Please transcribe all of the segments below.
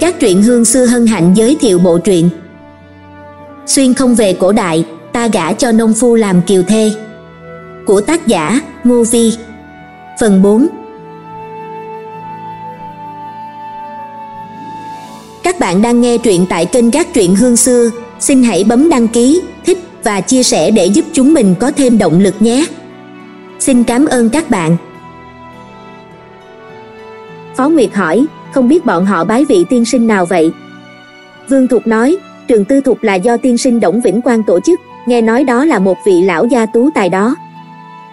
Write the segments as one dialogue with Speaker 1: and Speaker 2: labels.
Speaker 1: các truyện hương xưa hân hạnh giới thiệu bộ truyện Xuyên không về cổ đại, ta gả cho nông phu làm kiều thê của tác giả Ngô Vi Phần 4 Các bạn đang nghe truyện tại kênh Các Truyện Hương Xưa, xin hãy bấm đăng ký, thích và chia sẻ để giúp chúng mình có thêm động lực nhé. Xin cảm ơn các bạn. Phó Nguyệt hỏi, không biết bọn họ bái vị tiên sinh nào vậy vương thục nói trường tư thục là do tiên sinh đổng vĩnh quang tổ chức nghe nói đó là một vị lão gia tú tài đó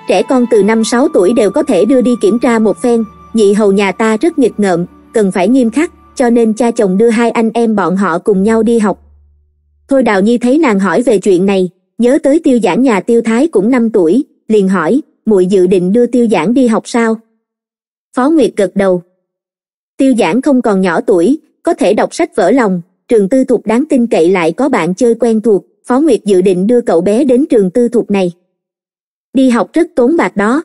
Speaker 1: trẻ con từ năm sáu tuổi đều có thể đưa đi kiểm tra một phen nhị hầu nhà ta rất nghịch ngợm cần phải nghiêm khắc cho nên cha chồng đưa hai anh em bọn họ cùng nhau đi học thôi đào nhi thấy nàng hỏi về chuyện này nhớ tới tiêu giản nhà tiêu thái cũng năm tuổi liền hỏi muội dự định đưa tiêu giản đi học sao phó nguyệt gật đầu tiêu giãn không còn nhỏ tuổi có thể đọc sách vỡ lòng trường tư thục đáng tin cậy lại có bạn chơi quen thuộc phó nguyệt dự định đưa cậu bé đến trường tư thục này đi học rất tốn bạc đó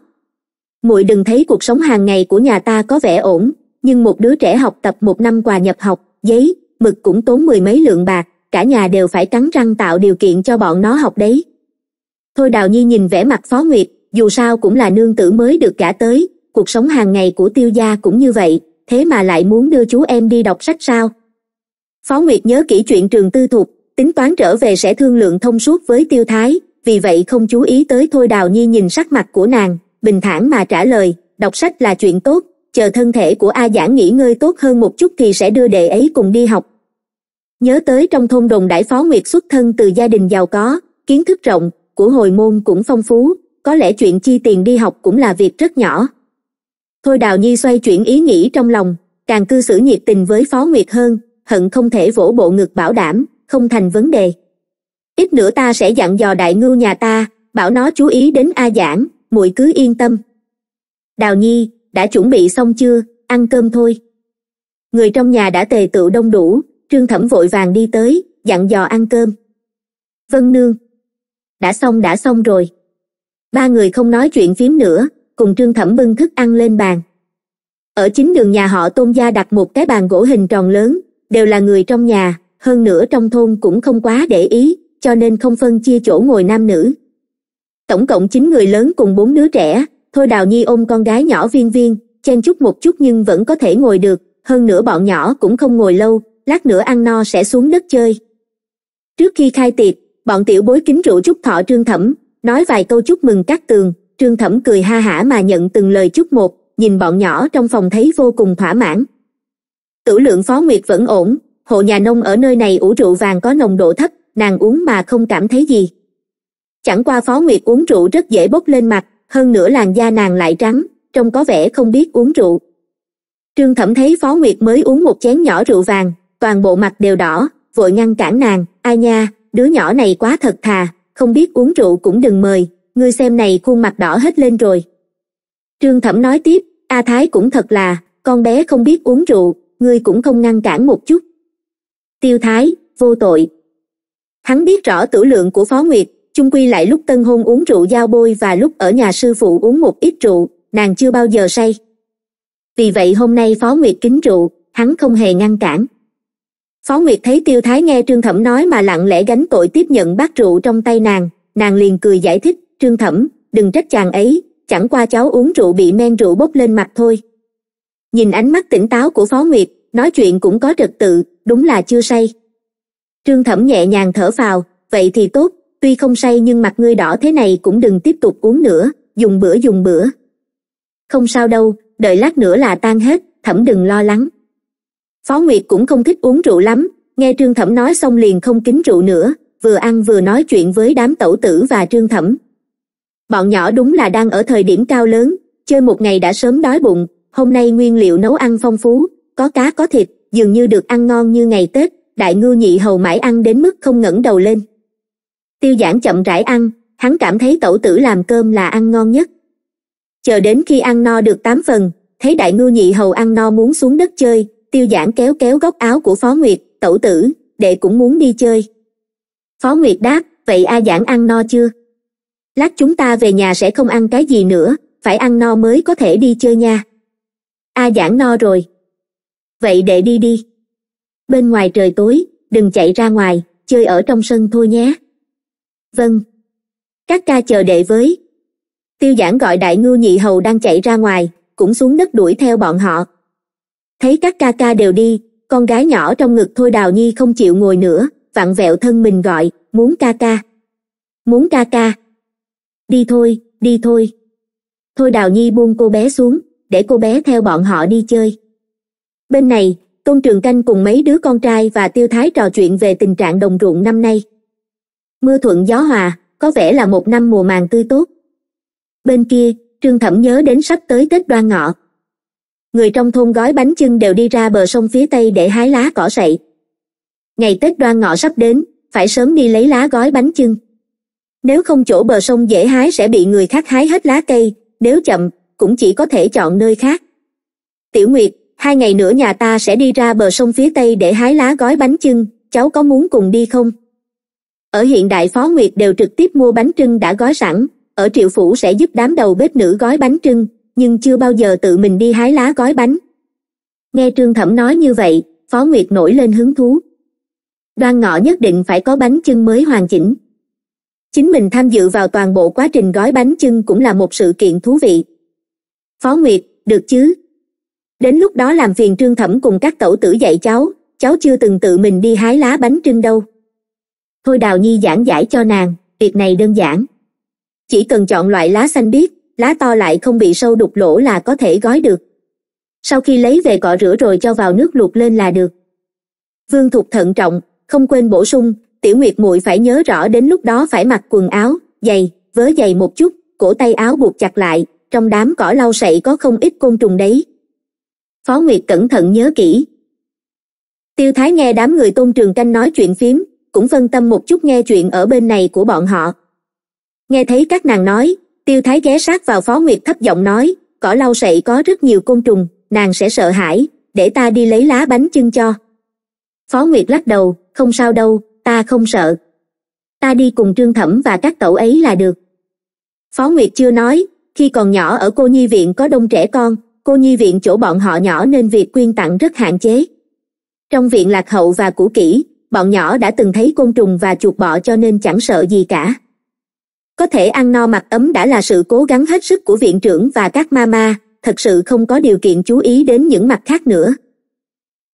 Speaker 1: muội đừng thấy cuộc sống hàng ngày của nhà ta có vẻ ổn nhưng một đứa trẻ học tập một năm quà nhập học giấy mực cũng tốn mười mấy lượng bạc cả nhà đều phải cắn răng tạo điều kiện cho bọn nó học đấy thôi đào nhi nhìn vẻ mặt phó nguyệt dù sao cũng là nương tử mới được cả tới cuộc sống hàng ngày của tiêu gia cũng như vậy thế mà lại muốn đưa chú em đi đọc sách sao phó nguyệt nhớ kỹ chuyện trường tư thục tính toán trở về sẽ thương lượng thông suốt với tiêu thái vì vậy không chú ý tới thôi đào nhi nhìn sắc mặt của nàng bình thản mà trả lời đọc sách là chuyện tốt chờ thân thể của a giảng nghỉ ngơi tốt hơn một chút thì sẽ đưa đệ ấy cùng đi học nhớ tới trong thôn đồng đại phó nguyệt xuất thân từ gia đình giàu có kiến thức rộng của hồi môn cũng phong phú có lẽ chuyện chi tiền đi học cũng là việc rất nhỏ thôi đào nhi xoay chuyển ý nghĩ trong lòng càng cư xử nhiệt tình với phó nguyệt hơn hận không thể vỗ bộ ngực bảo đảm không thành vấn đề ít nữa ta sẽ dặn dò đại ngưu nhà ta bảo nó chú ý đến a giảng muội cứ yên tâm đào nhi đã chuẩn bị xong chưa ăn cơm thôi người trong nhà đã tề tựu đông đủ trương thẩm vội vàng đi tới dặn dò ăn cơm vân nương đã xong đã xong rồi ba người không nói chuyện phím nữa cùng trương thẩm bưng thức ăn lên bàn ở chính đường nhà họ tôn gia đặt một cái bàn gỗ hình tròn lớn đều là người trong nhà hơn nữa trong thôn cũng không quá để ý cho nên không phân chia chỗ ngồi nam nữ tổng cộng chín người lớn cùng bốn đứa trẻ thôi đào nhi ôm con gái nhỏ viên viên chen chút một chút nhưng vẫn có thể ngồi được hơn nữa bọn nhỏ cũng không ngồi lâu lát nữa ăn no sẽ xuống đất chơi trước khi khai tiệc bọn tiểu bối kính rượu chúc thọ trương thẩm nói vài câu chúc mừng các tường trương thẩm cười ha hả mà nhận từng lời chút một nhìn bọn nhỏ trong phòng thấy vô cùng thỏa mãn tử lượng phó nguyệt vẫn ổn hộ nhà nông ở nơi này ủ rượu vàng có nồng độ thấp nàng uống mà không cảm thấy gì chẳng qua phó nguyệt uống rượu rất dễ bốc lên mặt hơn nữa làn da nàng lại trắng trông có vẻ không biết uống rượu trương thẩm thấy phó nguyệt mới uống một chén nhỏ rượu vàng toàn bộ mặt đều đỏ vội ngăn cản nàng ai nha đứa nhỏ này quá thật thà không biết uống rượu cũng đừng mời ngươi xem này khuôn mặt đỏ hết lên rồi trương thẩm nói tiếp a thái cũng thật là con bé không biết uống rượu ngươi cũng không ngăn cản một chút tiêu thái vô tội hắn biết rõ tử lượng của phó nguyệt chung quy lại lúc tân hôn uống rượu giao bôi và lúc ở nhà sư phụ uống một ít rượu nàng chưa bao giờ say vì vậy hôm nay phó nguyệt kính rượu hắn không hề ngăn cản phó nguyệt thấy tiêu thái nghe trương thẩm nói mà lặng lẽ gánh tội tiếp nhận bát rượu trong tay nàng nàng liền cười giải thích trương thẩm đừng trách chàng ấy chẳng qua cháu uống rượu bị men rượu bốc lên mặt thôi nhìn ánh mắt tỉnh táo của phó nguyệt nói chuyện cũng có trật tự đúng là chưa say trương thẩm nhẹ nhàng thở phào vậy thì tốt tuy không say nhưng mặt ngươi đỏ thế này cũng đừng tiếp tục uống nữa dùng bữa dùng bữa không sao đâu đợi lát nữa là tan hết thẩm đừng lo lắng phó nguyệt cũng không thích uống rượu lắm nghe trương thẩm nói xong liền không kính rượu nữa vừa ăn vừa nói chuyện với đám tẩu tử và trương thẩm bọn nhỏ đúng là đang ở thời điểm cao lớn chơi một ngày đã sớm đói bụng hôm nay nguyên liệu nấu ăn phong phú có cá có thịt dường như được ăn ngon như ngày tết đại ngư nhị hầu mãi ăn đến mức không ngẩng đầu lên tiêu giản chậm rãi ăn hắn cảm thấy tẩu tử làm cơm là ăn ngon nhất chờ đến khi ăn no được tám phần thấy đại ngư nhị hầu ăn no muốn xuống đất chơi tiêu giản kéo kéo góc áo của phó nguyệt tẩu tử đệ cũng muốn đi chơi phó nguyệt đáp vậy a giản ăn no chưa lát chúng ta về nhà sẽ không ăn cái gì nữa phải ăn no mới có thể đi chơi nha a à, giảng no rồi vậy để đi đi bên ngoài trời tối đừng chạy ra ngoài chơi ở trong sân thôi nhé vâng các ca chờ đệ với tiêu giảng gọi đại ngư nhị hầu đang chạy ra ngoài cũng xuống đất đuổi theo bọn họ thấy các ca ca đều đi con gái nhỏ trong ngực thôi đào nhi không chịu ngồi nữa vặn vẹo thân mình gọi muốn ca ca muốn ca ca đi thôi đi thôi thôi đào nhi buông cô bé xuống để cô bé theo bọn họ đi chơi bên này tôn trường canh cùng mấy đứa con trai và tiêu thái trò chuyện về tình trạng đồng ruộng năm nay mưa thuận gió hòa có vẻ là một năm mùa màng tươi tốt bên kia trương thẩm nhớ đến sắp tới tết đoan ngọ người trong thôn gói bánh chưng đều đi ra bờ sông phía tây để hái lá cỏ sậy ngày tết đoan ngọ sắp đến phải sớm đi lấy lá gói bánh chưng nếu không chỗ bờ sông dễ hái sẽ bị người khác hái hết lá cây nếu chậm cũng chỉ có thể chọn nơi khác tiểu nguyệt hai ngày nữa nhà ta sẽ đi ra bờ sông phía tây để hái lá gói bánh trưng cháu có muốn cùng đi không ở hiện đại phó nguyệt đều trực tiếp mua bánh trưng đã gói sẵn ở triệu phủ sẽ giúp đám đầu bếp nữ gói bánh trưng nhưng chưa bao giờ tự mình đi hái lá gói bánh nghe trương thẩm nói như vậy phó nguyệt nổi lên hứng thú đoan ngọ nhất định phải có bánh trưng mới hoàn chỉnh chính mình tham dự vào toàn bộ quá trình gói bánh chưng cũng là một sự kiện thú vị phó nguyệt được chứ đến lúc đó làm phiền trương thẩm cùng các tẩu tử dạy cháu cháu chưa từng tự mình đi hái lá bánh trưng đâu thôi đào nhi giảng giải cho nàng việc này đơn giản chỉ cần chọn loại lá xanh biếc lá to lại không bị sâu đục lỗ là có thể gói được sau khi lấy về cọ rửa rồi cho vào nước luộc lên là được vương thục thận trọng không quên bổ sung tiểu nguyệt muội phải nhớ rõ đến lúc đó phải mặc quần áo giày vớ giày một chút cổ tay áo buộc chặt lại trong đám cỏ lau sậy có không ít côn trùng đấy phó nguyệt cẩn thận nhớ kỹ tiêu thái nghe đám người tôn trường canh nói chuyện phiếm cũng phân tâm một chút nghe chuyện ở bên này của bọn họ nghe thấy các nàng nói tiêu thái ghé sát vào phó nguyệt thấp giọng nói cỏ lau sậy có rất nhiều côn trùng nàng sẽ sợ hãi để ta đi lấy lá bánh chưng cho phó nguyệt lắc đầu không sao đâu ta không sợ ta đi cùng trương thẩm và các cậu ấy là được phó nguyệt chưa nói khi còn nhỏ ở cô nhi viện có đông trẻ con cô nhi viện chỗ bọn họ nhỏ nên việc quyên tặng rất hạn chế trong viện lạc hậu và cũ kỹ bọn nhỏ đã từng thấy côn trùng và chuột bọ cho nên chẳng sợ gì cả có thể ăn no mặc ấm đã là sự cố gắng hết sức của viện trưởng và các mama thật sự không có điều kiện chú ý đến những mặt khác nữa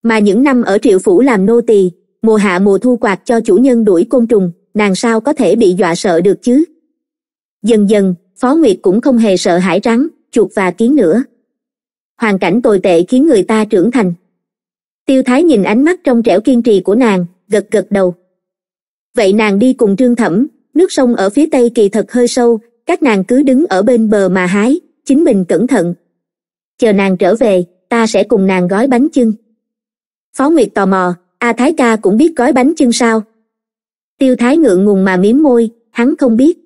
Speaker 1: mà những năm ở triệu phủ làm nô tỳ mùa hạ mùa thu quạt cho chủ nhân đuổi côn trùng nàng sao có thể bị dọa sợ được chứ dần dần phó nguyệt cũng không hề sợ hãi rắn chuột và kiến nữa hoàn cảnh tồi tệ khiến người ta trưởng thành tiêu thái nhìn ánh mắt trong trẻo kiên trì của nàng gật gật đầu vậy nàng đi cùng trương thẩm nước sông ở phía tây kỳ thật hơi sâu các nàng cứ đứng ở bên bờ mà hái chính mình cẩn thận chờ nàng trở về ta sẽ cùng nàng gói bánh chưng phó nguyệt tò mò a thái ca cũng biết gói bánh chưng sao tiêu thái ngượng ngùng mà mím môi hắn không biết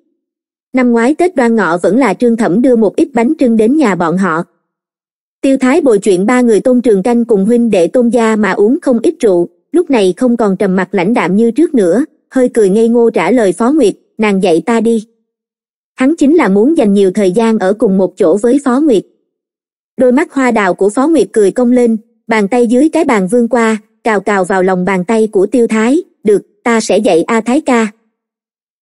Speaker 1: năm ngoái tết đoan ngọ vẫn là trương thẩm đưa một ít bánh trưng đến nhà bọn họ tiêu thái bồi chuyện ba người tôn trường canh cùng huynh đệ tôn gia mà uống không ít rượu lúc này không còn trầm mặc lãnh đạm như trước nữa hơi cười ngây ngô trả lời phó nguyệt nàng dạy ta đi hắn chính là muốn dành nhiều thời gian ở cùng một chỗ với phó nguyệt đôi mắt hoa đào của phó nguyệt cười cong lên bàn tay dưới cái bàn vương qua cào cào vào lòng bàn tay của tiêu thái được ta sẽ dạy a thái ca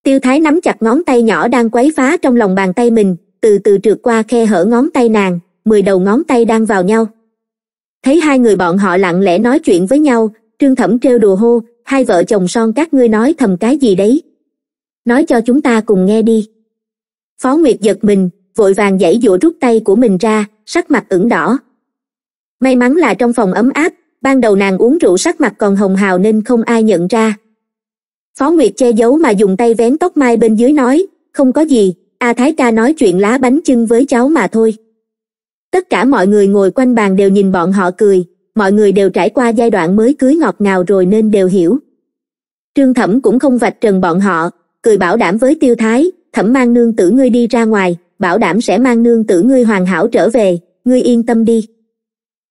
Speaker 1: tiêu thái nắm chặt ngón tay nhỏ đang quấy phá trong lòng bàn tay mình từ từ trượt qua khe hở ngón tay nàng mười đầu ngón tay đang vào nhau thấy hai người bọn họ lặng lẽ nói chuyện với nhau trương thẩm trêu đùa hô hai vợ chồng son các ngươi nói thầm cái gì đấy nói cho chúng ta cùng nghe đi phó nguyệt giật mình vội vàng giãy giụa rút tay của mình ra sắc mặt ửng đỏ may mắn là trong phòng ấm áp ban đầu nàng uống rượu sắc mặt còn hồng hào nên không ai nhận ra phó nguyệt che giấu mà dùng tay vén tóc mai bên dưới nói không có gì a thái ca nói chuyện lá bánh chưng với cháu mà thôi tất cả mọi người ngồi quanh bàn đều nhìn bọn họ cười mọi người đều trải qua giai đoạn mới cưới ngọt ngào rồi nên đều hiểu trương thẩm cũng không vạch trần bọn họ cười bảo đảm với tiêu thái thẩm mang nương tử ngươi đi ra ngoài bảo đảm sẽ mang nương tử ngươi hoàn hảo trở về ngươi yên tâm đi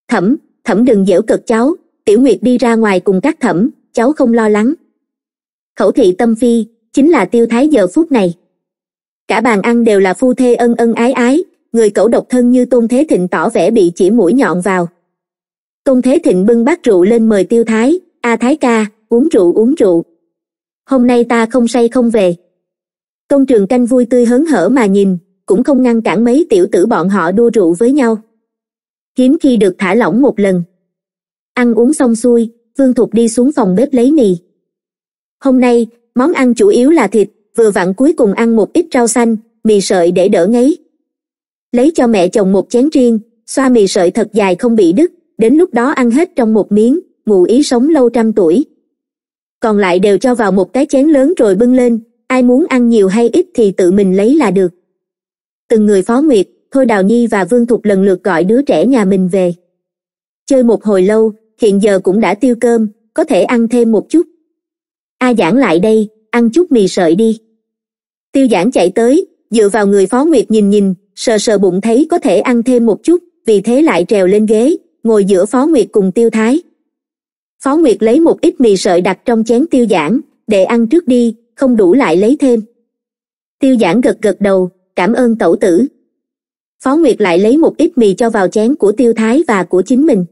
Speaker 1: thẩm thẩm đừng dễu cực cháu tiểu nguyệt đi ra ngoài cùng các thẩm cháu không lo lắng khẩu thị tâm phi chính là tiêu thái giờ phút này cả bàn ăn đều là phu thê ân ân ái ái người cẩu độc thân như tôn thế thịnh tỏ vẻ bị chỉ mũi nhọn vào tôn thế thịnh bưng bát rượu lên mời tiêu thái a thái ca uống rượu uống rượu hôm nay ta không say không về tôn trường canh vui tươi hớn hở mà nhìn cũng không ngăn cản mấy tiểu tử bọn họ đua rượu với nhau kiếm khi được thả lỏng một lần ăn uống xong xuôi vương thục đi xuống phòng bếp lấy mì hôm nay món ăn chủ yếu là thịt vừa vặn cuối cùng ăn một ít rau xanh mì sợi để đỡ ngấy lấy cho mẹ chồng một chén riêng xoa mì sợi thật dài không bị đứt đến lúc đó ăn hết trong một miếng ngủ ý sống lâu trăm tuổi còn lại đều cho vào một cái chén lớn rồi bưng lên ai muốn ăn nhiều hay ít thì tự mình lấy là được từng người phó nguyệt thôi đào nhi và vương thục lần lượt gọi đứa trẻ nhà mình về chơi một hồi lâu hiện giờ cũng đã tiêu cơm có thể ăn thêm một chút a giảng lại đây ăn chút mì sợi đi tiêu giảng chạy tới dựa vào người phó nguyệt nhìn nhìn sờ sờ bụng thấy có thể ăn thêm một chút vì thế lại trèo lên ghế ngồi giữa phó nguyệt cùng tiêu thái phó nguyệt lấy một ít mì sợi đặt trong chén tiêu giảng để ăn trước đi không đủ lại lấy thêm tiêu giảng gật gật đầu cảm ơn tẩu tử phó nguyệt lại lấy một ít mì cho vào chén của tiêu thái và của chính mình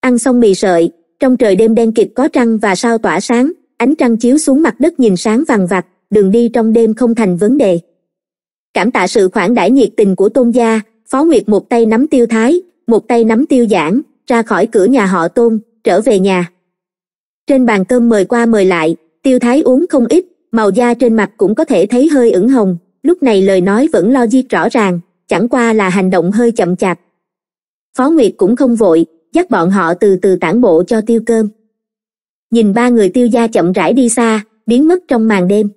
Speaker 1: ăn xong mì sợi trong trời đêm đen kịt có trăng và sao tỏa sáng ánh trăng chiếu xuống mặt đất nhìn sáng vàng vặt đường đi trong đêm không thành vấn đề cảm tạ sự khoản đãi nhiệt tình của tôn gia phó nguyệt một tay nắm tiêu thái một tay nắm tiêu giảng ra khỏi cửa nhà họ tôn trở về nhà trên bàn cơm mời qua mời lại tiêu thái uống không ít màu da trên mặt cũng có thể thấy hơi ửng hồng lúc này lời nói vẫn lo di rõ ràng chẳng qua là hành động hơi chậm chạp. Phó Nguyệt cũng không vội, dắt bọn họ từ từ tản bộ cho tiêu cơm. Nhìn ba người tiêu gia chậm rãi đi xa, biến mất trong màn đêm.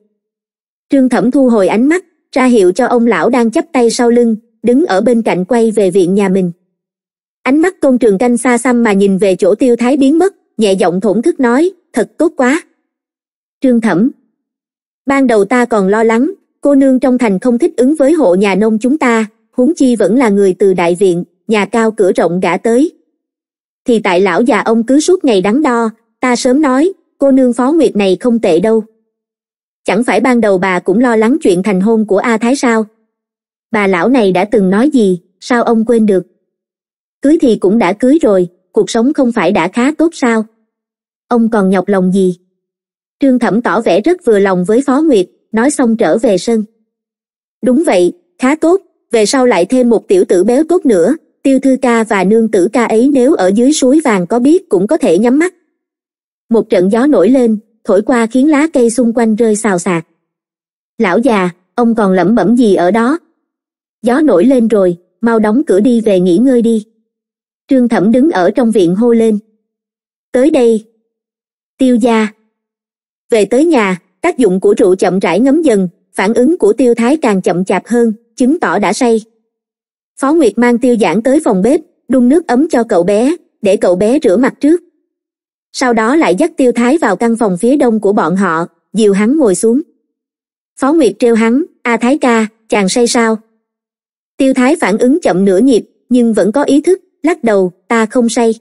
Speaker 1: Trương Thẩm thu hồi ánh mắt, ra hiệu cho ông lão đang chắp tay sau lưng, đứng ở bên cạnh quay về viện nhà mình. Ánh mắt công trường canh xa xăm mà nhìn về chỗ tiêu thái biến mất, nhẹ giọng thổn thức nói, thật tốt quá. Trương Thẩm Ban đầu ta còn lo lắng, cô nương trong thành không thích ứng với hộ nhà nông chúng ta, huống chi vẫn là người từ đại viện nhà cao cửa rộng gã tới thì tại lão già ông cứ suốt ngày đắn đo ta sớm nói cô nương phó nguyệt này không tệ đâu chẳng phải ban đầu bà cũng lo lắng chuyện thành hôn của a thái sao bà lão này đã từng nói gì sao ông quên được cưới thì cũng đã cưới rồi cuộc sống không phải đã khá tốt sao ông còn nhọc lòng gì trương thẩm tỏ vẻ rất vừa lòng với phó nguyệt nói xong trở về sân đúng vậy khá tốt về sau lại thêm một tiểu tử béo tốt nữa tiêu thư ca và nương tử ca ấy nếu ở dưới suối vàng có biết cũng có thể nhắm mắt một trận gió nổi lên thổi qua khiến lá cây xung quanh rơi xào xạc lão già ông còn lẩm bẩm gì ở đó gió nổi lên rồi mau đóng cửa đi về nghỉ ngơi đi trương thẩm đứng ở trong viện hô lên tới đây tiêu gia về tới nhà tác dụng của rượu chậm rãi ngấm dần phản ứng của tiêu thái càng chậm chạp hơn chứng tỏ đã say phó nguyệt mang tiêu giản tới phòng bếp đun nước ấm cho cậu bé để cậu bé rửa mặt trước sau đó lại dắt tiêu thái vào căn phòng phía đông của bọn họ dìu hắn ngồi xuống phó nguyệt treo hắn a thái ca chàng say sao tiêu thái phản ứng chậm nửa nhịp nhưng vẫn có ý thức lắc đầu ta không say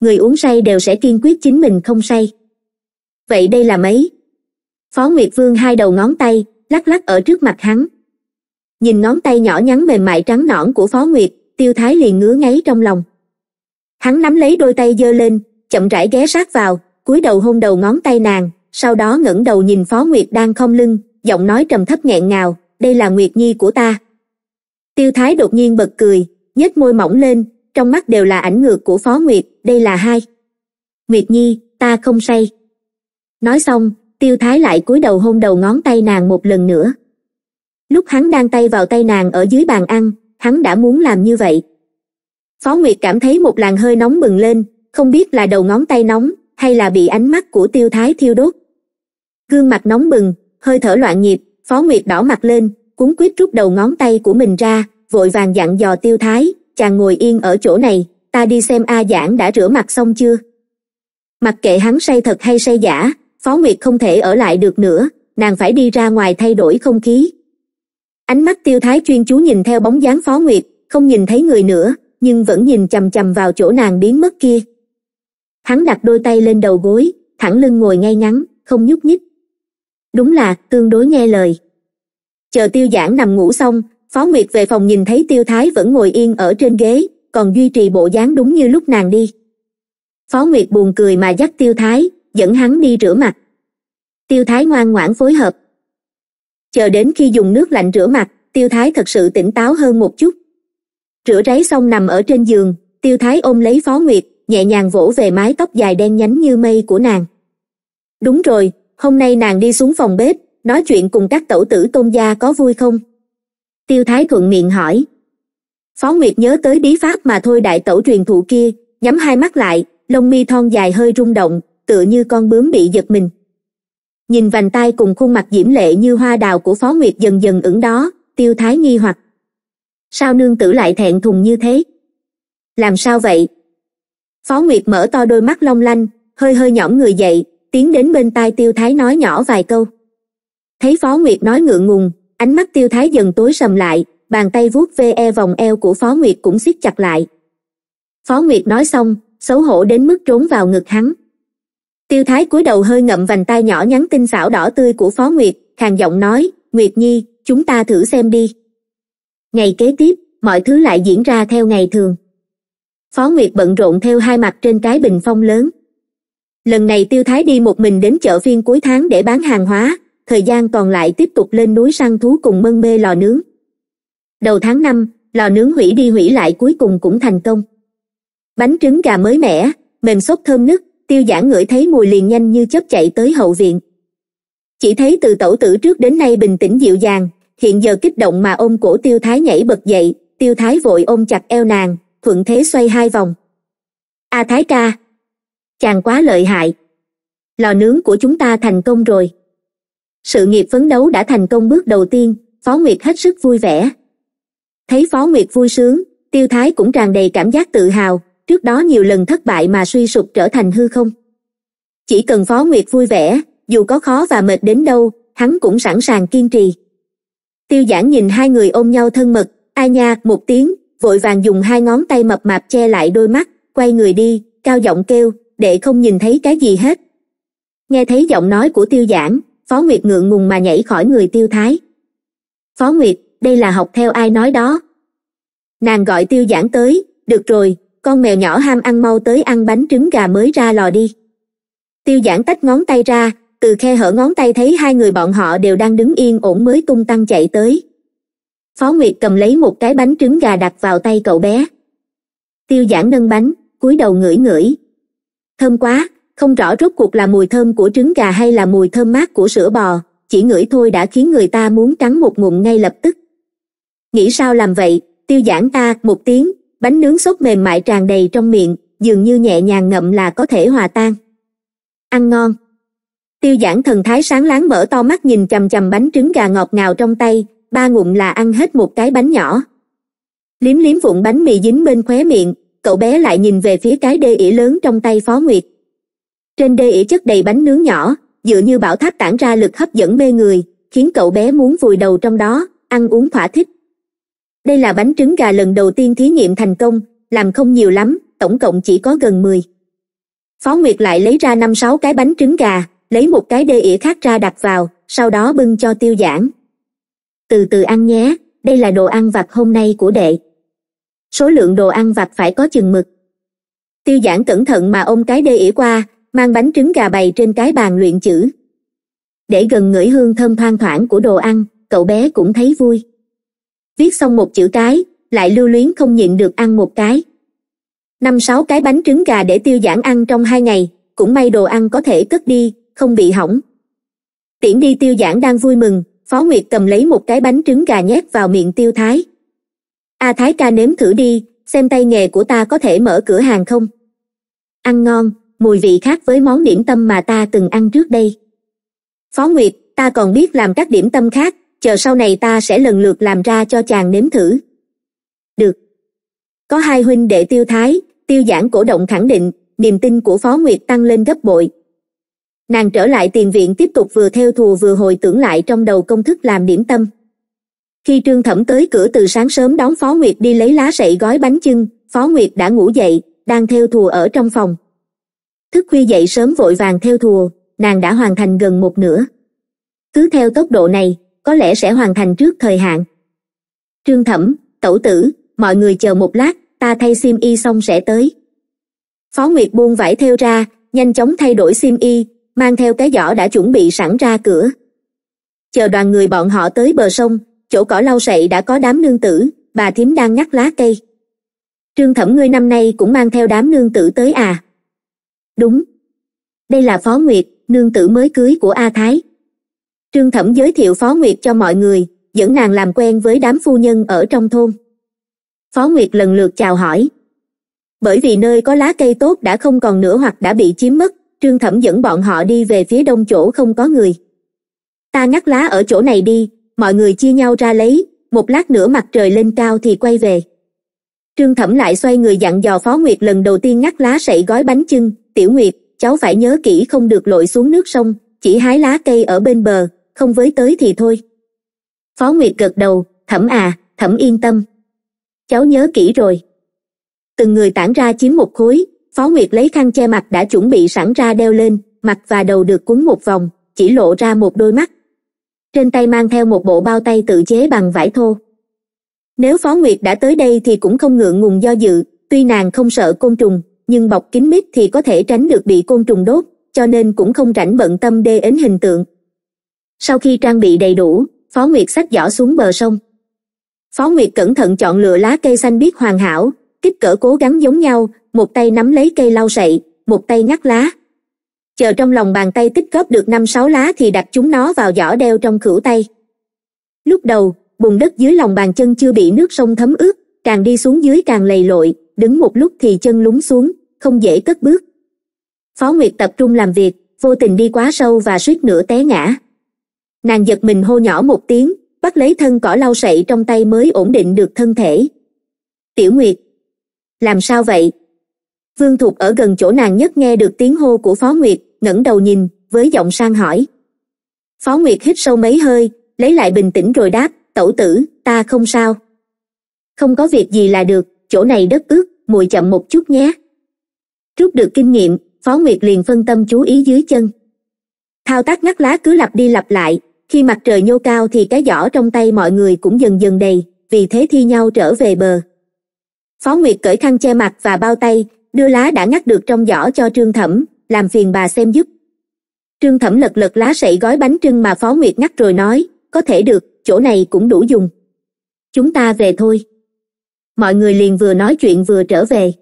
Speaker 1: người uống say đều sẽ kiên quyết chính mình không say vậy đây là mấy phó nguyệt vương hai đầu ngón tay lắc lắc ở trước mặt hắn nhìn ngón tay nhỏ nhắn mềm mại trắng nõn của phó nguyệt tiêu thái liền ngứa ngáy trong lòng hắn nắm lấy đôi tay giơ lên chậm rãi ghé sát vào cúi đầu hôn đầu ngón tay nàng sau đó ngẩng đầu nhìn phó nguyệt đang không lưng giọng nói trầm thấp nghẹn ngào đây là nguyệt nhi của ta tiêu thái đột nhiên bật cười nhếch môi mỏng lên trong mắt đều là ảnh ngược của phó nguyệt đây là hai nguyệt nhi ta không say nói xong tiêu thái lại cúi đầu hôn đầu ngón tay nàng một lần nữa lúc hắn đang tay vào tay nàng ở dưới bàn ăn hắn đã muốn làm như vậy phó nguyệt cảm thấy một làn hơi nóng bừng lên không biết là đầu ngón tay nóng hay là bị ánh mắt của tiêu thái thiêu đốt gương mặt nóng bừng hơi thở loạn nhịp phó nguyệt đỏ mặt lên cuốn quyết rút đầu ngón tay của mình ra vội vàng dặn dò tiêu thái chàng ngồi yên ở chỗ này ta đi xem a giảng đã rửa mặt xong chưa mặc kệ hắn say thật hay say giả phó nguyệt không thể ở lại được nữa nàng phải đi ra ngoài thay đổi không khí ánh mắt tiêu thái chuyên chú nhìn theo bóng dáng phó nguyệt không nhìn thấy người nữa nhưng vẫn nhìn chằm chằm vào chỗ nàng biến mất kia hắn đặt đôi tay lên đầu gối thẳng lưng ngồi ngay ngắn không nhúc nhích đúng là tương đối nghe lời chờ tiêu Giản nằm ngủ xong phó nguyệt về phòng nhìn thấy tiêu thái vẫn ngồi yên ở trên ghế còn duy trì bộ dáng đúng như lúc nàng đi phó nguyệt buồn cười mà dắt tiêu thái dẫn hắn đi rửa mặt tiêu thái ngoan ngoãn phối hợp chờ đến khi dùng nước lạnh rửa mặt tiêu thái thật sự tỉnh táo hơn một chút rửa ráy xong nằm ở trên giường tiêu thái ôm lấy phó nguyệt nhẹ nhàng vỗ về mái tóc dài đen nhánh như mây của nàng đúng rồi hôm nay nàng đi xuống phòng bếp nói chuyện cùng các tẩu tử tôn gia có vui không tiêu thái thuận miệng hỏi phó nguyệt nhớ tới bí pháp mà thôi đại tẩu truyền thụ kia nhắm hai mắt lại lông mi thon dài hơi rung động tựa như con bướm bị giật mình nhìn vành tay cùng khuôn mặt diễm lệ như hoa đào của phó nguyệt dần dần ửng đó tiêu thái nghi hoặc sao nương tử lại thẹn thùng như thế làm sao vậy phó nguyệt mở to đôi mắt long lanh hơi hơi nhõm người dậy tiến đến bên tai tiêu thái nói nhỏ vài câu thấy phó nguyệt nói ngượng ngùng ánh mắt tiêu thái dần tối sầm lại bàn tay vuốt ve e vòng eo của phó nguyệt cũng siết chặt lại phó nguyệt nói xong xấu hổ đến mức trốn vào ngực hắn tiêu thái cúi đầu hơi ngậm vành tay nhỏ nhắn tinh xảo đỏ tươi của phó nguyệt khàn giọng nói nguyệt nhi chúng ta thử xem đi ngày kế tiếp mọi thứ lại diễn ra theo ngày thường phó nguyệt bận rộn theo hai mặt trên cái bình phong lớn lần này tiêu thái đi một mình đến chợ phiên cuối tháng để bán hàng hóa thời gian còn lại tiếp tục lên núi săn thú cùng mân mê lò nướng đầu tháng năm lò nướng hủy đi hủy lại cuối cùng cũng thành công bánh trứng gà mới mẻ mềm xốp thơm nức tiêu giản ngửi thấy mùi liền nhanh như chớp chạy tới hậu viện chỉ thấy từ tẩu tử trước đến nay bình tĩnh dịu dàng hiện giờ kích động mà ôm cổ tiêu thái nhảy bật dậy tiêu thái vội ôm chặt eo nàng thuận thế xoay hai vòng a à, thái ca chàng quá lợi hại lò nướng của chúng ta thành công rồi sự nghiệp phấn đấu đã thành công bước đầu tiên phó nguyệt hết sức vui vẻ thấy phó nguyệt vui sướng tiêu thái cũng tràn đầy cảm giác tự hào trước đó nhiều lần thất bại mà suy sụp trở thành hư không chỉ cần phó nguyệt vui vẻ dù có khó và mệt đến đâu hắn cũng sẵn sàng kiên trì tiêu giản nhìn hai người ôm nhau thân mật ai nha một tiếng vội vàng dùng hai ngón tay mập mạp che lại đôi mắt quay người đi cao giọng kêu để không nhìn thấy cái gì hết nghe thấy giọng nói của tiêu giản phó nguyệt ngượng ngùng mà nhảy khỏi người tiêu thái phó nguyệt đây là học theo ai nói đó nàng gọi tiêu giản tới được rồi con mèo nhỏ ham ăn mau tới ăn bánh trứng gà mới ra lò đi tiêu giản tách ngón tay ra từ khe hở ngón tay thấy hai người bọn họ đều đang đứng yên ổn mới tung tăng chạy tới phó nguyệt cầm lấy một cái bánh trứng gà đặt vào tay cậu bé tiêu giản nâng bánh cúi đầu ngửi ngửi thơm quá không rõ rốt cuộc là mùi thơm của trứng gà hay là mùi thơm mát của sữa bò chỉ ngửi thôi đã khiến người ta muốn cắn một ngụm ngay lập tức nghĩ sao làm vậy tiêu giản ta một tiếng bánh nướng sốt mềm mại tràn đầy trong miệng dường như nhẹ nhàng ngậm là có thể hòa tan ăn ngon tiêu giãn thần thái sáng láng mở to mắt nhìn chằm chằm bánh trứng gà ngọt ngào trong tay ba ngụm là ăn hết một cái bánh nhỏ liếm liếm vụn bánh mì dính bên khóe miệng cậu bé lại nhìn về phía cái đê ỉa lớn trong tay phó nguyệt trên đê ỉa chất đầy bánh nướng nhỏ dựa như bảo tháp tản ra lực hấp dẫn mê người khiến cậu bé muốn vùi đầu trong đó ăn uống thỏa thích đây là bánh trứng gà lần đầu tiên thí nghiệm thành công làm không nhiều lắm tổng cộng chỉ có gần mười phó nguyệt lại lấy ra năm sáu cái bánh trứng gà lấy một cái đê ỉa khác ra đặt vào sau đó bưng cho tiêu giản từ từ ăn nhé đây là đồ ăn vặt hôm nay của đệ số lượng đồ ăn vặt phải có chừng mực tiêu giản cẩn thận mà ôm cái đê ỉa qua mang bánh trứng gà bày trên cái bàn luyện chữ để gần ngửi hương thơm thoang thoảng của đồ ăn cậu bé cũng thấy vui viết xong một chữ cái lại lưu luyến không nhịn được ăn một cái năm sáu cái bánh trứng gà để tiêu giãn ăn trong hai ngày cũng may đồ ăn có thể cất đi không bị hỏng tiễn đi tiêu giãn đang vui mừng phó nguyệt cầm lấy một cái bánh trứng gà nhét vào miệng tiêu thái a thái ca nếm thử đi xem tay nghề của ta có thể mở cửa hàng không ăn ngon mùi vị khác với món điểm tâm mà ta từng ăn trước đây phó nguyệt ta còn biết làm các điểm tâm khác chờ sau này ta sẽ lần lượt làm ra cho chàng nếm thử được có hai huynh đệ tiêu thái tiêu giảng cổ động khẳng định niềm tin của phó nguyệt tăng lên gấp bội nàng trở lại tiền viện tiếp tục vừa theo thùa vừa hồi tưởng lại trong đầu công thức làm điểm tâm khi trương thẩm tới cửa từ sáng sớm đón phó nguyệt đi lấy lá sậy gói bánh chưng phó nguyệt đã ngủ dậy đang theo thùa ở trong phòng thức khuya dậy sớm vội vàng theo thùa nàng đã hoàn thành gần một nửa cứ theo tốc độ này có lẽ sẽ hoàn thành trước thời hạn trương thẩm tẩu tử mọi người chờ một lát ta thay sim y xong sẽ tới phó nguyệt buông vải theo ra nhanh chóng thay đổi sim y mang theo cái giỏ đã chuẩn bị sẵn ra cửa chờ đoàn người bọn họ tới bờ sông chỗ cỏ lau sậy đã có đám nương tử bà thím đang ngắt lá cây trương thẩm ngươi năm nay cũng mang theo đám nương tử tới à đúng đây là phó nguyệt nương tử mới cưới của a thái trương thẩm giới thiệu phó nguyệt cho mọi người dẫn nàng làm quen với đám phu nhân ở trong thôn phó nguyệt lần lượt chào hỏi bởi vì nơi có lá cây tốt đã không còn nữa hoặc đã bị chiếm mất trương thẩm dẫn bọn họ đi về phía đông chỗ không có người ta ngắt lá ở chỗ này đi mọi người chia nhau ra lấy một lát nữa mặt trời lên cao thì quay về trương thẩm lại xoay người dặn dò phó nguyệt lần đầu tiên ngắt lá sậy gói bánh chưng tiểu nguyệt cháu phải nhớ kỹ không được lội xuống nước sông chỉ hái lá cây ở bên bờ không với tới thì thôi phó nguyệt gật đầu thẩm à thẩm yên tâm cháu nhớ kỹ rồi từng người tản ra chiếm một khối phó nguyệt lấy khăn che mặt đã chuẩn bị sẵn ra đeo lên mặt và đầu được cuốn một vòng chỉ lộ ra một đôi mắt trên tay mang theo một bộ bao tay tự chế bằng vải thô nếu phó nguyệt đã tới đây thì cũng không ngượng ngùng do dự tuy nàng không sợ côn trùng nhưng bọc kín mít thì có thể tránh được bị côn trùng đốt cho nên cũng không rảnh bận tâm đê đến hình tượng sau khi trang bị đầy đủ phó nguyệt xách giỏ xuống bờ sông phó nguyệt cẩn thận chọn lựa lá cây xanh biếc hoàn hảo kích cỡ cố gắng giống nhau một tay nắm lấy cây lau sậy một tay ngắt lá chờ trong lòng bàn tay tích góp được năm sáu lá thì đặt chúng nó vào giỏ đeo trong khửu tay lúc đầu bùn đất dưới lòng bàn chân chưa bị nước sông thấm ướt càng đi xuống dưới càng lầy lội đứng một lúc thì chân lúng xuống không dễ cất bước phó nguyệt tập trung làm việc vô tình đi quá sâu và suýt nửa té ngã nàng giật mình hô nhỏ một tiếng bắt lấy thân cỏ lau sậy trong tay mới ổn định được thân thể tiểu nguyệt làm sao vậy vương thục ở gần chỗ nàng nhất nghe được tiếng hô của phó nguyệt ngẩng đầu nhìn với giọng sang hỏi phó nguyệt hít sâu mấy hơi lấy lại bình tĩnh rồi đáp tẩu tử ta không sao không có việc gì là được chỗ này đất ướt mùi chậm một chút nhé rút được kinh nghiệm phó nguyệt liền phân tâm chú ý dưới chân thao tác ngắt lá cứ lặp đi lặp lại khi mặt trời nhô cao thì cái giỏ trong tay mọi người cũng dần dần đầy vì thế thi nhau trở về bờ phó nguyệt cởi khăn che mặt và bao tay đưa lá đã ngắt được trong giỏ cho trương thẩm làm phiền bà xem giúp trương thẩm lật lật lá sậy gói bánh trưng mà phó nguyệt ngắt rồi nói có thể được chỗ này cũng đủ dùng chúng ta về thôi mọi người liền vừa nói chuyện vừa trở về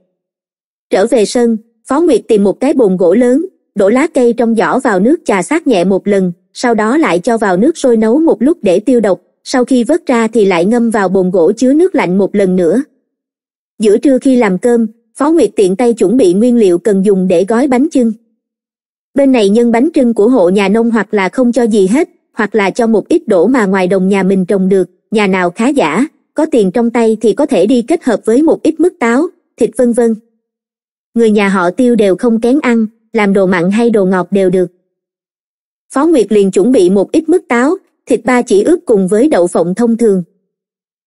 Speaker 1: trở về sân phó nguyệt tìm một cái bồn gỗ lớn đổ lá cây trong giỏ vào nước trà sát nhẹ một lần sau đó lại cho vào nước sôi nấu một lúc để tiêu độc sau khi vớt ra thì lại ngâm vào bồn gỗ chứa nước lạnh một lần nữa giữa trưa khi làm cơm phó nguyệt tiện tay chuẩn bị nguyên liệu cần dùng để gói bánh trưng. bên này nhân bánh trưng của hộ nhà nông hoặc là không cho gì hết hoặc là cho một ít đổ mà ngoài đồng nhà mình trồng được nhà nào khá giả có tiền trong tay thì có thể đi kết hợp với một ít mứt táo thịt vân vân người nhà họ tiêu đều không kén ăn làm đồ mặn hay đồ ngọt đều được phó nguyệt liền chuẩn bị một ít mứt táo thịt ba chỉ ướp cùng với đậu phộng thông thường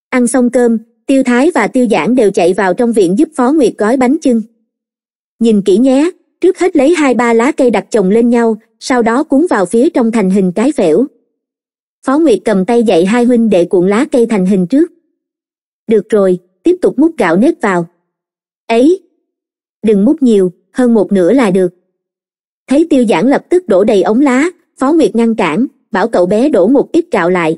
Speaker 1: ăn xong cơm tiêu thái và tiêu giản đều chạy vào trong viện giúp phó nguyệt gói bánh chưng nhìn kỹ nhé trước hết lấy hai ba lá cây đặt chồng lên nhau sau đó cuốn vào phía trong thành hình cái phễu phó nguyệt cầm tay dạy hai huynh đệ cuộn lá cây thành hình trước được rồi tiếp tục múc gạo nếp vào ấy đừng múc nhiều hơn một nửa là được thấy tiêu giản lập tức đổ đầy ống lá phó nguyệt ngăn cản bảo cậu bé đổ một ít gạo lại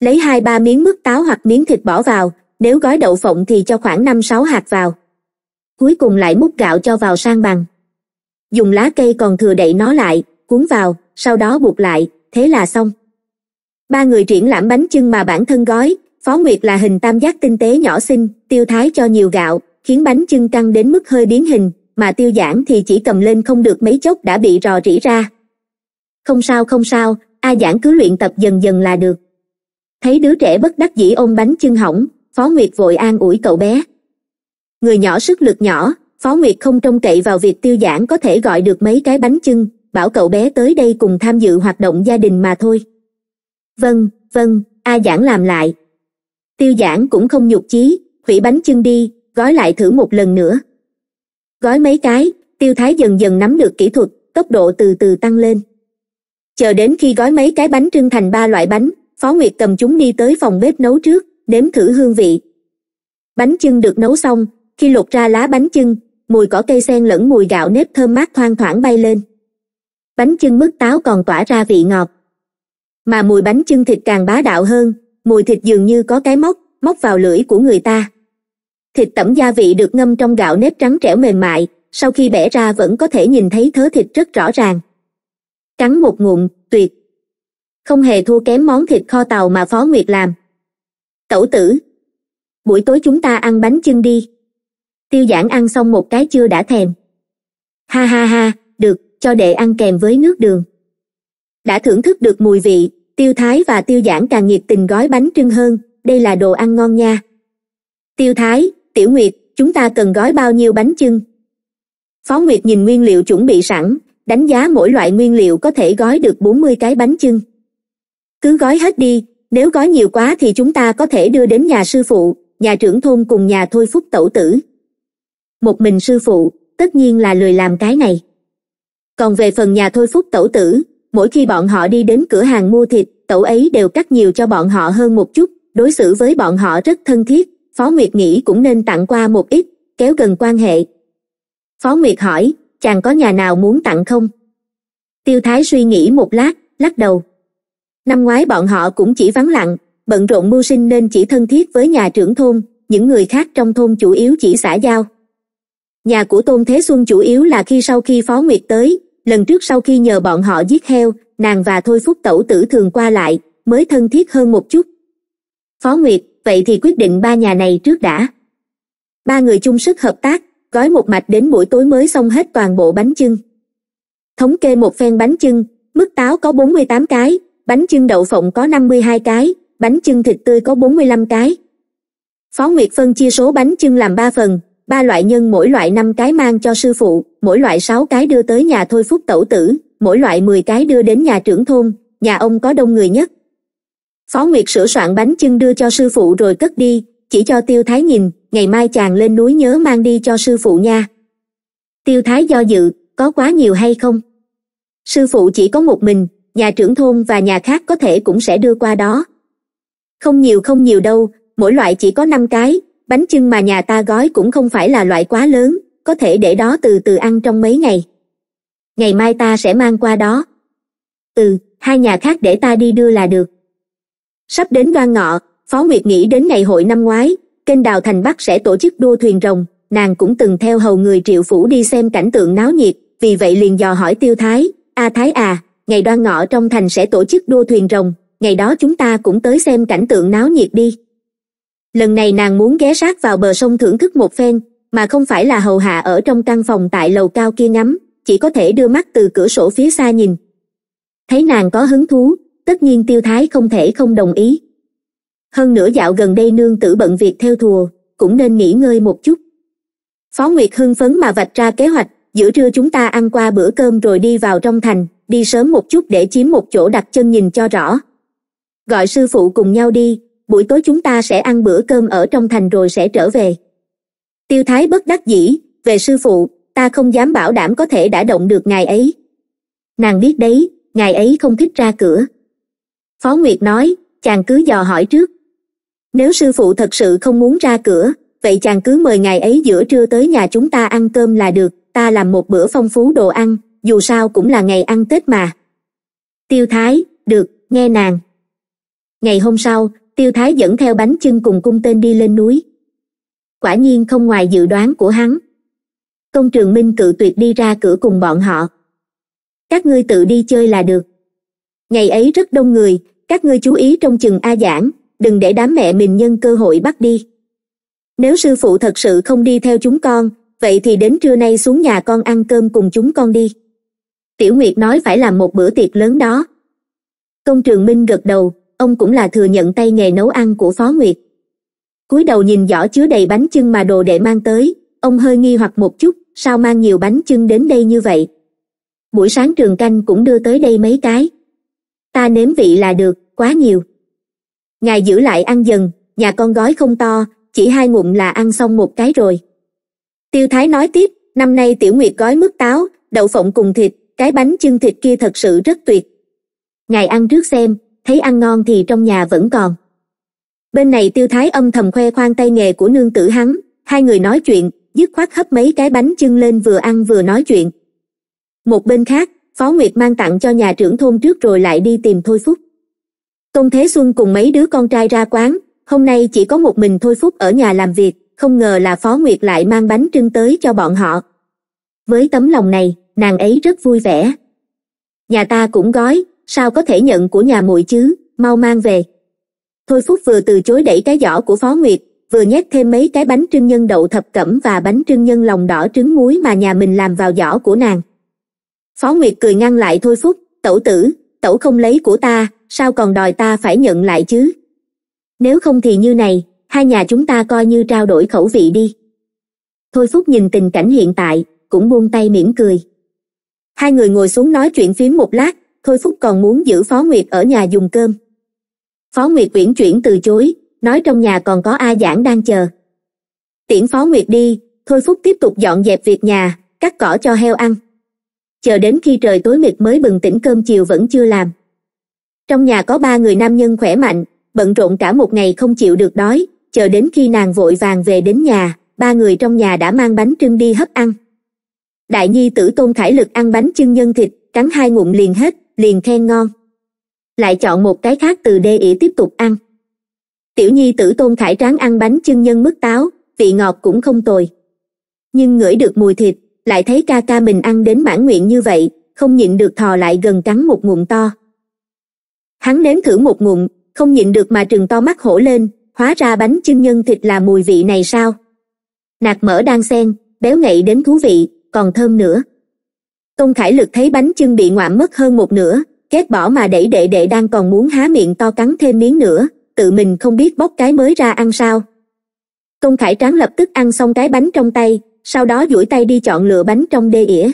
Speaker 1: lấy hai ba miếng mứt táo hoặc miếng thịt bỏ vào nếu gói đậu phộng thì cho khoảng năm sáu hạt vào cuối cùng lại múc gạo cho vào sang bằng dùng lá cây còn thừa đậy nó lại cuốn vào sau đó buộc lại thế là xong ba người triển lãm bánh chưng mà bản thân gói phó nguyệt là hình tam giác tinh tế nhỏ xinh tiêu thái cho nhiều gạo khiến bánh chưng căng đến mức hơi biến hình mà tiêu giãn thì chỉ cầm lên không được mấy chốc đã bị rò rỉ ra không sao không sao a giảng cứ luyện tập dần dần là được thấy đứa trẻ bất đắc dĩ ôm bánh chưng hỏng phó nguyệt vội an ủi cậu bé người nhỏ sức lực nhỏ phó nguyệt không trông cậy vào việc tiêu giảng có thể gọi được mấy cái bánh chưng bảo cậu bé tới đây cùng tham dự hoạt động gia đình mà thôi vâng vâng a giảng làm lại tiêu giảng cũng không nhục chí hủy bánh chưng đi gói lại thử một lần nữa gói mấy cái tiêu thái dần dần nắm được kỹ thuật tốc độ từ từ tăng lên chờ đến khi gói mấy cái bánh trưng thành ba loại bánh phó nguyệt cầm chúng đi tới phòng bếp nấu trước nếm thử hương vị bánh chưng được nấu xong khi lột ra lá bánh chưng mùi cỏ cây sen lẫn mùi gạo nếp thơm mát thoang thoảng bay lên bánh chưng mứt táo còn tỏa ra vị ngọt mà mùi bánh chưng thịt càng bá đạo hơn mùi thịt dường như có cái móc móc vào lưỡi của người ta thịt tẩm gia vị được ngâm trong gạo nếp trắng trẻo mềm mại sau khi bẻ ra vẫn có thể nhìn thấy thớ thịt rất rõ ràng cắn một ngụm tuyệt không hề thua kém món thịt kho tàu mà phó nguyệt làm tẩu tử buổi tối chúng ta ăn bánh chưng đi tiêu giãn ăn xong một cái chưa đã thèm ha ha ha được cho đệ ăn kèm với nước đường đã thưởng thức được mùi vị tiêu thái và tiêu giãn càng nhiệt tình gói bánh trưng hơn đây là đồ ăn ngon nha tiêu thái tiểu nguyệt chúng ta cần gói bao nhiêu bánh chưng phó nguyệt nhìn nguyên liệu chuẩn bị sẵn đánh giá mỗi loại nguyên liệu có thể gói được 40 cái bánh chưng. Cứ gói hết đi, nếu gói nhiều quá thì chúng ta có thể đưa đến nhà sư phụ, nhà trưởng thôn cùng nhà thôi phúc tẩu tử. Một mình sư phụ, tất nhiên là lười làm cái này. Còn về phần nhà thôi phúc tẩu tử, mỗi khi bọn họ đi đến cửa hàng mua thịt, tẩu ấy đều cắt nhiều cho bọn họ hơn một chút, đối xử với bọn họ rất thân thiết, Phó Nguyệt nghĩ cũng nên tặng qua một ít, kéo gần quan hệ. Phó Nguyệt hỏi, chàng có nhà nào muốn tặng không tiêu thái suy nghĩ một lát lắc đầu năm ngoái bọn họ cũng chỉ vắng lặng bận rộn mưu sinh nên chỉ thân thiết với nhà trưởng thôn những người khác trong thôn chủ yếu chỉ xã giao nhà của tôn thế xuân chủ yếu là khi sau khi phó nguyệt tới lần trước sau khi nhờ bọn họ giết heo nàng và thôi phúc tẩu tử thường qua lại mới thân thiết hơn một chút phó nguyệt vậy thì quyết định ba nhà này trước đã ba người chung sức hợp tác gói một mạch đến buổi tối mới xong hết toàn bộ bánh chưng thống kê một phen bánh chưng mức táo có 48 cái bánh chưng đậu phộng có 52 cái bánh chưng thịt tươi có 45 cái phó nguyệt phân chia số bánh chưng làm ba phần ba loại nhân mỗi loại năm cái mang cho sư phụ mỗi loại sáu cái đưa tới nhà thôi phúc tẩu tử mỗi loại mười cái đưa đến nhà trưởng thôn nhà ông có đông người nhất phó nguyệt sửa soạn bánh chưng đưa cho sư phụ rồi cất đi chỉ cho tiêu thái nhìn ngày mai chàng lên núi nhớ mang đi cho sư phụ nha tiêu thái do dự có quá nhiều hay không sư phụ chỉ có một mình nhà trưởng thôn và nhà khác có thể cũng sẽ đưa qua đó không nhiều không nhiều đâu mỗi loại chỉ có năm cái bánh chưng mà nhà ta gói cũng không phải là loại quá lớn có thể để đó từ từ ăn trong mấy ngày ngày mai ta sẽ mang qua đó ừ hai nhà khác để ta đi đưa là được sắp đến đoan ngọ phó nguyệt nghĩ đến ngày hội năm ngoái kênh đào thành bắc sẽ tổ chức đua thuyền rồng nàng cũng từng theo hầu người triệu phủ đi xem cảnh tượng náo nhiệt vì vậy liền dò hỏi tiêu thái a thái à ngày đoan ngọ trong thành sẽ tổ chức đua thuyền rồng ngày đó chúng ta cũng tới xem cảnh tượng náo nhiệt đi lần này nàng muốn ghé sát vào bờ sông thưởng thức một phen mà không phải là hầu hạ ở trong căn phòng tại lầu cao kia ngắm chỉ có thể đưa mắt từ cửa sổ phía xa nhìn thấy nàng có hứng thú tất nhiên tiêu thái không thể không đồng ý hơn nữa dạo gần đây nương tử bận việc theo thùa cũng nên nghỉ ngơi một chút phó nguyệt hưng phấn mà vạch ra kế hoạch giữa trưa chúng ta ăn qua bữa cơm rồi đi vào trong thành đi sớm một chút để chiếm một chỗ đặt chân nhìn cho rõ gọi sư phụ cùng nhau đi buổi tối chúng ta sẽ ăn bữa cơm ở trong thành rồi sẽ trở về tiêu thái bất đắc dĩ về sư phụ ta không dám bảo đảm có thể đã động được ngài ấy nàng biết đấy ngài ấy không thích ra cửa phó nguyệt nói chàng cứ dò hỏi trước nếu sư phụ thật sự không muốn ra cửa vậy chàng cứ mời ngày ấy giữa trưa tới nhà chúng ta ăn cơm là được ta làm một bữa phong phú đồ ăn dù sao cũng là ngày ăn tết mà tiêu thái được nghe nàng ngày hôm sau tiêu thái dẫn theo bánh chưng cùng cung tên đi lên núi quả nhiên không ngoài dự đoán của hắn công trường minh cự tuyệt đi ra cửa cùng bọn họ các ngươi tự đi chơi là được ngày ấy rất đông người các ngươi chú ý trong chừng a giảng đừng để đám mẹ mình nhân cơ hội bắt đi nếu sư phụ thật sự không đi theo chúng con vậy thì đến trưa nay xuống nhà con ăn cơm cùng chúng con đi tiểu nguyệt nói phải làm một bữa tiệc lớn đó công trường minh gật đầu ông cũng là thừa nhận tay nghề nấu ăn của phó nguyệt cúi đầu nhìn giỏ chứa đầy bánh chưng mà đồ đệ mang tới ông hơi nghi hoặc một chút sao mang nhiều bánh chưng đến đây như vậy buổi sáng trường canh cũng đưa tới đây mấy cái ta nếm vị là được quá nhiều ngài giữ lại ăn dần nhà con gói không to chỉ hai ngụm là ăn xong một cái rồi tiêu thái nói tiếp năm nay tiểu nguyệt gói mứt táo đậu phộng cùng thịt cái bánh chưng thịt kia thật sự rất tuyệt ngài ăn trước xem thấy ăn ngon thì trong nhà vẫn còn bên này tiêu thái âm thầm khoe khoang tay nghề của nương tử hắn hai người nói chuyện dứt khoát hấp mấy cái bánh chưng lên vừa ăn vừa nói chuyện một bên khác phó nguyệt mang tặng cho nhà trưởng thôn trước rồi lại đi tìm thôi phúc tôn thế xuân cùng mấy đứa con trai ra quán hôm nay chỉ có một mình thôi phúc ở nhà làm việc không ngờ là phó nguyệt lại mang bánh trưng tới cho bọn họ với tấm lòng này nàng ấy rất vui vẻ nhà ta cũng gói sao có thể nhận của nhà muội chứ mau mang về thôi phúc vừa từ chối đẩy cái giỏ của phó nguyệt vừa nhét thêm mấy cái bánh trưng nhân đậu thập cẩm và bánh trưng nhân lòng đỏ trứng muối mà nhà mình làm vào giỏ của nàng phó nguyệt cười ngăn lại thôi phúc tẩu tử tẩu không lấy của ta sao còn đòi ta phải nhận lại chứ nếu không thì như này hai nhà chúng ta coi như trao đổi khẩu vị đi thôi phúc nhìn tình cảnh hiện tại cũng buông tay mỉm cười hai người ngồi xuống nói chuyện phím một lát thôi phúc còn muốn giữ phó nguyệt ở nhà dùng cơm phó nguyệt uyển chuyển từ chối nói trong nhà còn có a giảng đang chờ tiễn phó nguyệt đi thôi phúc tiếp tục dọn dẹp việc nhà cắt cỏ cho heo ăn chờ đến khi trời tối mịt mới bừng tỉnh cơm chiều vẫn chưa làm trong nhà có ba người nam nhân khỏe mạnh bận rộn cả một ngày không chịu được đói chờ đến khi nàng vội vàng về đến nhà ba người trong nhà đã mang bánh trưng đi hấp ăn đại nhi tử tôn khải lực ăn bánh trưng nhân thịt cắn hai ngụm liền hết liền khen ngon lại chọn một cái khác từ đê ỉ tiếp tục ăn tiểu nhi tử tôn khải tráng ăn bánh trưng nhân mứt táo vị ngọt cũng không tồi nhưng ngửi được mùi thịt lại thấy ca ca mình ăn đến mãn nguyện như vậy không nhịn được thò lại gần cắn một ngụm to hắn nếm thử một ngụm không nhịn được mà trừng to mắt hổ lên hóa ra bánh chưng nhân thịt là mùi vị này sao nạc mỡ đang xen béo ngậy đến thú vị còn thơm nữa công khải lực thấy bánh chưng bị ngoạm mất hơn một nửa ghét bỏ mà đẩy đệ đệ đang còn muốn há miệng to cắn thêm miếng nữa tự mình không biết bóc cái mới ra ăn sao công khải tráng lập tức ăn xong cái bánh trong tay sau đó duỗi tay đi chọn lựa bánh trong đê ỉa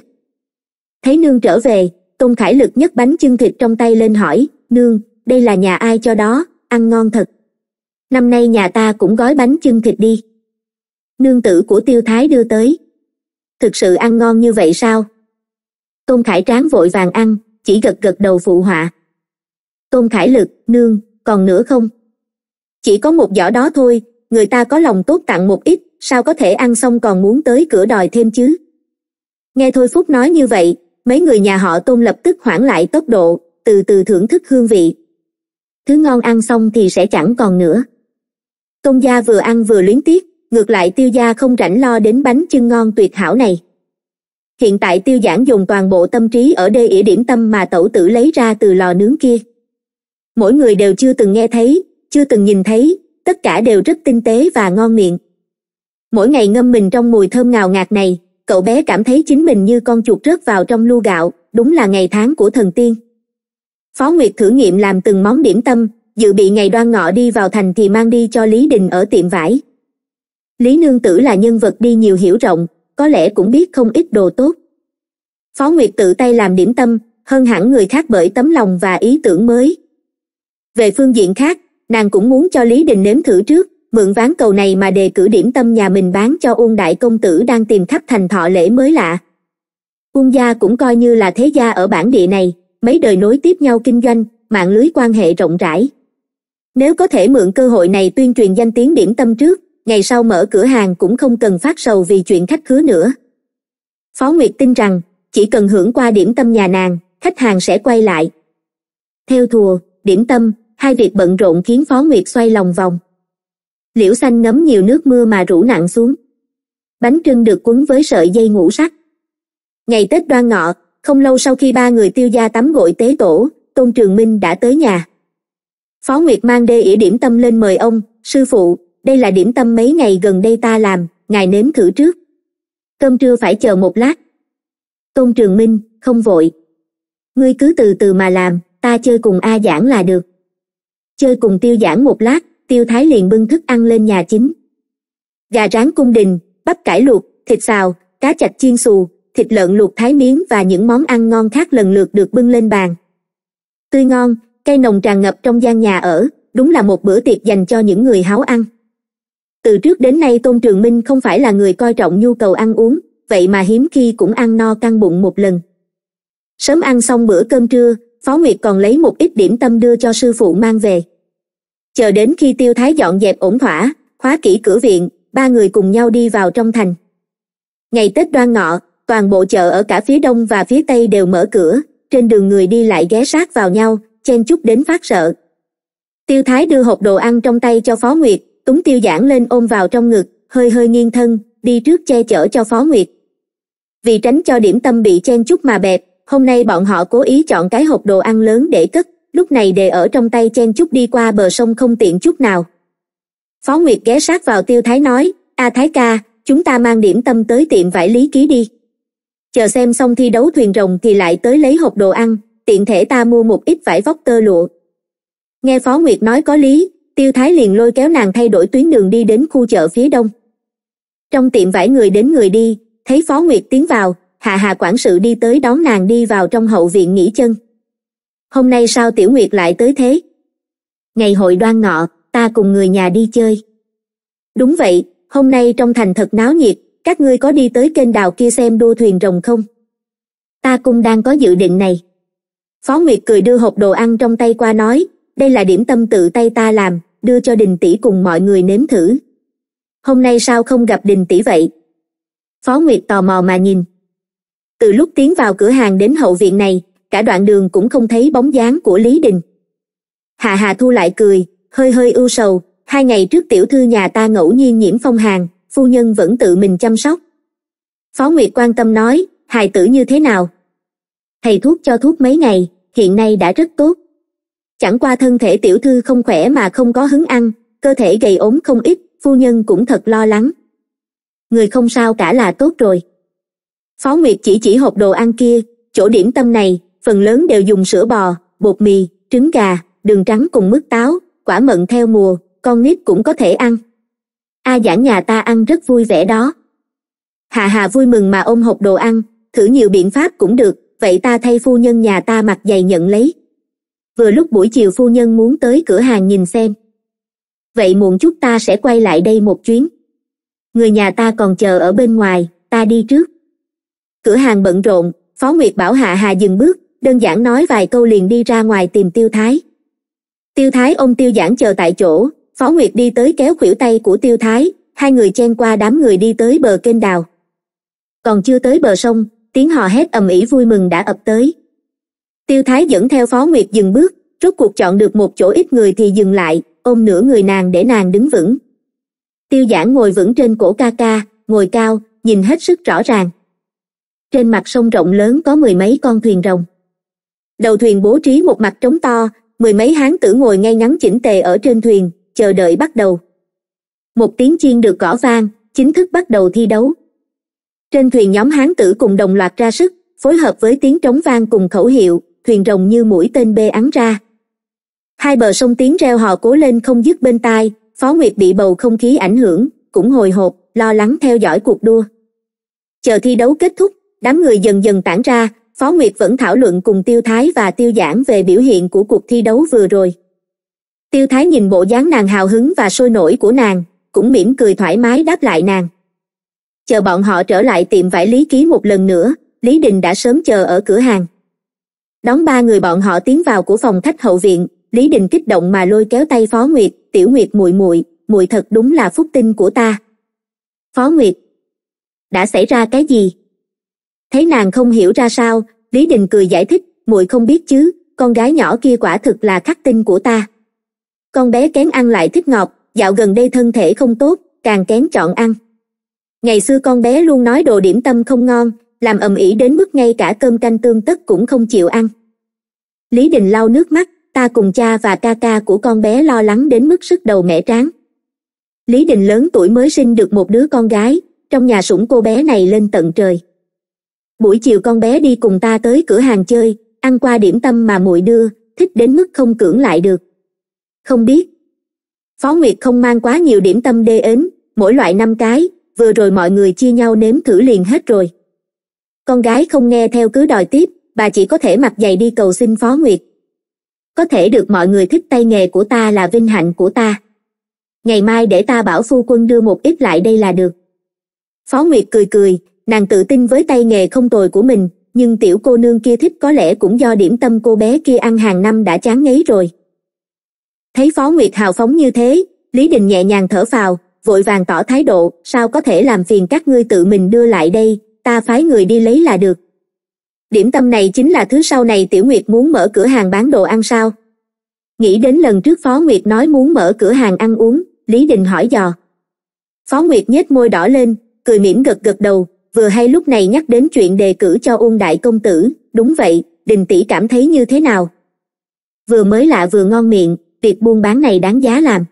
Speaker 1: thấy nương trở về tôn khải lực nhấc bánh chưng thịt trong tay lên hỏi nương đây là nhà ai cho đó ăn ngon thật năm nay nhà ta cũng gói bánh chưng thịt đi nương tử của tiêu thái đưa tới thực sự ăn ngon như vậy sao tôn khải tráng vội vàng ăn chỉ gật gật đầu phụ họa tôn khải lực nương còn nữa không chỉ có một giỏ đó thôi người ta có lòng tốt tặng một ít sao có thể ăn xong còn muốn tới cửa đòi thêm chứ nghe thôi phúc nói như vậy mấy người nhà họ tôn lập tức hoãn lại tốc độ từ từ thưởng thức hương vị thứ ngon ăn xong thì sẽ chẳng còn nữa tôn gia vừa ăn vừa luyến tiếc ngược lại tiêu gia không rảnh lo đến bánh chưng ngon tuyệt hảo này hiện tại tiêu giản dùng toàn bộ tâm trí ở đây ỉa điểm tâm mà tẩu tử lấy ra từ lò nướng kia mỗi người đều chưa từng nghe thấy chưa từng nhìn thấy tất cả đều rất tinh tế và ngon miệng mỗi ngày ngâm mình trong mùi thơm ngào ngạt này cậu bé cảm thấy chính mình như con chuột rớt vào trong lu gạo đúng là ngày tháng của thần tiên phó nguyệt thử nghiệm làm từng món điểm tâm dự bị ngày đoan ngọ đi vào thành thì mang đi cho lý đình ở tiệm vải lý nương tử là nhân vật đi nhiều hiểu rộng có lẽ cũng biết không ít đồ tốt phó nguyệt tự tay làm điểm tâm hơn hẳn người khác bởi tấm lòng và ý tưởng mới về phương diện khác nàng cũng muốn cho lý đình nếm thử trước mượn ván cầu này mà đề cử điểm tâm nhà mình bán cho uông đại công tử đang tìm khắp thành thọ lễ mới lạ uông gia cũng coi như là thế gia ở bản địa này mấy đời nối tiếp nhau kinh doanh mạng lưới quan hệ rộng rãi nếu có thể mượn cơ hội này tuyên truyền danh tiếng điểm tâm trước ngày sau mở cửa hàng cũng không cần phát sầu vì chuyện khách khứa nữa phó nguyệt tin rằng chỉ cần hưởng qua điểm tâm nhà nàng khách hàng sẽ quay lại theo thùa điểm tâm hai việc bận rộn khiến phó nguyệt xoay lòng vòng liễu xanh ngấm nhiều nước mưa mà rủ nặng xuống bánh trưng được quấn với sợi dây ngũ sắc ngày tết đoan ngọ không lâu sau khi ba người tiêu gia tắm gội tế tổ tôn trường minh đã tới nhà phó nguyệt mang đê ỉa điểm tâm lên mời ông sư phụ đây là điểm tâm mấy ngày gần đây ta làm ngài nếm thử trước cơm trưa phải chờ một lát tôn trường minh không vội ngươi cứ từ từ mà làm ta chơi cùng a giảng là được chơi cùng tiêu giảng một lát tiêu thái liền bưng thức ăn lên nhà chính gà rán cung đình bắp cải luộc thịt xào cá chạch chiên xù thịt lợn luộc thái miếng và những món ăn ngon khác lần lượt được bưng lên bàn tươi ngon cây nồng tràn ngập trong gian nhà ở đúng là một bữa tiệc dành cho những người háo ăn từ trước đến nay tôn trường minh không phải là người coi trọng nhu cầu ăn uống vậy mà hiếm khi cũng ăn no căng bụng một lần sớm ăn xong bữa cơm trưa phó nguyệt còn lấy một ít điểm tâm đưa cho sư phụ mang về chờ đến khi tiêu thái dọn dẹp ổn thỏa khóa kỹ cửa viện ba người cùng nhau đi vào trong thành ngày tết đoan ngọ toàn bộ chợ ở cả phía đông và phía tây đều mở cửa trên đường người đi lại ghé sát vào nhau chen chúc đến phát sợ tiêu thái đưa hộp đồ ăn trong tay cho phó nguyệt túng tiêu giản lên ôm vào trong ngực hơi hơi nghiêng thân đi trước che chở cho phó nguyệt vì tránh cho điểm tâm bị chen chúc mà bẹp hôm nay bọn họ cố ý chọn cái hộp đồ ăn lớn để cất lúc này đề ở trong tay chen chút đi qua bờ sông không tiện chút nào phó nguyệt ghé sát vào tiêu thái nói a thái ca chúng ta mang điểm tâm tới tiệm vải lý ký đi chờ xem xong thi đấu thuyền rồng thì lại tới lấy hộp đồ ăn tiện thể ta mua một ít vải vóc tơ lụa nghe phó nguyệt nói có lý tiêu thái liền lôi kéo nàng thay đổi tuyến đường đi đến khu chợ phía đông trong tiệm vải người đến người đi thấy phó nguyệt tiến vào hà hà quản sự đi tới đón nàng đi vào trong hậu viện nghỉ chân hôm nay sao tiểu nguyệt lại tới thế ngày hội đoan ngọ ta cùng người nhà đi chơi đúng vậy hôm nay trong thành thật náo nhiệt các ngươi có đi tới kênh đào kia xem đua thuyền rồng không ta cũng đang có dự định này phó nguyệt cười đưa hộp đồ ăn trong tay qua nói đây là điểm tâm tự tay ta làm đưa cho đình tỷ cùng mọi người nếm thử hôm nay sao không gặp đình tỷ vậy phó nguyệt tò mò mà nhìn từ lúc tiến vào cửa hàng đến hậu viện này cả đoạn đường cũng không thấy bóng dáng của lý đình hà hà thu lại cười hơi hơi ưu sầu hai ngày trước tiểu thư nhà ta ngẫu nhiên nhiễm phong hàn phu nhân vẫn tự mình chăm sóc phó nguyệt quan tâm nói hài tử như thế nào thầy thuốc cho thuốc mấy ngày hiện nay đã rất tốt chẳng qua thân thể tiểu thư không khỏe mà không có hứng ăn cơ thể gầy ốm không ít phu nhân cũng thật lo lắng người không sao cả là tốt rồi phó nguyệt chỉ chỉ hộp đồ ăn kia chỗ điểm tâm này phần lớn đều dùng sữa bò bột mì trứng gà đường trắng cùng mứt táo quả mận theo mùa con nít cũng có thể ăn a giảng nhà ta ăn rất vui vẻ đó hà hà vui mừng mà ôm hộp đồ ăn thử nhiều biện pháp cũng được vậy ta thay phu nhân nhà ta mặc giày nhận lấy vừa lúc buổi chiều phu nhân muốn tới cửa hàng nhìn xem vậy muộn chút ta sẽ quay lại đây một chuyến người nhà ta còn chờ ở bên ngoài ta đi trước cửa hàng bận rộn phó nguyệt bảo hạ hà dừng bước đơn giản nói vài câu liền đi ra ngoài tìm tiêu thái tiêu thái ôm tiêu giản chờ tại chỗ phó nguyệt đi tới kéo khuỷu tay của tiêu thái hai người chen qua đám người đi tới bờ kênh đào còn chưa tới bờ sông tiếng hò hét ầm ĩ vui mừng đã ập tới tiêu thái dẫn theo phó nguyệt dừng bước rốt cuộc chọn được một chỗ ít người thì dừng lại ôm nửa người nàng để nàng đứng vững tiêu giản ngồi vững trên cổ ca ca ngồi cao nhìn hết sức rõ ràng trên mặt sông rộng lớn có mười mấy con thuyền rồng đầu thuyền bố trí một mặt trống to mười mấy hán tử ngồi ngay ngắn chỉnh tề ở trên thuyền chờ đợi bắt đầu một tiếng chiên được gõ vang chính thức bắt đầu thi đấu trên thuyền nhóm hán tử cùng đồng loạt ra sức phối hợp với tiếng trống vang cùng khẩu hiệu thuyền rồng như mũi tên bê ắn ra hai bờ sông tiếng reo hò cố lên không dứt bên tai phó nguyệt bị bầu không khí ảnh hưởng cũng hồi hộp lo lắng theo dõi cuộc đua chờ thi đấu kết thúc đám người dần dần tản ra phó nguyệt vẫn thảo luận cùng tiêu thái và tiêu Giản về biểu hiện của cuộc thi đấu vừa rồi tiêu thái nhìn bộ dáng nàng hào hứng và sôi nổi của nàng cũng mỉm cười thoải mái đáp lại nàng chờ bọn họ trở lại tiệm vải lý ký một lần nữa lý đình đã sớm chờ ở cửa hàng đón ba người bọn họ tiến vào của phòng khách hậu viện lý đình kích động mà lôi kéo tay phó nguyệt tiểu nguyệt muội muội muội thật đúng là phúc tinh của ta phó nguyệt đã xảy ra cái gì thấy nàng không hiểu ra sao lý đình cười giải thích muội không biết chứ con gái nhỏ kia quả thực là khắc tinh của ta con bé kén ăn lại thích ngọt dạo gần đây thân thể không tốt càng kén chọn ăn ngày xưa con bé luôn nói đồ điểm tâm không ngon làm ầm ĩ đến mức ngay cả cơm canh tương tất cũng không chịu ăn lý đình lau nước mắt ta cùng cha và ca ca của con bé lo lắng đến mức sức đầu mẻ tráng lý đình lớn tuổi mới sinh được một đứa con gái trong nhà sủng cô bé này lên tận trời buổi chiều con bé đi cùng ta tới cửa hàng chơi ăn qua điểm tâm mà muội đưa thích đến mức không cưỡng lại được không biết phó nguyệt không mang quá nhiều điểm tâm đê ến mỗi loại năm cái vừa rồi mọi người chia nhau nếm thử liền hết rồi con gái không nghe theo cứ đòi tiếp bà chỉ có thể mặc giày đi cầu xin phó nguyệt có thể được mọi người thích tay nghề của ta là vinh hạnh của ta ngày mai để ta bảo phu quân đưa một ít lại đây là được phó nguyệt cười cười nàng tự tin với tay nghề không tồi của mình nhưng tiểu cô nương kia thích có lẽ cũng do điểm tâm cô bé kia ăn hàng năm đã chán ngấy rồi thấy phó nguyệt hào phóng như thế lý đình nhẹ nhàng thở phào vội vàng tỏ thái độ sao có thể làm phiền các ngươi tự mình đưa lại đây ta phái người đi lấy là được điểm tâm này chính là thứ sau này tiểu nguyệt muốn mở cửa hàng bán đồ ăn sao nghĩ đến lần trước phó nguyệt nói muốn mở cửa hàng ăn uống lý đình hỏi dò phó nguyệt nhếch môi đỏ lên cười mỉm gật gật đầu vừa hay lúc này nhắc đến chuyện đề cử cho ôn đại công tử đúng vậy đình tỷ cảm thấy như thế nào vừa mới lạ vừa ngon miệng việc buôn bán này đáng giá làm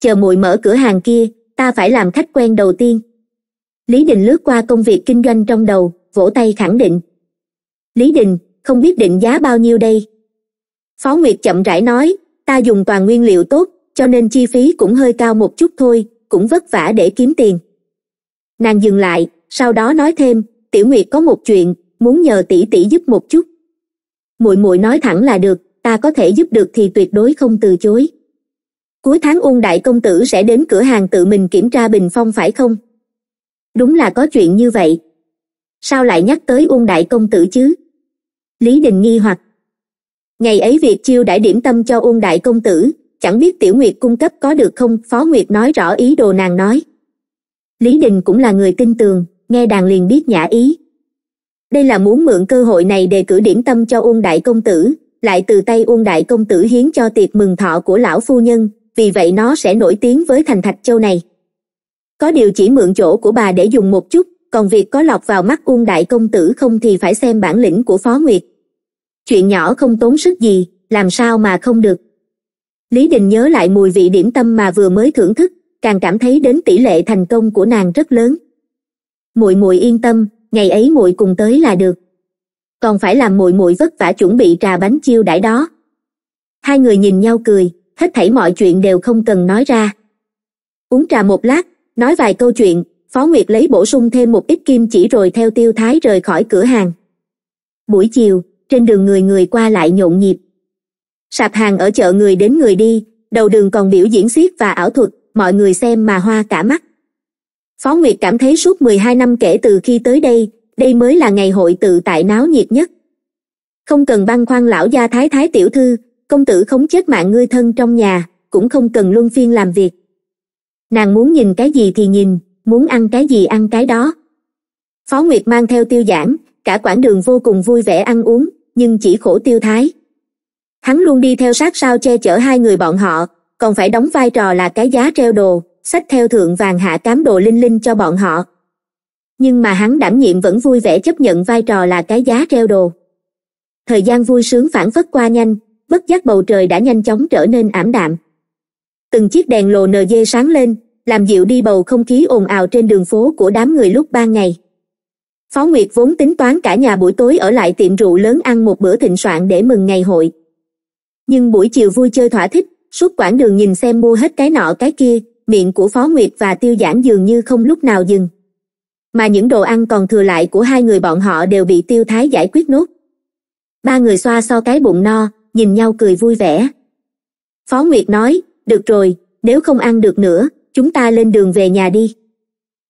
Speaker 1: chờ muội mở cửa hàng kia ta phải làm khách quen đầu tiên lý đình lướt qua công việc kinh doanh trong đầu vỗ tay khẳng định lý đình không biết định giá bao nhiêu đây phó nguyệt chậm rãi nói ta dùng toàn nguyên liệu tốt cho nên chi phí cũng hơi cao một chút thôi cũng vất vả để kiếm tiền nàng dừng lại sau đó nói thêm tiểu nguyệt có một chuyện muốn nhờ tỷ tỷ giúp một chút muội muội nói thẳng là được ta có thể giúp được thì tuyệt đối không từ chối cuối tháng uông đại công tử sẽ đến cửa hàng tự mình kiểm tra bình phong phải không đúng là có chuyện như vậy sao lại nhắc tới uông đại công tử chứ lý đình nghi hoặc ngày ấy việt chiêu đã điểm tâm cho uông đại công tử chẳng biết tiểu nguyệt cung cấp có được không phó nguyệt nói rõ ý đồ nàng nói lý đình cũng là người tin tường nghe đàn liền biết nhã ý đây là muốn mượn cơ hội này đề cử điểm tâm cho uông đại công tử lại từ tay uông đại công tử hiến cho tiệc mừng thọ của lão phu nhân vì vậy nó sẽ nổi tiếng với thành thạch châu này có điều chỉ mượn chỗ của bà để dùng một chút còn việc có lọc vào mắt uông đại công tử không thì phải xem bản lĩnh của phó nguyệt chuyện nhỏ không tốn sức gì làm sao mà không được lý đình nhớ lại mùi vị điểm tâm mà vừa mới thưởng thức càng cảm thấy đến tỷ lệ thành công của nàng rất lớn muội muội yên tâm ngày ấy muội cùng tới là được còn phải làm muội muội vất vả chuẩn bị trà bánh chiêu đãi đó hai người nhìn nhau cười hết thảy mọi chuyện đều không cần nói ra uống trà một lát nói vài câu chuyện phó nguyệt lấy bổ sung thêm một ít kim chỉ rồi theo tiêu thái rời khỏi cửa hàng buổi chiều trên đường người người qua lại nhộn nhịp sạp hàng ở chợ người đến người đi đầu đường còn biểu diễn xiết và ảo thuật mọi người xem mà hoa cả mắt phó nguyệt cảm thấy suốt mười hai năm kể từ khi tới đây đây mới là ngày hội tự tại náo nhiệt nhất không cần băn khoăn lão gia thái thái tiểu thư công tử khống chết mạng ngươi thân trong nhà cũng không cần luân phiên làm việc nàng muốn nhìn cái gì thì nhìn muốn ăn cái gì ăn cái đó phó nguyệt mang theo tiêu giản cả quãng đường vô cùng vui vẻ ăn uống nhưng chỉ khổ tiêu thái hắn luôn đi theo sát sao che chở hai người bọn họ còn phải đóng vai trò là cái giá treo đồ sách theo thượng vàng hạ cám đồ linh linh cho bọn họ nhưng mà hắn đảm nhiệm vẫn vui vẻ chấp nhận vai trò là cái giá treo đồ thời gian vui sướng phản phất qua nhanh bất giác bầu trời đã nhanh chóng trở nên ảm đạm từng chiếc đèn lồ nờ dê sáng lên làm dịu đi bầu không khí ồn ào trên đường phố của đám người lúc ban ngày phó nguyệt vốn tính toán cả nhà buổi tối ở lại tiệm rượu lớn ăn một bữa thịnh soạn để mừng ngày hội nhưng buổi chiều vui chơi thỏa thích suốt quãng đường nhìn xem mua hết cái nọ cái kia miệng của phó nguyệt và tiêu giản dường như không lúc nào dừng mà những đồ ăn còn thừa lại của hai người bọn họ đều bị tiêu thái giải quyết nốt ba người xoa so cái bụng no nhìn nhau cười vui vẻ phó nguyệt nói được rồi nếu không ăn được nữa chúng ta lên đường về nhà đi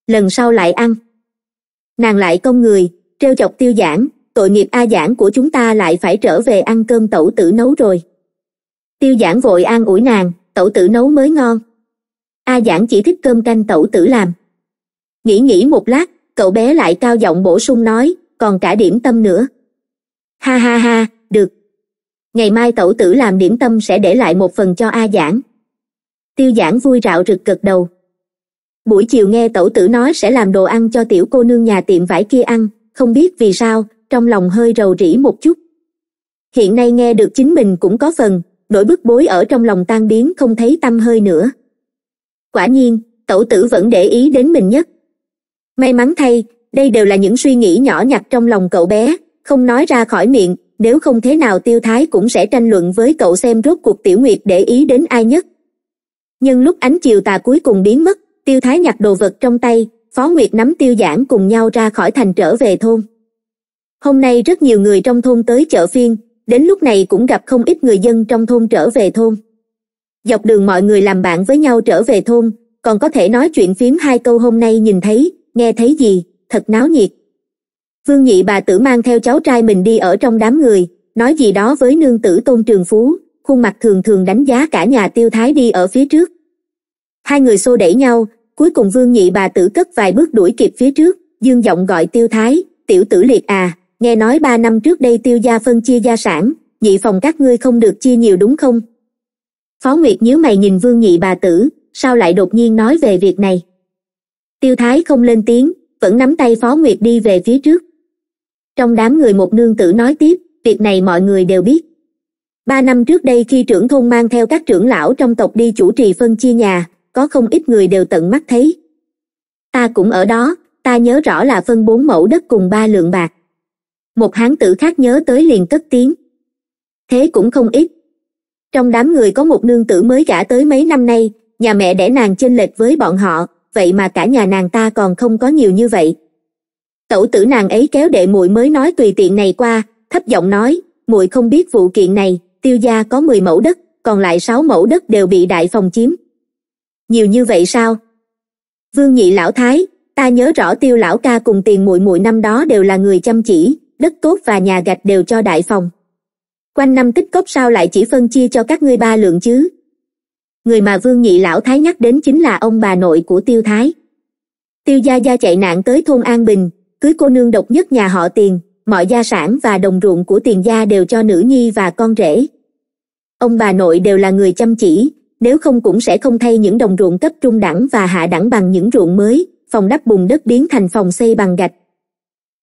Speaker 1: lần sau lại ăn nàng lại công người treo chọc tiêu giản tội nghiệp a giản của chúng ta lại phải trở về ăn cơm tẩu tử nấu rồi tiêu giản vội an ủi nàng tẩu tử nấu mới ngon a giảng chỉ thích cơm canh tẩu tử làm nghĩ nghĩ một lát cậu bé lại cao giọng bổ sung nói còn cả điểm tâm nữa ha ha ha được ngày mai tẩu tử làm điểm tâm sẽ để lại một phần cho a giảng tiêu giảng vui rạo rực gật đầu buổi chiều nghe tẩu tử nói sẽ làm đồ ăn cho tiểu cô nương nhà tiệm vải kia ăn không biết vì sao trong lòng hơi rầu rĩ một chút hiện nay nghe được chính mình cũng có phần nỗi bức bối ở trong lòng tan biến không thấy tâm hơi nữa quả nhiên tẩu tử vẫn để ý đến mình nhất may mắn thay đây đều là những suy nghĩ nhỏ nhặt trong lòng cậu bé không nói ra khỏi miệng nếu không thế nào tiêu thái cũng sẽ tranh luận với cậu xem rốt cuộc tiểu nguyệt để ý đến ai nhất nhưng lúc ánh chiều tà cuối cùng biến mất tiêu thái nhặt đồ vật trong tay phó nguyệt nắm tiêu giản cùng nhau ra khỏi thành trở về thôn hôm nay rất nhiều người trong thôn tới chợ phiên đến lúc này cũng gặp không ít người dân trong thôn trở về thôn dọc đường mọi người làm bạn với nhau trở về thôn còn có thể nói chuyện phím hai câu hôm nay nhìn thấy nghe thấy gì thật náo nhiệt vương nhị bà tử mang theo cháu trai mình đi ở trong đám người nói gì đó với nương tử tôn trường phú khuôn mặt thường thường đánh giá cả nhà tiêu thái đi ở phía trước hai người xô đẩy nhau cuối cùng vương nhị bà tử cất vài bước đuổi kịp phía trước dương giọng gọi tiêu thái tiểu tử liệt à nghe nói ba năm trước đây tiêu gia phân chia gia sản nhị phòng các ngươi không được chia nhiều đúng không phó nguyệt nhíu mày nhìn vương nhị bà tử sao lại đột nhiên nói về việc này tiêu thái không lên tiếng vẫn nắm tay phó nguyệt đi về phía trước trong đám người một nương tử nói tiếp việc này mọi người đều biết ba năm trước đây khi trưởng thôn mang theo các trưởng lão trong tộc đi chủ trì phân chia nhà có không ít người đều tận mắt thấy ta cũng ở đó ta nhớ rõ là phân bốn mẫu đất cùng ba lượng bạc một hán tử khác nhớ tới liền cất tiếng thế cũng không ít trong đám người có một nương tử mới gả tới mấy năm nay nhà mẹ đẻ nàng chênh lệch với bọn họ vậy mà cả nhà nàng ta còn không có nhiều như vậy tẩu tử nàng ấy kéo đệ muội mới nói tùy tiện này qua thấp giọng nói muội không biết vụ kiện này tiêu gia có 10 mẫu đất còn lại 6 mẫu đất đều bị đại phòng chiếm nhiều như vậy sao vương nhị lão thái ta nhớ rõ tiêu lão ca cùng tiền muội muội năm đó đều là người chăm chỉ đất tốt và nhà gạch đều cho đại phòng quanh năm tích cốc sao lại chỉ phân chia cho các ngươi ba lượng chứ người mà vương nhị lão thái nhắc đến chính là ông bà nội của tiêu thái tiêu gia gia chạy nạn tới thôn an bình cưới cô nương độc nhất nhà họ tiền mọi gia sản và đồng ruộng của tiền gia đều cho nữ nhi và con rể ông bà nội đều là người chăm chỉ nếu không cũng sẽ không thay những đồng ruộng cấp trung đẳng và hạ đẳng bằng những ruộng mới phòng đắp bùn đất biến thành phòng xây bằng gạch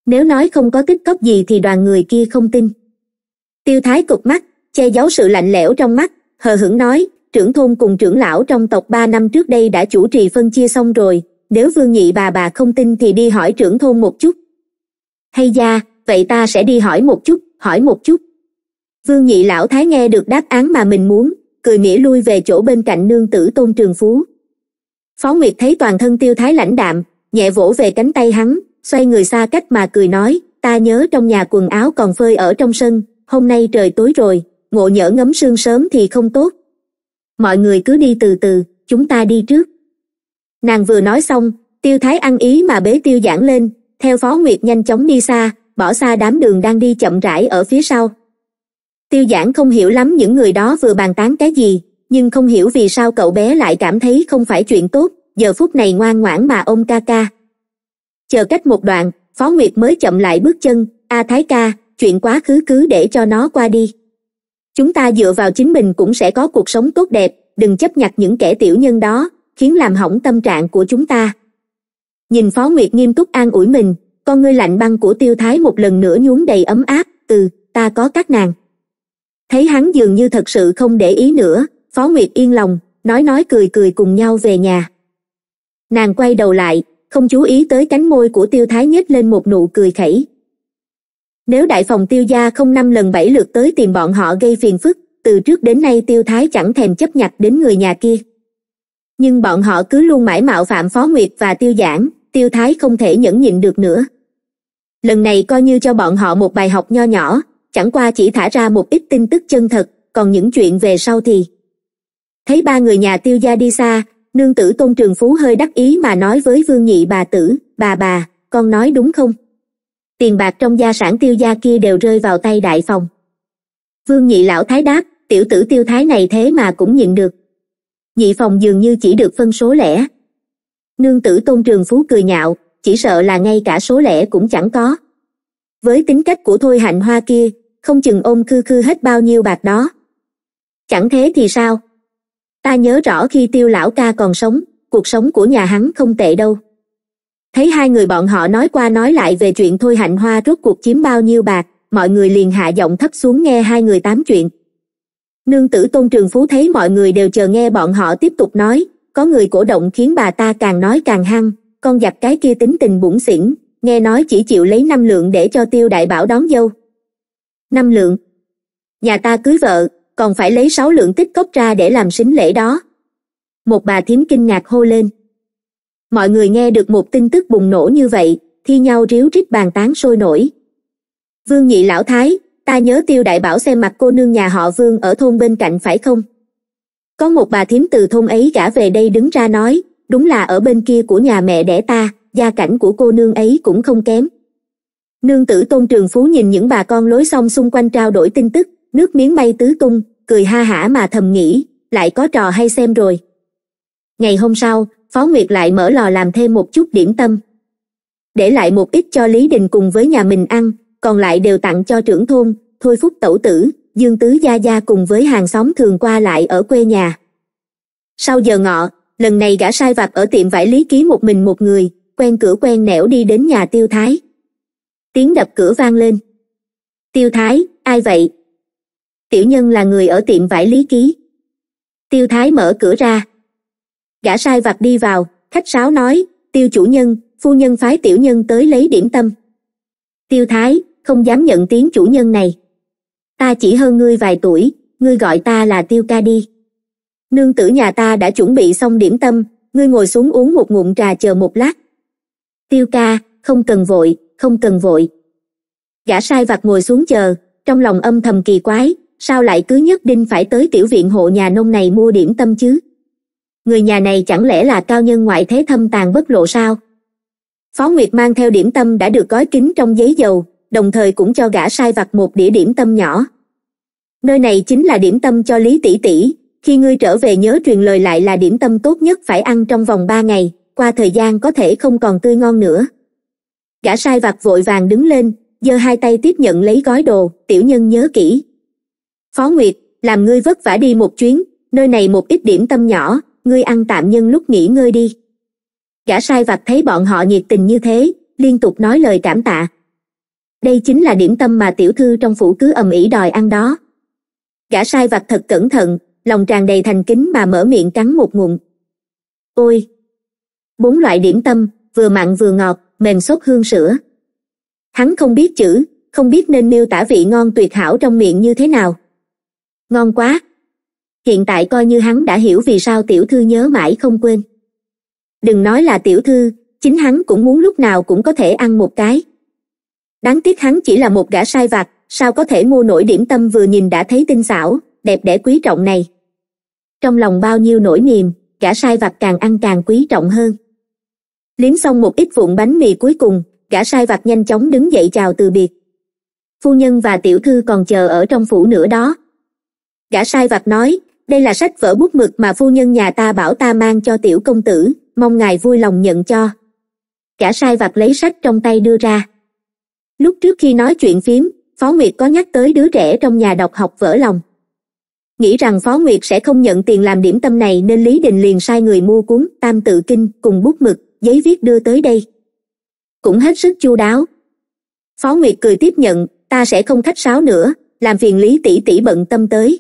Speaker 1: nếu nói không có tích cóp gì thì đoàn người kia không tin tiêu thái cụp mắt che giấu sự lạnh lẽo trong mắt hờ hững nói trưởng thôn cùng trưởng lão trong tộc ba năm trước đây đã chủ trì phân chia xong rồi nếu vương nhị bà bà không tin thì đi hỏi trưởng thôn một chút hay ra vậy ta sẽ đi hỏi một chút hỏi một chút vương nhị lão thái nghe được đáp án mà mình muốn cười mỉa lui về chỗ bên cạnh nương tử tôn trường phú phó nguyệt thấy toàn thân tiêu thái lãnh đạm nhẹ vỗ về cánh tay hắn xoay người xa cách mà cười nói ta nhớ trong nhà quần áo còn phơi ở trong sân hôm nay trời tối rồi ngộ nhỡ ngấm sương sớm thì không tốt mọi người cứ đi từ từ chúng ta đi trước nàng vừa nói xong tiêu thái ăn ý mà bế tiêu giảng lên theo phó nguyệt nhanh chóng đi xa bỏ xa đám đường đang đi chậm rãi ở phía sau tiêu giảng không hiểu lắm những người đó vừa bàn tán cái gì nhưng không hiểu vì sao cậu bé lại cảm thấy không phải chuyện tốt giờ phút này ngoan ngoãn mà ôm ca ca chờ cách một đoạn phó nguyệt mới chậm lại bước chân a thái ca chuyện quá khứ cứ để cho nó qua đi chúng ta dựa vào chính mình cũng sẽ có cuộc sống tốt đẹp đừng chấp nhặt những kẻ tiểu nhân đó khiến làm hỏng tâm trạng của chúng ta nhìn phó nguyệt nghiêm túc an ủi mình con ngươi lạnh băng của tiêu thái một lần nữa nhún đầy ấm áp từ ta có các nàng thấy hắn dường như thật sự không để ý nữa phó nguyệt yên lòng nói nói cười cười cùng nhau về nhà nàng quay đầu lại không chú ý tới cánh môi của tiêu thái nhếch lên một nụ cười khẩy nếu đại phòng tiêu gia không năm lần bảy lượt tới tìm bọn họ gây phiền phức từ trước đến nay tiêu thái chẳng thèm chấp nhặt đến người nhà kia nhưng bọn họ cứ luôn mãi mạo phạm phó nguyệt và tiêu giảng tiêu thái không thể nhẫn nhịn được nữa lần này coi như cho bọn họ một bài học nho nhỏ chẳng qua chỉ thả ra một ít tin tức chân thật còn những chuyện về sau thì thấy ba người nhà tiêu gia đi xa nương tử tôn trường phú hơi đắc ý mà nói với vương nhị bà tử bà bà con nói đúng không tiền bạc trong gia sản tiêu gia kia đều rơi vào tay đại phòng vương nhị lão thái đáp tiểu tử tiêu thái này thế mà cũng nhịn được nhị phòng dường như chỉ được phân số lẻ nương tử tôn trường phú cười nhạo chỉ sợ là ngay cả số lẻ cũng chẳng có với tính cách của thôi hạnh hoa kia không chừng ôm khư khư hết bao nhiêu bạc đó chẳng thế thì sao ta nhớ rõ khi tiêu lão ca còn sống cuộc sống của nhà hắn không tệ đâu thấy hai người bọn họ nói qua nói lại về chuyện thôi hạnh hoa rốt cuộc chiếm bao nhiêu bạc mọi người liền hạ giọng thấp xuống nghe hai người tám chuyện nương tử tôn trường phú thấy mọi người đều chờ nghe bọn họ tiếp tục nói có người cổ động khiến bà ta càng nói càng hăng con giặc cái kia tính tình bủn xỉn nghe nói chỉ chịu lấy năm lượng để cho tiêu đại bảo đón dâu năm lượng nhà ta cưới vợ còn phải lấy sáu lượng tích cốc ra để làm sính lễ đó một bà thím kinh ngạc hô lên mọi người nghe được một tin tức bùng nổ như vậy thi nhau ríu rít bàn tán sôi nổi vương nhị lão thái ta nhớ tiêu đại bảo xem mặt cô nương nhà họ vương ở thôn bên cạnh phải không có một bà thím từ thôn ấy gả về đây đứng ra nói đúng là ở bên kia của nhà mẹ đẻ ta gia cảnh của cô nương ấy cũng không kém nương tử tôn trường phú nhìn những bà con lối xong xung quanh trao đổi tin tức nước miếng bay tứ tung cười ha hả mà thầm nghĩ lại có trò hay xem rồi ngày hôm sau phó nguyệt lại mở lò làm thêm một chút điểm tâm để lại một ít cho lý đình cùng với nhà mình ăn còn lại đều tặng cho trưởng thôn thôi phúc tẩu tử dương tứ gia gia cùng với hàng xóm thường qua lại ở quê nhà sau giờ ngọ lần này gã sai vặt ở tiệm vải lý ký một mình một người quen cửa quen nẻo đi đến nhà tiêu thái tiếng đập cửa vang lên tiêu thái ai vậy tiểu nhân là người ở tiệm vải lý ký tiêu thái mở cửa ra gã sai vặt đi vào khách sáo nói tiêu chủ nhân phu nhân phái tiểu nhân tới lấy điểm tâm tiêu thái không dám nhận tiếng chủ nhân này ta chỉ hơn ngươi vài tuổi ngươi gọi ta là tiêu ca đi nương tử nhà ta đã chuẩn bị xong điểm tâm ngươi ngồi xuống uống một ngụm trà chờ một lát tiêu ca không cần vội không cần vội gã sai vặt ngồi xuống chờ trong lòng âm thầm kỳ quái sao lại cứ nhất định phải tới tiểu viện hộ nhà nông này mua điểm tâm chứ người nhà này chẳng lẽ là cao nhân ngoại thế thâm tàn bất lộ sao phó nguyệt mang theo điểm tâm đã được gói kín trong giấy dầu đồng thời cũng cho gã sai vặt một đĩa điểm tâm nhỏ nơi này chính là điểm tâm cho lý tỷ tỷ khi ngươi trở về nhớ truyền lời lại là điểm tâm tốt nhất phải ăn trong vòng ba ngày qua thời gian có thể không còn tươi ngon nữa gã sai vặt vội vàng đứng lên giơ hai tay tiếp nhận lấy gói đồ tiểu nhân nhớ kỹ phó nguyệt làm ngươi vất vả đi một chuyến nơi này một ít điểm tâm nhỏ ngươi ăn tạm nhân lúc nghỉ ngơi đi gã sai vặt thấy bọn họ nhiệt tình như thế liên tục nói lời cảm tạ đây chính là điểm tâm mà tiểu thư trong phủ cứ ầm ĩ đòi ăn đó gã sai vặt thật cẩn thận lòng tràn đầy thành kính mà mở miệng cắn một ngụm ôi bốn loại điểm tâm vừa mặn vừa ngọt mềm xốp hương sữa hắn không biết chữ không biết nên miêu tả vị ngon tuyệt hảo trong miệng như thế nào ngon quá hiện tại coi như hắn đã hiểu vì sao tiểu thư nhớ mãi không quên đừng nói là tiểu thư chính hắn cũng muốn lúc nào cũng có thể ăn một cái đáng tiếc hắn chỉ là một gã sai vặt sao có thể mua nổi điểm tâm vừa nhìn đã thấy tinh xảo đẹp đẽ quý trọng này trong lòng bao nhiêu nỗi niềm gã sai vặt càng ăn càng quý trọng hơn liếm xong một ít vụn bánh mì cuối cùng gã sai vặt nhanh chóng đứng dậy chào từ biệt phu nhân và tiểu thư còn chờ ở trong phủ nữa đó gã sai vặt nói đây là sách vở bút mực mà phu nhân nhà ta bảo ta mang cho tiểu công tử mong ngài vui lòng nhận cho cả sai vặt lấy sách trong tay đưa ra lúc trước khi nói chuyện phím phó nguyệt có nhắc tới đứa trẻ trong nhà đọc học vỡ lòng nghĩ rằng phó nguyệt sẽ không nhận tiền làm điểm tâm này nên lý đình liền sai người mua cuốn tam tự kinh cùng bút mực giấy viết đưa tới đây cũng hết sức chu đáo phó nguyệt cười tiếp nhận ta sẽ không khách sáo nữa làm phiền lý tỷ tỷ bận tâm tới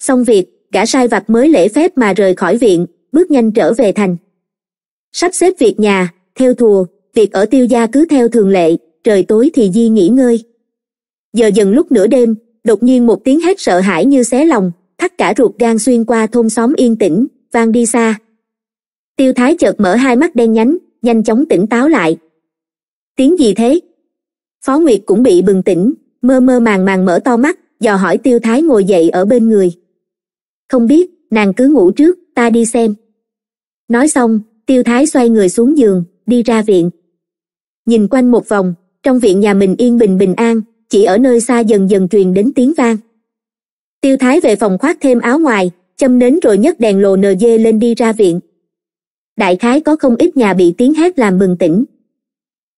Speaker 1: xong việc gã sai vặt mới lễ phép mà rời khỏi viện bước nhanh trở về thành sắp xếp việc nhà theo thùa việc ở tiêu gia cứ theo thường lệ trời tối thì di nghỉ ngơi giờ dần lúc nửa đêm đột nhiên một tiếng hét sợ hãi như xé lòng thắt cả ruột gan xuyên qua thôn xóm yên tĩnh vang đi xa tiêu thái chợt mở hai mắt đen nhánh nhanh chóng tỉnh táo lại tiếng gì thế phó nguyệt cũng bị bừng tỉnh mơ mơ màng màng mở to mắt dò hỏi tiêu thái ngồi dậy ở bên người không biết nàng cứ ngủ trước ta đi xem nói xong tiêu thái xoay người xuống giường đi ra viện nhìn quanh một vòng trong viện nhà mình yên bình bình an chỉ ở nơi xa dần dần truyền đến tiếng vang tiêu thái về phòng khoác thêm áo ngoài châm nến rồi nhấc đèn lồ nờ dê lên đi ra viện đại khái có không ít nhà bị tiếng hét làm bừng tỉnh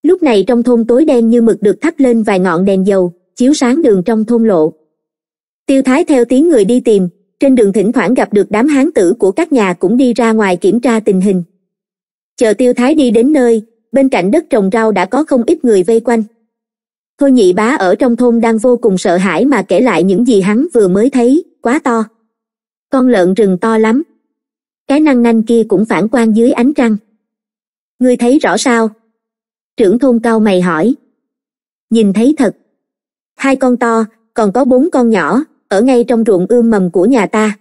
Speaker 1: lúc này trong thôn tối đen như mực được thắp lên vài ngọn đèn dầu chiếu sáng đường trong thôn lộ tiêu thái theo tiếng người đi tìm trên đường thỉnh thoảng gặp được đám hán tử của các nhà cũng đi ra ngoài kiểm tra tình hình chờ tiêu thái đi đến nơi bên cạnh đất trồng rau đã có không ít người vây quanh thôi nhị bá ở trong thôn đang vô cùng sợ hãi mà kể lại những gì hắn vừa mới thấy quá to con lợn rừng to lắm cái năng nanh kia cũng phản quang dưới ánh trăng ngươi thấy rõ sao trưởng thôn cao mày hỏi nhìn thấy thật hai con to còn có bốn con nhỏ ở ngay trong ruộng ươm mầm của nhà ta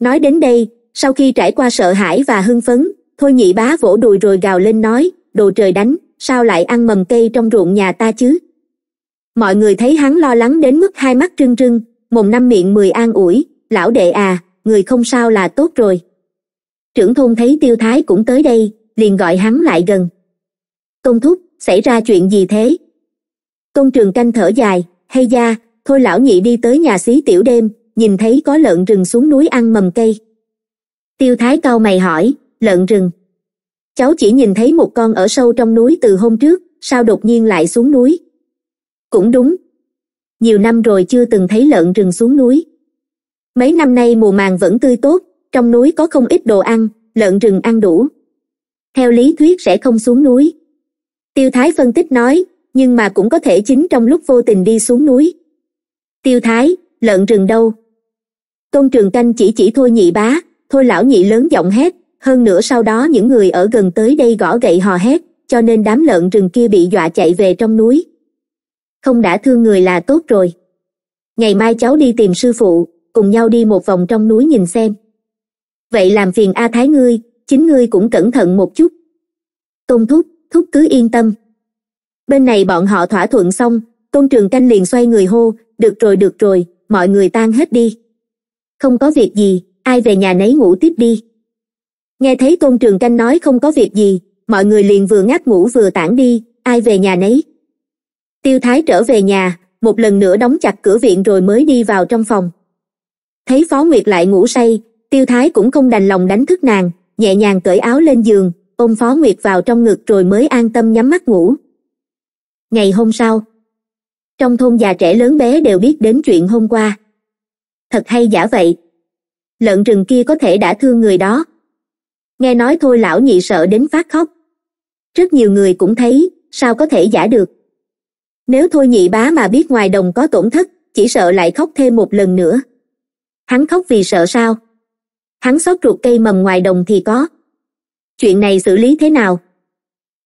Speaker 1: nói đến đây sau khi trải qua sợ hãi và hưng phấn thôi nhị bá vỗ đùi rồi gào lên nói đồ trời đánh sao lại ăn mầm cây trong ruộng nhà ta chứ mọi người thấy hắn lo lắng đến mức hai mắt trưng trưng mồm năm miệng mười an ủi lão đệ à người không sao là tốt rồi trưởng thôn thấy tiêu thái cũng tới đây liền gọi hắn lại gần Tôn thúc xảy ra chuyện gì thế công trường canh thở dài hay da thôi lão nhị đi tới nhà xí tiểu đêm nhìn thấy có lợn rừng xuống núi ăn mầm cây tiêu thái cao mày hỏi lợn rừng cháu chỉ nhìn thấy một con ở sâu trong núi từ hôm trước sao đột nhiên lại xuống núi cũng đúng nhiều năm rồi chưa từng thấy lợn rừng xuống núi mấy năm nay mùa màng vẫn tươi tốt trong núi có không ít đồ ăn lợn rừng ăn đủ theo lý thuyết sẽ không xuống núi tiêu thái phân tích nói nhưng mà cũng có thể chính trong lúc vô tình đi xuống núi tiêu thái lợn rừng đâu tôn trường canh chỉ chỉ thôi nhị bá thôi lão nhị lớn giọng hét hơn nữa sau đó những người ở gần tới đây gõ gậy hò hét cho nên đám lợn rừng kia bị dọa chạy về trong núi không đã thương người là tốt rồi ngày mai cháu đi tìm sư phụ cùng nhau đi một vòng trong núi nhìn xem vậy làm phiền a thái ngươi chính ngươi cũng cẩn thận một chút tôn thúc thúc cứ yên tâm bên này bọn họ thỏa thuận xong tôn trường canh liền xoay người hô được rồi được rồi, mọi người tan hết đi. Không có việc gì, ai về nhà nấy ngủ tiếp đi. Nghe thấy Tôn Trường Canh nói không có việc gì, mọi người liền vừa ngáp ngủ vừa tản đi, ai về nhà nấy. Tiêu Thái trở về nhà, một lần nữa đóng chặt cửa viện rồi mới đi vào trong phòng. Thấy Phó Nguyệt lại ngủ say, Tiêu Thái cũng không đành lòng đánh thức nàng, nhẹ nhàng cởi áo lên giường, ôm Phó Nguyệt vào trong ngực rồi mới an tâm nhắm mắt ngủ. Ngày hôm sau, trong thôn già trẻ lớn bé đều biết đến chuyện hôm qua thật hay giả vậy lợn rừng kia có thể đã thương người đó nghe nói thôi lão nhị sợ đến phát khóc rất nhiều người cũng thấy sao có thể giả được nếu thôi nhị bá mà biết ngoài đồng có tổn thất chỉ sợ lại khóc thêm một lần nữa hắn khóc vì sợ sao hắn xót ruột cây mầm ngoài đồng thì có chuyện này xử lý thế nào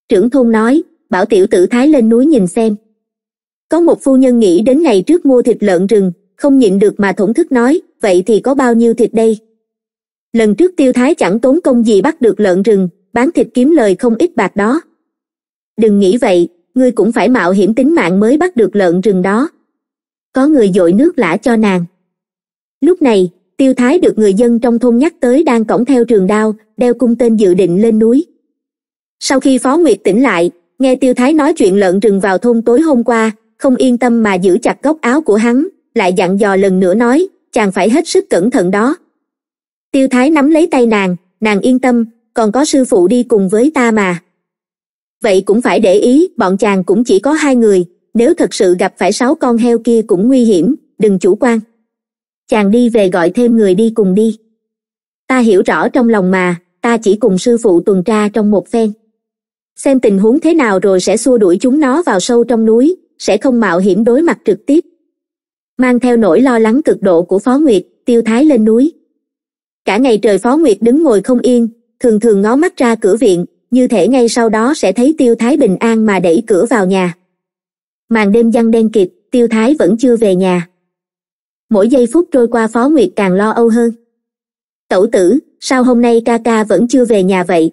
Speaker 1: trưởng thôn nói bảo tiểu tử thái lên núi nhìn xem có một phu nhân nghĩ đến ngày trước mua thịt lợn rừng không nhịn được mà thổn thức nói vậy thì có bao nhiêu thịt đây lần trước tiêu thái chẳng tốn công gì bắt được lợn rừng bán thịt kiếm lời không ít bạc đó đừng nghĩ vậy ngươi cũng phải mạo hiểm tính mạng mới bắt được lợn rừng đó có người dội nước lã cho nàng lúc này tiêu thái được người dân trong thôn nhắc tới đang cõng theo trường đao đeo cung tên dự định lên núi sau khi phó nguyệt tỉnh lại nghe tiêu thái nói chuyện lợn rừng vào thôn tối hôm qua không yên tâm mà giữ chặt góc áo của hắn lại dặn dò lần nữa nói chàng phải hết sức cẩn thận đó tiêu thái nắm lấy tay nàng nàng yên tâm còn có sư phụ đi cùng với ta mà vậy cũng phải để ý bọn chàng cũng chỉ có hai người nếu thật sự gặp phải sáu con heo kia cũng nguy hiểm đừng chủ quan chàng đi về gọi thêm người đi cùng đi ta hiểu rõ trong lòng mà ta chỉ cùng sư phụ tuần tra trong một phen xem tình huống thế nào rồi sẽ xua đuổi chúng nó vào sâu trong núi sẽ không mạo hiểm đối mặt trực tiếp mang theo nỗi lo lắng cực độ của phó nguyệt tiêu thái lên núi cả ngày trời phó nguyệt đứng ngồi không yên thường thường ngó mắt ra cửa viện như thể ngay sau đó sẽ thấy tiêu thái bình an mà đẩy cửa vào nhà màn đêm giăng đen kịp tiêu thái vẫn chưa về nhà mỗi giây phút trôi qua phó nguyệt càng lo âu hơn tẩu tử sao hôm nay ca ca vẫn chưa về nhà vậy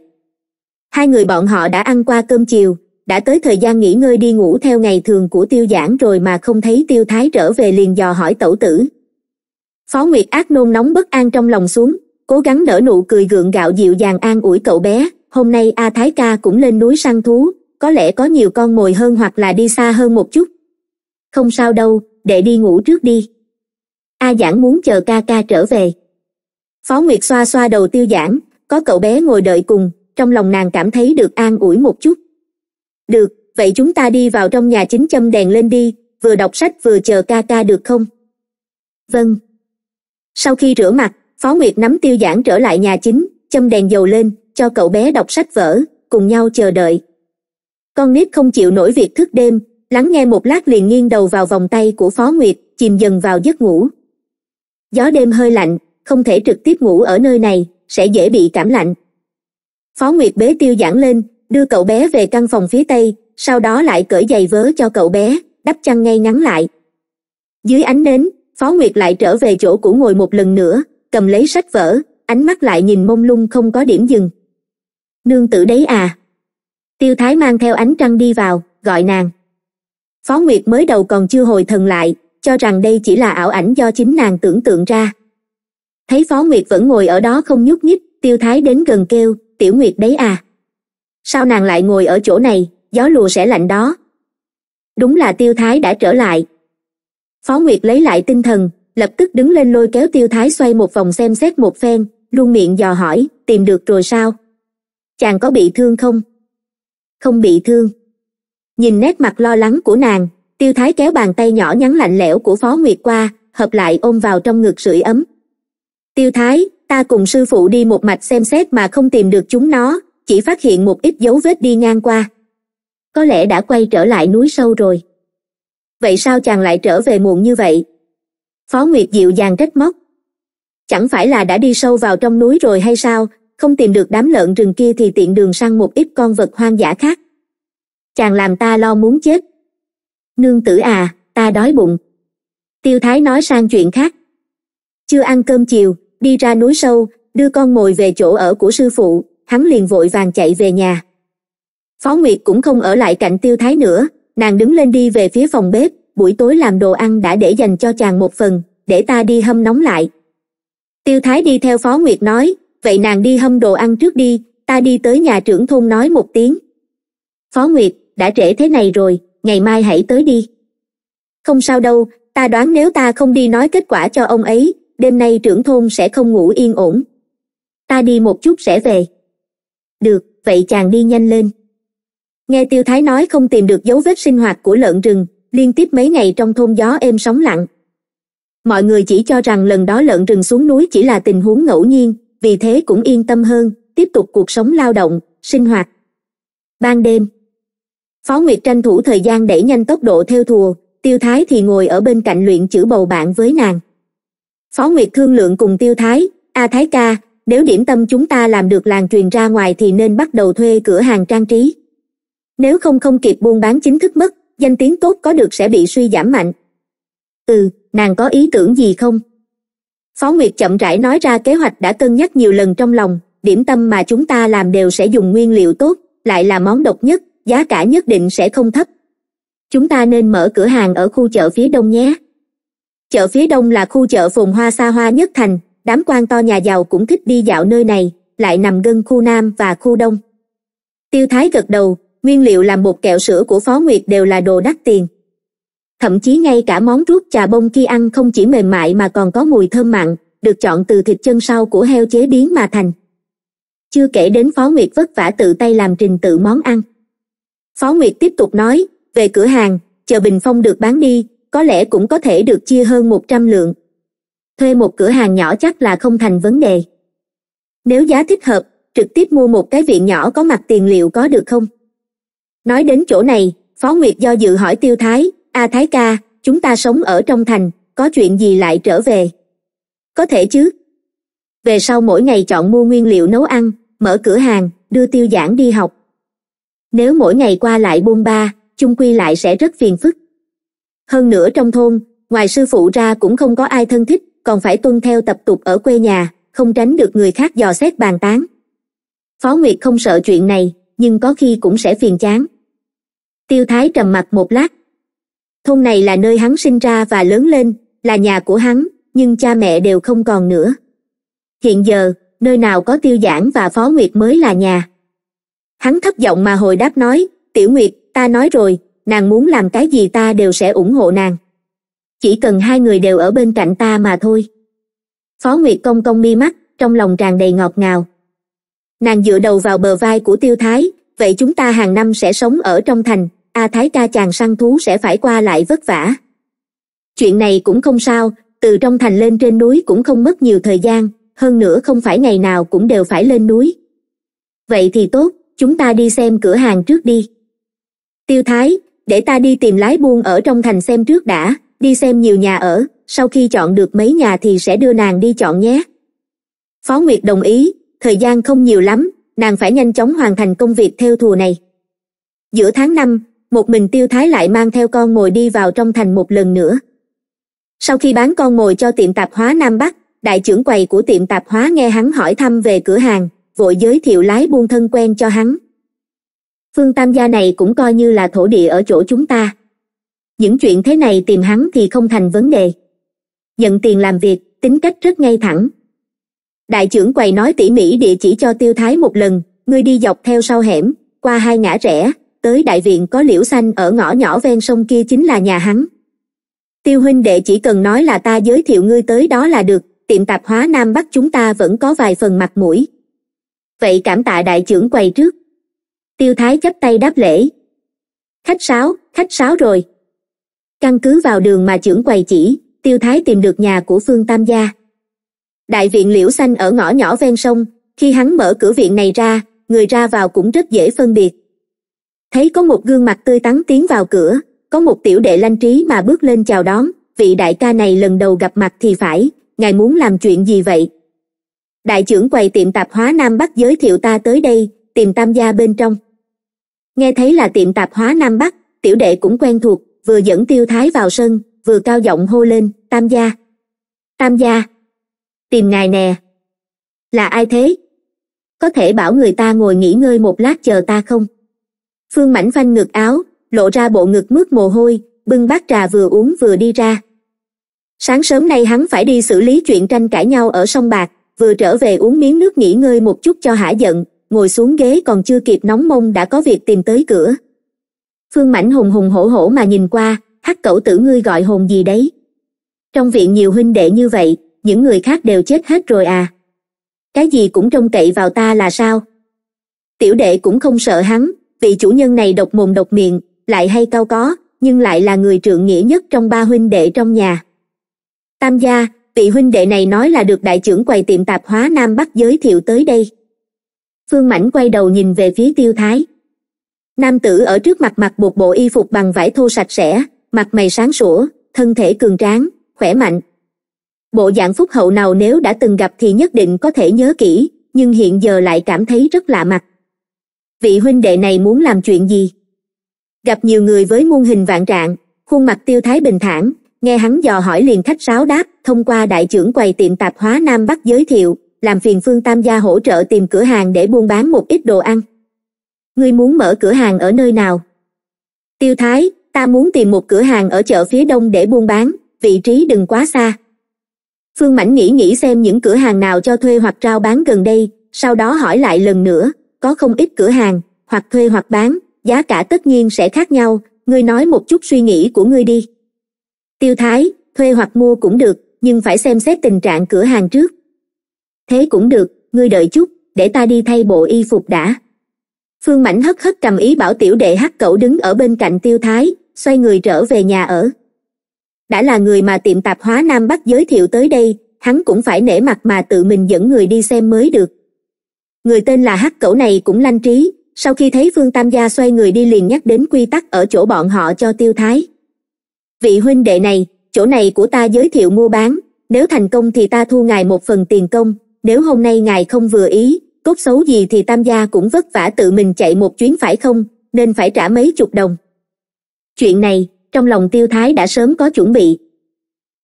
Speaker 1: hai người bọn họ đã ăn qua cơm chiều đã tới thời gian nghỉ ngơi đi ngủ theo ngày thường của tiêu giảng rồi mà không thấy tiêu thái trở về liền dò hỏi tẩu tử phó nguyệt ác nôn nóng bất an trong lòng xuống cố gắng nở nụ cười gượng gạo dịu dàng an ủi cậu bé hôm nay a thái ca cũng lên núi săn thú có lẽ có nhiều con mồi hơn hoặc là đi xa hơn một chút không sao đâu để đi ngủ trước đi a giảng muốn chờ ca ca trở về phó nguyệt xoa xoa đầu tiêu giảng có cậu bé ngồi đợi cùng trong lòng nàng cảm thấy được an ủi một chút được vậy chúng ta đi vào trong nhà chính châm đèn lên đi vừa đọc sách vừa chờ ca ca được không vâng sau khi rửa mặt phó nguyệt nắm tiêu giản trở lại nhà chính châm đèn dầu lên cho cậu bé đọc sách vở cùng nhau chờ đợi con nít không chịu nổi việc thức đêm lắng nghe một lát liền nghiêng đầu vào vòng tay của phó nguyệt chìm dần vào giấc ngủ gió đêm hơi lạnh không thể trực tiếp ngủ ở nơi này sẽ dễ bị cảm lạnh phó nguyệt bế tiêu giản lên đưa cậu bé về căn phòng phía tây sau đó lại cởi giày vớ cho cậu bé đắp chăn ngay ngắn lại dưới ánh nến phó nguyệt lại trở về chỗ cũ ngồi một lần nữa cầm lấy sách vở ánh mắt lại nhìn mông lung không có điểm dừng nương tử đấy à tiêu thái mang theo ánh trăng đi vào gọi nàng phó nguyệt mới đầu còn chưa hồi thần lại cho rằng đây chỉ là ảo ảnh do chính nàng tưởng tượng ra thấy phó nguyệt vẫn ngồi ở đó không nhúc nhích tiêu thái đến gần kêu tiểu nguyệt đấy à sao nàng lại ngồi ở chỗ này gió lùa sẽ lạnh đó đúng là tiêu thái đã trở lại phó nguyệt lấy lại tinh thần lập tức đứng lên lôi kéo tiêu thái xoay một vòng xem xét một phen luôn miệng dò hỏi tìm được rồi sao chàng có bị thương không không bị thương nhìn nét mặt lo lắng của nàng tiêu thái kéo bàn tay nhỏ nhắn lạnh lẽo của phó nguyệt qua hợp lại ôm vào trong ngực sưởi ấm tiêu thái ta cùng sư phụ đi một mạch xem xét mà không tìm được chúng nó chỉ phát hiện một ít dấu vết đi ngang qua có lẽ đã quay trở lại núi sâu rồi vậy sao chàng lại trở về muộn như vậy phó nguyệt dịu dàng trách móc chẳng phải là đã đi sâu vào trong núi rồi hay sao không tìm được đám lợn rừng kia thì tiện đường sang một ít con vật hoang dã khác chàng làm ta lo muốn chết nương tử à ta đói bụng tiêu thái nói sang chuyện khác chưa ăn cơm chiều đi ra núi sâu đưa con mồi về chỗ ở của sư phụ hắn liền vội vàng chạy về nhà phó nguyệt cũng không ở lại cạnh tiêu thái nữa nàng đứng lên đi về phía phòng bếp buổi tối làm đồ ăn đã để dành cho chàng một phần để ta đi hâm nóng lại tiêu thái đi theo phó nguyệt nói vậy nàng đi hâm đồ ăn trước đi ta đi tới nhà trưởng thôn nói một tiếng phó nguyệt đã trễ thế này rồi ngày mai hãy tới đi không sao đâu ta đoán nếu ta không đi nói kết quả cho ông ấy đêm nay trưởng thôn sẽ không ngủ yên ổn ta đi một chút sẽ về được vậy chàng đi nhanh lên nghe tiêu thái nói không tìm được dấu vết sinh hoạt của lợn rừng liên tiếp mấy ngày trong thôn gió êm sóng lặng mọi người chỉ cho rằng lần đó lợn rừng xuống núi chỉ là tình huống ngẫu nhiên vì thế cũng yên tâm hơn tiếp tục cuộc sống lao động sinh hoạt ban đêm phó nguyệt tranh thủ thời gian đẩy nhanh tốc độ theo thùa tiêu thái thì ngồi ở bên cạnh luyện chữ bầu bạn với nàng phó nguyệt thương lượng cùng tiêu thái a thái ca nếu điểm tâm chúng ta làm được làng truyền ra ngoài thì nên bắt đầu thuê cửa hàng trang trí nếu không không kịp buôn bán chính thức mất danh tiếng tốt có được sẽ bị suy giảm mạnh ừ nàng có ý tưởng gì không phó nguyệt chậm rãi nói ra kế hoạch đã cân nhắc nhiều lần trong lòng điểm tâm mà chúng ta làm đều sẽ dùng nguyên liệu tốt lại là món độc nhất giá cả nhất định sẽ không thấp chúng ta nên mở cửa hàng ở khu chợ phía đông nhé chợ phía đông là khu chợ phồn hoa xa hoa nhất thành đám quan to nhà giàu cũng thích đi dạo nơi này lại nằm gần khu nam và khu đông tiêu thái gật đầu nguyên liệu làm bột kẹo sữa của phó nguyệt đều là đồ đắt tiền thậm chí ngay cả món ruốc trà bông khi ăn không chỉ mềm mại mà còn có mùi thơm mặn được chọn từ thịt chân sau của heo chế biến mà thành chưa kể đến phó nguyệt vất vả tự tay làm trình tự món ăn phó nguyệt tiếp tục nói về cửa hàng chờ bình phong được bán đi có lẽ cũng có thể được chia hơn một trăm lượng thuê một cửa hàng nhỏ chắc là không thành vấn đề nếu giá thích hợp trực tiếp mua một cái viện nhỏ có mặt tiền liệu có được không nói đến chỗ này phó nguyệt do dự hỏi tiêu thái a thái ca chúng ta sống ở trong thành có chuyện gì lại trở về có thể chứ về sau mỗi ngày chọn mua nguyên liệu nấu ăn mở cửa hàng đưa tiêu giảng đi học nếu mỗi ngày qua lại buôn ba chung quy lại sẽ rất phiền phức hơn nữa trong thôn ngoài sư phụ ra cũng không có ai thân thích còn phải tuân theo tập tục ở quê nhà không tránh được người khác dò xét bàn tán phó nguyệt không sợ chuyện này nhưng có khi cũng sẽ phiền chán tiêu thái trầm mặt một lát thôn này là nơi hắn sinh ra và lớn lên là nhà của hắn nhưng cha mẹ đều không còn nữa hiện giờ nơi nào có tiêu giản và phó nguyệt mới là nhà hắn thấp giọng mà hồi đáp nói tiểu nguyệt ta nói rồi nàng muốn làm cái gì ta đều sẽ ủng hộ nàng chỉ cần hai người đều ở bên cạnh ta mà thôi phó nguyệt công công mi mắt trong lòng tràn đầy ngọt ngào nàng dựa đầu vào bờ vai của tiêu thái vậy chúng ta hàng năm sẽ sống ở trong thành a thái ca chàng săn thú sẽ phải qua lại vất vả chuyện này cũng không sao từ trong thành lên trên núi cũng không mất nhiều thời gian hơn nữa không phải ngày nào cũng đều phải lên núi vậy thì tốt chúng ta đi xem cửa hàng trước đi tiêu thái để ta đi tìm lái buôn ở trong thành xem trước đã đi xem nhiều nhà ở sau khi chọn được mấy nhà thì sẽ đưa nàng đi chọn nhé phó nguyệt đồng ý thời gian không nhiều lắm nàng phải nhanh chóng hoàn thành công việc theo thù này giữa tháng năm một mình tiêu thái lại mang theo con mồi đi vào trong thành một lần nữa sau khi bán con mồi cho tiệm tạp hóa nam bắc đại trưởng quầy của tiệm tạp hóa nghe hắn hỏi thăm về cửa hàng vội giới thiệu lái buôn thân quen cho hắn phương tam gia này cũng coi như là thổ địa ở chỗ chúng ta những chuyện thế này tìm hắn thì không thành vấn đề nhận tiền làm việc tính cách rất ngay thẳng đại trưởng quầy nói tỉ mỉ địa chỉ cho tiêu thái một lần ngươi đi dọc theo sau hẻm qua hai ngã rẽ tới đại viện có liễu xanh ở ngõ nhỏ ven sông kia chính là nhà hắn tiêu huynh đệ chỉ cần nói là ta giới thiệu ngươi tới đó là được tiệm tạp hóa nam bắc chúng ta vẫn có vài phần mặt mũi vậy cảm tạ đại trưởng quầy trước tiêu thái chấp tay đáp lễ khách sáo khách sáo rồi căn cứ vào đường mà trưởng quầy chỉ tiêu thái tìm được nhà của phương tam gia đại viện liễu xanh ở ngõ nhỏ ven sông khi hắn mở cửa viện này ra người ra vào cũng rất dễ phân biệt thấy có một gương mặt tươi tắn tiến vào cửa có một tiểu đệ lanh trí mà bước lên chào đón vị đại ca này lần đầu gặp mặt thì phải ngài muốn làm chuyện gì vậy đại trưởng quầy tiệm tạp hóa nam bắc giới thiệu ta tới đây tìm tam gia bên trong nghe thấy là tiệm tạp hóa nam bắc tiểu đệ cũng quen thuộc vừa dẫn tiêu thái vào sân vừa cao giọng hô lên tam gia tam gia tìm ngài nè là ai thế có thể bảo người ta ngồi nghỉ ngơi một lát chờ ta không phương mảnh phanh ngực áo lộ ra bộ ngực mướt mồ hôi bưng bát trà vừa uống vừa đi ra sáng sớm nay hắn phải đi xử lý chuyện tranh cãi nhau ở sông bạc vừa trở về uống miếng nước nghỉ ngơi một chút cho hả giận ngồi xuống ghế còn chưa kịp nóng mông đã có việc tìm tới cửa phương Mảnh hùng hùng hổ hổ mà nhìn qua hắc cẩu tử ngươi gọi hồn gì đấy trong viện nhiều huynh đệ như vậy những người khác đều chết hết rồi à cái gì cũng trông cậy vào ta là sao tiểu đệ cũng không sợ hắn vị chủ nhân này độc mồm độc miệng lại hay cao có nhưng lại là người trượng nghĩa nhất trong ba huynh đệ trong nhà tam gia vị huynh đệ này nói là được đại trưởng quầy tiệm tạp hóa nam bắc giới thiệu tới đây phương Mảnh quay đầu nhìn về phía tiêu thái nam tử ở trước mặt mặc một bộ y phục bằng vải thô sạch sẽ mặt mày sáng sủa thân thể cường tráng khỏe mạnh bộ dạng phúc hậu nào nếu đã từng gặp thì nhất định có thể nhớ kỹ nhưng hiện giờ lại cảm thấy rất lạ mặt vị huynh đệ này muốn làm chuyện gì gặp nhiều người với muôn hình vạn trạng khuôn mặt tiêu thái bình thản nghe hắn dò hỏi liền khách sáo đáp thông qua đại trưởng quầy tiệm tạp hóa nam bắc giới thiệu làm phiền phương tam gia hỗ trợ tìm cửa hàng để buôn bán một ít đồ ăn ngươi muốn mở cửa hàng ở nơi nào tiêu thái ta muốn tìm một cửa hàng ở chợ phía đông để buôn bán vị trí đừng quá xa phương Mảnh nghĩ nghĩ xem những cửa hàng nào cho thuê hoặc trao bán gần đây sau đó hỏi lại lần nữa có không ít cửa hàng hoặc thuê hoặc bán giá cả tất nhiên sẽ khác nhau ngươi nói một chút suy nghĩ của ngươi đi tiêu thái thuê hoặc mua cũng được nhưng phải xem xét tình trạng cửa hàng trước thế cũng được ngươi đợi chút để ta đi thay bộ y phục đã phương Mảnh hất hất cầm ý bảo tiểu đệ hắc cẩu đứng ở bên cạnh tiêu thái xoay người trở về nhà ở đã là người mà tiệm tạp hóa nam bắc giới thiệu tới đây hắn cũng phải nể mặt mà tự mình dẫn người đi xem mới được người tên là hắc cẩu này cũng lanh trí sau khi thấy phương tam gia xoay người đi liền nhắc đến quy tắc ở chỗ bọn họ cho tiêu thái vị huynh đệ này chỗ này của ta giới thiệu mua bán nếu thành công thì ta thu ngài một phần tiền công nếu hôm nay ngài không vừa ý cốt xấu gì thì tam gia cũng vất vả tự mình chạy một chuyến phải không nên phải trả mấy chục đồng chuyện này trong lòng tiêu thái đã sớm có chuẩn bị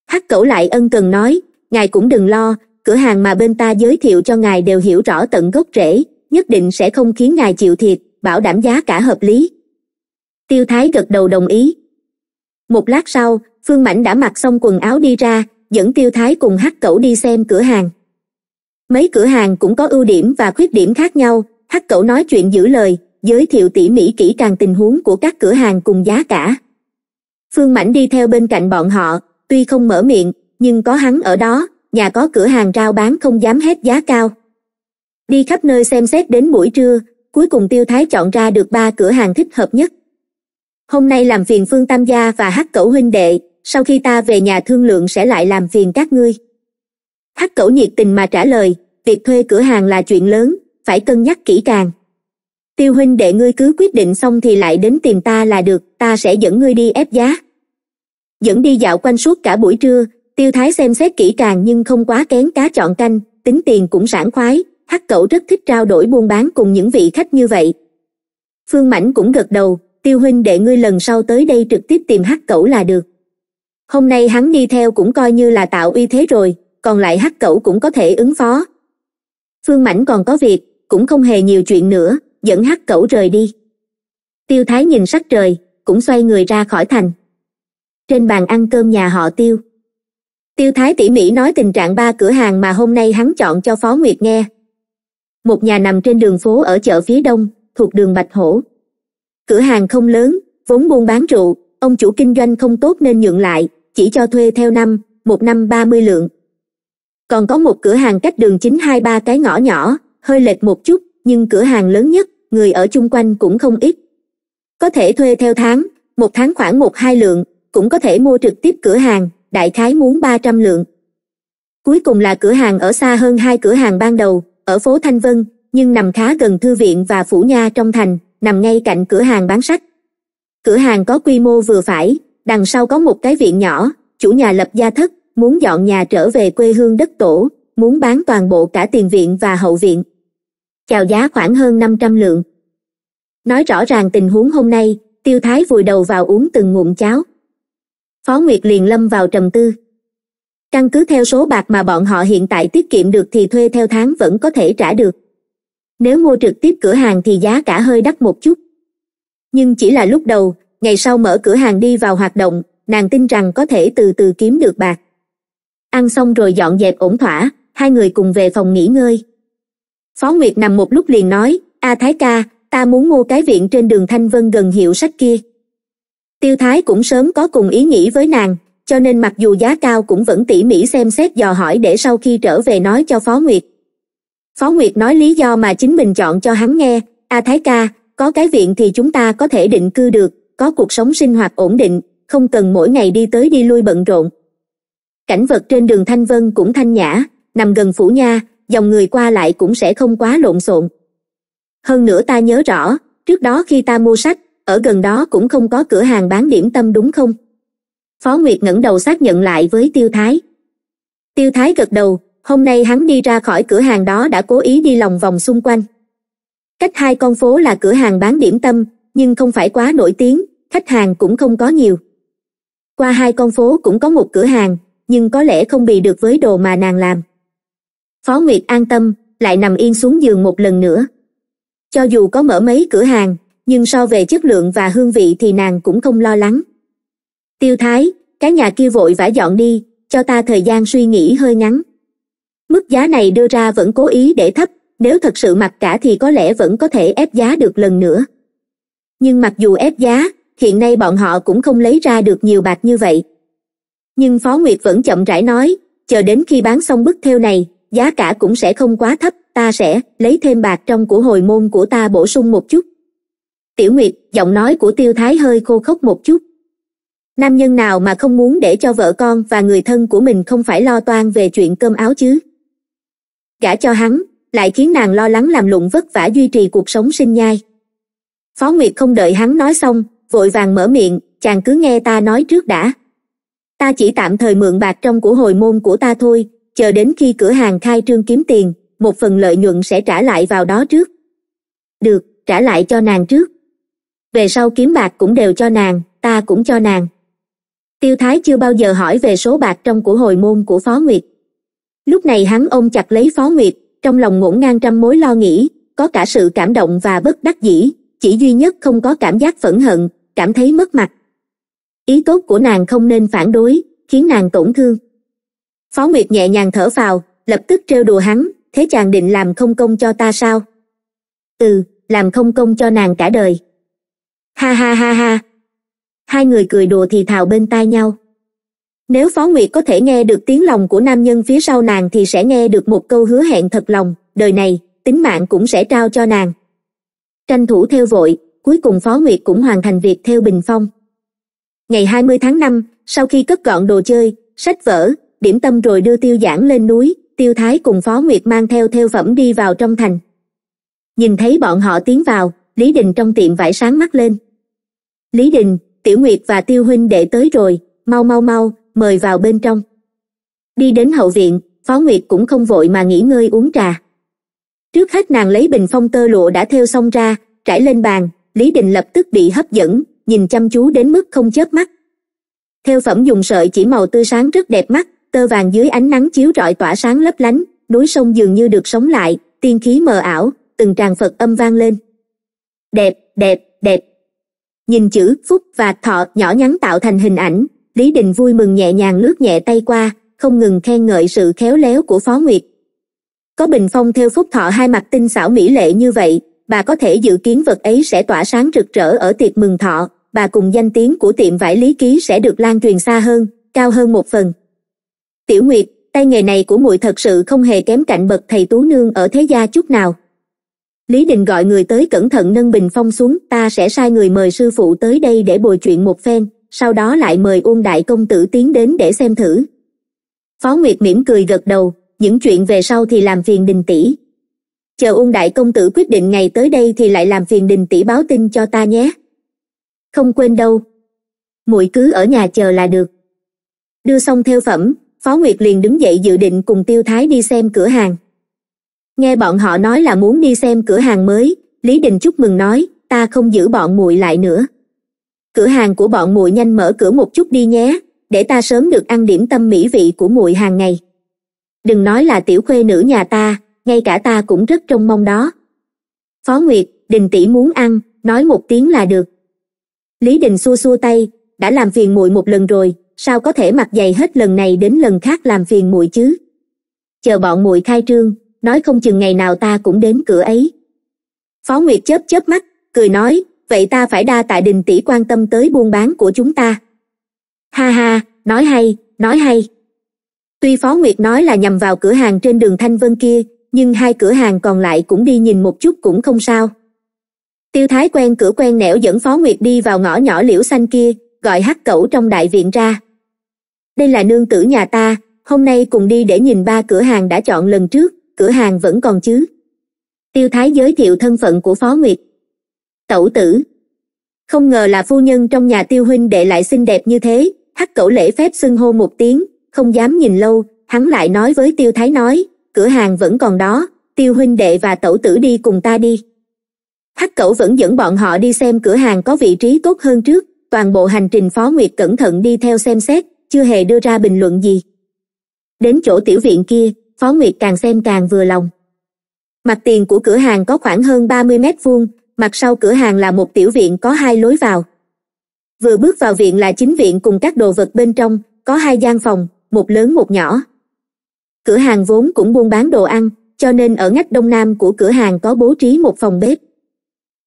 Speaker 1: hắc cẩu lại ân cần nói ngài cũng đừng lo cửa hàng mà bên ta giới thiệu cho ngài đều hiểu rõ tận gốc rễ nhất định sẽ không khiến ngài chịu thiệt bảo đảm giá cả hợp lý tiêu thái gật đầu đồng ý một lát sau phương mãnh đã mặc xong quần áo đi ra dẫn tiêu thái cùng hắc cẩu đi xem cửa hàng mấy cửa hàng cũng có ưu điểm và khuyết điểm khác nhau hắc cẩu nói chuyện giữ lời giới thiệu tỉ mỉ kỹ càng tình huống của các cửa hàng cùng giá cả phương mãnh đi theo bên cạnh bọn họ tuy không mở miệng nhưng có hắn ở đó nhà có cửa hàng rao bán không dám hết giá cao đi khắp nơi xem xét đến buổi trưa cuối cùng tiêu thái chọn ra được ba cửa hàng thích hợp nhất hôm nay làm phiền phương tam gia và hắc cẩu huynh đệ sau khi ta về nhà thương lượng sẽ lại làm phiền các ngươi hắc cẩu nhiệt tình mà trả lời việc thuê cửa hàng là chuyện lớn phải cân nhắc kỹ càng tiêu huynh đệ ngươi cứ quyết định xong thì lại đến tìm ta là được ta sẽ dẫn ngươi đi ép giá dẫn đi dạo quanh suốt cả buổi trưa tiêu thái xem xét kỹ càng nhưng không quá kén cá chọn canh tính tiền cũng sảng khoái hắc cẩu rất thích trao đổi buôn bán cùng những vị khách như vậy phương mảnh cũng gật đầu tiêu huynh đệ ngươi lần sau tới đây trực tiếp tìm hắc cẩu là được hôm nay hắn đi theo cũng coi như là tạo uy thế rồi còn lại hắc cẩu cũng có thể ứng phó phương mãnh còn có việc cũng không hề nhiều chuyện nữa dẫn hắc cẩu rời đi tiêu thái nhìn sắc trời cũng xoay người ra khỏi thành trên bàn ăn cơm nhà họ tiêu tiêu thái tỉ mỉ nói tình trạng ba cửa hàng mà hôm nay hắn chọn cho phó nguyệt nghe một nhà nằm trên đường phố ở chợ phía đông thuộc đường bạch hổ cửa hàng không lớn vốn buôn bán rượu ông chủ kinh doanh không tốt nên nhượng lại chỉ cho thuê theo năm một năm ba mươi lượng còn có một cửa hàng cách đường chính hai ba cái ngõ nhỏ hơi lệch một chút nhưng cửa hàng lớn nhất người ở chung quanh cũng không ít có thể thuê theo tháng một tháng khoảng một hai lượng cũng có thể mua trực tiếp cửa hàng đại khái muốn ba trăm lượng cuối cùng là cửa hàng ở xa hơn hai cửa hàng ban đầu ở phố thanh vân nhưng nằm khá gần thư viện và phủ nha trong thành nằm ngay cạnh cửa hàng bán sách cửa hàng có quy mô vừa phải đằng sau có một cái viện nhỏ chủ nhà lập gia thất muốn dọn nhà trở về quê hương đất tổ muốn bán toàn bộ cả tiền viện và hậu viện chào giá khoảng hơn 500 lượng nói rõ ràng tình huống hôm nay tiêu thái vùi đầu vào uống từng ngụm cháo phó nguyệt liền lâm vào trầm tư căn cứ theo số bạc mà bọn họ hiện tại tiết kiệm được thì thuê theo tháng vẫn có thể trả được nếu mua trực tiếp cửa hàng thì giá cả hơi đắt một chút nhưng chỉ là lúc đầu ngày sau mở cửa hàng đi vào hoạt động nàng tin rằng có thể từ từ kiếm được bạc ăn xong rồi dọn dẹp ổn thỏa hai người cùng về phòng nghỉ ngơi phó nguyệt nằm một lúc liền nói a thái ca ta muốn mua cái viện trên đường thanh vân gần hiệu sách kia tiêu thái cũng sớm có cùng ý nghĩ với nàng cho nên mặc dù giá cao cũng vẫn tỉ mỉ xem xét dò hỏi để sau khi trở về nói cho phó nguyệt phó nguyệt nói lý do mà chính mình chọn cho hắn nghe a thái ca có cái viện thì chúng ta có thể định cư được có cuộc sống sinh hoạt ổn định không cần mỗi ngày đi tới đi lui bận rộn cảnh vật trên đường thanh vân cũng thanh nhã nằm gần phủ nha dòng người qua lại cũng sẽ không quá lộn xộn hơn nữa ta nhớ rõ trước đó khi ta mua sách ở gần đó cũng không có cửa hàng bán điểm tâm đúng không phó nguyệt ngẩng đầu xác nhận lại với tiêu thái tiêu thái gật đầu hôm nay hắn đi ra khỏi cửa hàng đó đã cố ý đi lòng vòng xung quanh cách hai con phố là cửa hàng bán điểm tâm nhưng không phải quá nổi tiếng khách hàng cũng không có nhiều qua hai con phố cũng có một cửa hàng nhưng có lẽ không bì được với đồ mà nàng làm phó nguyệt an tâm lại nằm yên xuống giường một lần nữa cho dù có mở mấy cửa hàng nhưng so về chất lượng và hương vị thì nàng cũng không lo lắng tiêu thái cái nhà kia vội vã dọn đi cho ta thời gian suy nghĩ hơi ngắn mức giá này đưa ra vẫn cố ý để thấp nếu thật sự mặc cả thì có lẽ vẫn có thể ép giá được lần nữa nhưng mặc dù ép giá hiện nay bọn họ cũng không lấy ra được nhiều bạc như vậy nhưng phó nguyệt vẫn chậm rãi nói chờ đến khi bán xong bức theo này giá cả cũng sẽ không quá thấp ta sẽ lấy thêm bạc trong của hồi môn của ta bổ sung một chút tiểu nguyệt giọng nói của tiêu thái hơi khô khốc một chút nam nhân nào mà không muốn để cho vợ con và người thân của mình không phải lo toan về chuyện cơm áo chứ gả cho hắn lại khiến nàng lo lắng làm lụng vất vả duy trì cuộc sống sinh nhai phó nguyệt không đợi hắn nói xong vội vàng mở miệng chàng cứ nghe ta nói trước đã ta chỉ tạm thời mượn bạc trong của hồi môn của ta thôi chờ đến khi cửa hàng khai trương kiếm tiền một phần lợi nhuận sẽ trả lại vào đó trước được trả lại cho nàng trước về sau kiếm bạc cũng đều cho nàng ta cũng cho nàng tiêu thái chưa bao giờ hỏi về số bạc trong của hồi môn của phó nguyệt lúc này hắn ôm chặt lấy phó nguyệt trong lòng ngổn ngang trăm mối lo nghĩ có cả sự cảm động và bất đắc dĩ chỉ duy nhất không có cảm giác phẫn hận cảm thấy mất mặt ý tốt của nàng không nên phản đối khiến nàng tổn thương phó nguyệt nhẹ nhàng thở vào, lập tức trêu đùa hắn thế chàng định làm không công cho ta sao ừ làm không công cho nàng cả đời ha ha ha ha hai người cười đùa thì thào bên tai nhau nếu phó nguyệt có thể nghe được tiếng lòng của nam nhân phía sau nàng thì sẽ nghe được một câu hứa hẹn thật lòng đời này tính mạng cũng sẽ trao cho nàng tranh thủ theo vội cuối cùng phó nguyệt cũng hoàn thành việc theo bình phong ngày 20 tháng 5, sau khi cất gọn đồ chơi sách vở điểm tâm rồi đưa tiêu giản lên núi tiêu thái cùng phó nguyệt mang theo theo phẩm đi vào trong thành nhìn thấy bọn họ tiến vào lý đình trong tiệm vải sáng mắt lên lý đình tiểu nguyệt và tiêu huynh đệ tới rồi mau mau mau mời vào bên trong đi đến hậu viện phó nguyệt cũng không vội mà nghỉ ngơi uống trà trước hết nàng lấy bình phong tơ lụa đã theo xong ra trải lên bàn lý đình lập tức bị hấp dẫn nhìn chăm chú đến mức không chớp mắt theo phẩm dùng sợi chỉ màu tươi sáng rất đẹp mắt tơ vàng dưới ánh nắng chiếu rọi tỏa sáng lấp lánh núi sông dường như được sống lại tiên khí mờ ảo từng tràng phật âm vang lên đẹp đẹp đẹp nhìn chữ phúc và thọ nhỏ nhắn tạo thành hình ảnh lý đình vui mừng nhẹ nhàng lướt nhẹ tay qua không ngừng khen ngợi sự khéo léo của phó nguyệt có bình phong theo phúc thọ hai mặt tinh xảo mỹ lệ như vậy bà có thể dự kiến vật ấy sẽ tỏa sáng rực rỡ ở tiệc mừng thọ bà cùng danh tiếng của tiệm vải lý ký sẽ được lan truyền xa hơn cao hơn một phần tiểu nguyệt tay nghề này của muội thật sự không hề kém cạnh bậc thầy tú nương ở thế gia chút nào lý đình gọi người tới cẩn thận nâng bình phong xuống ta sẽ sai người mời sư phụ tới đây để bồi chuyện một phen sau đó lại mời uông đại công tử tiến đến để xem thử phó nguyệt mỉm cười gật đầu những chuyện về sau thì làm phiền đình tỷ chờ uông đại công tử quyết định ngày tới đây thì lại làm phiền đình tỷ báo tin cho ta nhé không quên đâu muội cứ ở nhà chờ là được đưa xong theo phẩm phó nguyệt liền đứng dậy dự định cùng tiêu thái đi xem cửa hàng nghe bọn họ nói là muốn đi xem cửa hàng mới lý đình chúc mừng nói ta không giữ bọn muội lại nữa cửa hàng của bọn muội nhanh mở cửa một chút đi nhé để ta sớm được ăn điểm tâm mỹ vị của muội hàng ngày đừng nói là tiểu khuê nữ nhà ta ngay cả ta cũng rất trông mong đó phó nguyệt đình tỷ muốn ăn nói một tiếng là được lý đình xua xua tay đã làm phiền muội một lần rồi sao có thể mặc dày hết lần này đến lần khác làm phiền muội chứ chờ bọn muội khai trương nói không chừng ngày nào ta cũng đến cửa ấy phó nguyệt chớp chớp mắt cười nói vậy ta phải đa tạ đình tỷ quan tâm tới buôn bán của chúng ta ha ha nói hay nói hay tuy phó nguyệt nói là nhằm vào cửa hàng trên đường thanh vân kia nhưng hai cửa hàng còn lại cũng đi nhìn một chút cũng không sao tiêu thái quen cửa quen nẻo dẫn phó nguyệt đi vào ngõ nhỏ liễu xanh kia gọi hắc cẩu trong đại viện ra đây là nương tử nhà ta hôm nay cùng đi để nhìn ba cửa hàng đã chọn lần trước cửa hàng vẫn còn chứ tiêu thái giới thiệu thân phận của phó nguyệt tẩu tử không ngờ là phu nhân trong nhà tiêu huynh đệ lại xinh đẹp như thế hắc cẩu lễ phép xưng hô một tiếng không dám nhìn lâu hắn lại nói với tiêu thái nói cửa hàng vẫn còn đó tiêu huynh đệ và tẩu tử đi cùng ta đi hắc cẩu vẫn dẫn bọn họ đi xem cửa hàng có vị trí tốt hơn trước toàn bộ hành trình phó nguyệt cẩn thận đi theo xem xét chưa hề đưa ra bình luận gì đến chỗ tiểu viện kia phó nguyệt càng xem càng vừa lòng mặt tiền của cửa hàng có khoảng hơn 30 mét vuông mặt sau cửa hàng là một tiểu viện có hai lối vào vừa bước vào viện là chính viện cùng các đồ vật bên trong có hai gian phòng một lớn một nhỏ cửa hàng vốn cũng buôn bán đồ ăn cho nên ở ngách đông nam của cửa hàng có bố trí một phòng bếp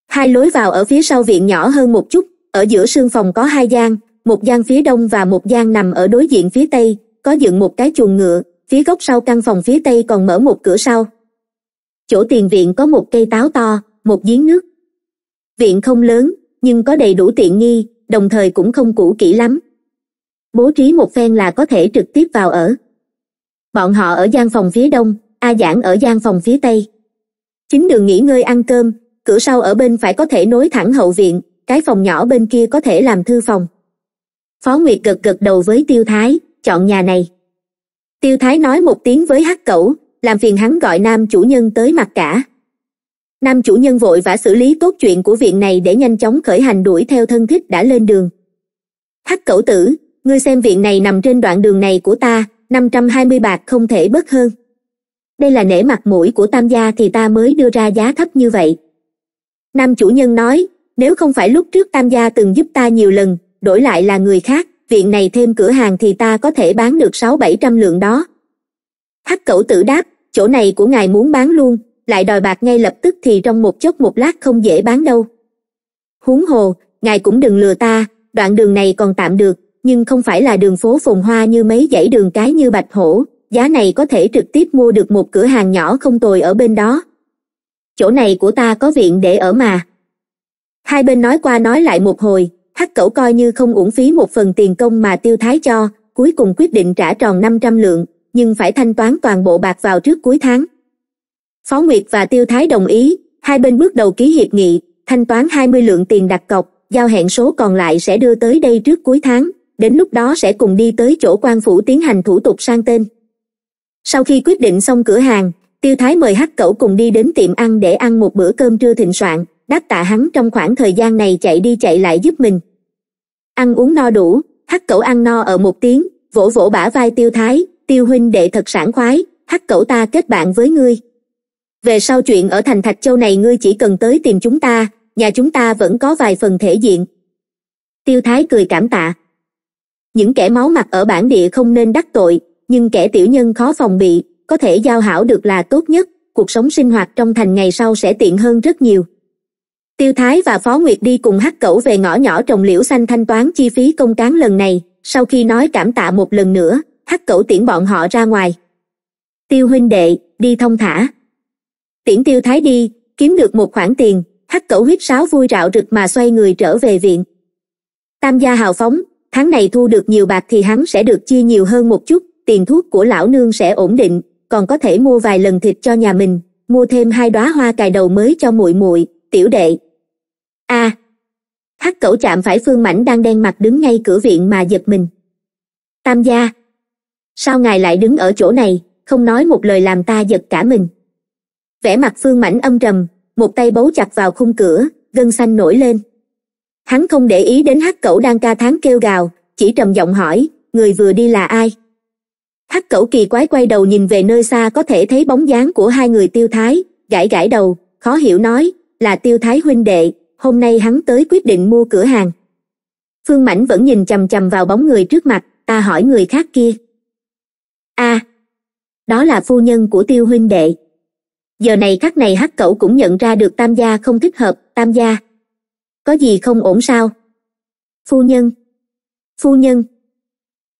Speaker 1: hai lối vào ở phía sau viện nhỏ hơn một chút ở giữa sương phòng có hai gian một gian phía đông và một gian nằm ở đối diện phía tây có dựng một cái chuồng ngựa phía góc sau căn phòng phía tây còn mở một cửa sau chỗ tiền viện có một cây táo to một giếng nước viện không lớn nhưng có đầy đủ tiện nghi đồng thời cũng không cũ kỹ lắm bố trí một phen là có thể trực tiếp vào ở bọn họ ở gian phòng phía đông a giảng ở gian phòng phía tây chính đường nghỉ ngơi ăn cơm cửa sau ở bên phải có thể nối thẳng hậu viện cái phòng nhỏ bên kia có thể làm thư phòng phó nguyệt gật gật đầu với tiêu thái chọn nhà này tiêu thái nói một tiếng với hắc cẩu làm phiền hắn gọi nam chủ nhân tới mặt cả nam chủ nhân vội vã xử lý tốt chuyện của viện này để nhanh chóng khởi hành đuổi theo thân thích đã lên đường hắc cẩu tử ngươi xem viện này nằm trên đoạn đường này của ta năm trăm hai mươi bạc không thể bớt hơn đây là nể mặt mũi của tam gia thì ta mới đưa ra giá thấp như vậy nam chủ nhân nói nếu không phải lúc trước tam gia từng giúp ta nhiều lần đổi lại là người khác viện này thêm cửa hàng thì ta có thể bán được sáu bảy trăm lượng đó hắc cẩu tử đáp chỗ này của ngài muốn bán luôn lại đòi bạc ngay lập tức thì trong một chốc một lát không dễ bán đâu huống hồ ngài cũng đừng lừa ta đoạn đường này còn tạm được nhưng không phải là đường phố phồn hoa như mấy dãy đường cái như bạch hổ giá này có thể trực tiếp mua được một cửa hàng nhỏ không tồi ở bên đó chỗ này của ta có viện để ở mà hai bên nói qua nói lại một hồi hắc cẩu coi như không uổng phí một phần tiền công mà tiêu thái cho cuối cùng quyết định trả tròn 500 lượng nhưng phải thanh toán toàn bộ bạc vào trước cuối tháng phó nguyệt và tiêu thái đồng ý hai bên bước đầu ký hiệp nghị thanh toán 20 lượng tiền đặt cọc giao hẹn số còn lại sẽ đưa tới đây trước cuối tháng đến lúc đó sẽ cùng đi tới chỗ quan phủ tiến hành thủ tục sang tên sau khi quyết định xong cửa hàng tiêu thái mời hắc cẩu cùng đi đến tiệm ăn để ăn một bữa cơm trưa thịnh soạn đáp tạ hắn trong khoảng thời gian này chạy đi chạy lại giúp mình ăn uống no đủ hắc cẩu ăn no ở một tiếng vỗ vỗ bả vai tiêu thái tiêu huynh đệ thật sảng khoái hắc cẩu ta kết bạn với ngươi về sau chuyện ở thành thạch châu này ngươi chỉ cần tới tìm chúng ta nhà chúng ta vẫn có vài phần thể diện tiêu thái cười cảm tạ những kẻ máu mặt ở bản địa không nên đắc tội nhưng kẻ tiểu nhân khó phòng bị có thể giao hảo được là tốt nhất cuộc sống sinh hoạt trong thành ngày sau sẽ tiện hơn rất nhiều tiêu thái và phó nguyệt đi cùng hắc cẩu về ngõ nhỏ trồng liễu xanh thanh toán chi phí công cán lần này sau khi nói cảm tạ một lần nữa hắc cẩu tiễn bọn họ ra ngoài tiêu huynh đệ đi thông thả tiễn tiêu thái đi kiếm được một khoản tiền hắc cẩu huyết sáo vui rạo rực mà xoay người trở về viện tam gia hào phóng tháng này thu được nhiều bạc thì hắn sẽ được chia nhiều hơn một chút tiền thuốc của lão nương sẽ ổn định còn có thể mua vài lần thịt cho nhà mình mua thêm hai đóa hoa cài đầu mới cho muội muội tiểu đệ a hắc cẩu chạm phải phương mảnh đang đen mặt đứng ngay cửa viện mà giật mình tam gia sao ngài lại đứng ở chỗ này không nói một lời làm ta giật cả mình vẻ mặt phương mảnh âm trầm một tay bấu chặt vào khung cửa gân xanh nổi lên hắn không để ý đến hắc cẩu đang ca tháng kêu gào chỉ trầm giọng hỏi người vừa đi là ai hắc cẩu kỳ quái quay đầu nhìn về nơi xa có thể thấy bóng dáng của hai người tiêu thái gãi gãi đầu khó hiểu nói là tiêu thái huynh đệ hôm nay hắn tới quyết định mua cửa hàng phương mãnh vẫn nhìn chằm chằm vào bóng người trước mặt ta hỏi người khác kia a à, đó là phu nhân của tiêu huynh đệ giờ này các này hắc cẩu cũng nhận ra được tam gia không thích hợp tam gia có gì không ổn sao phu nhân phu nhân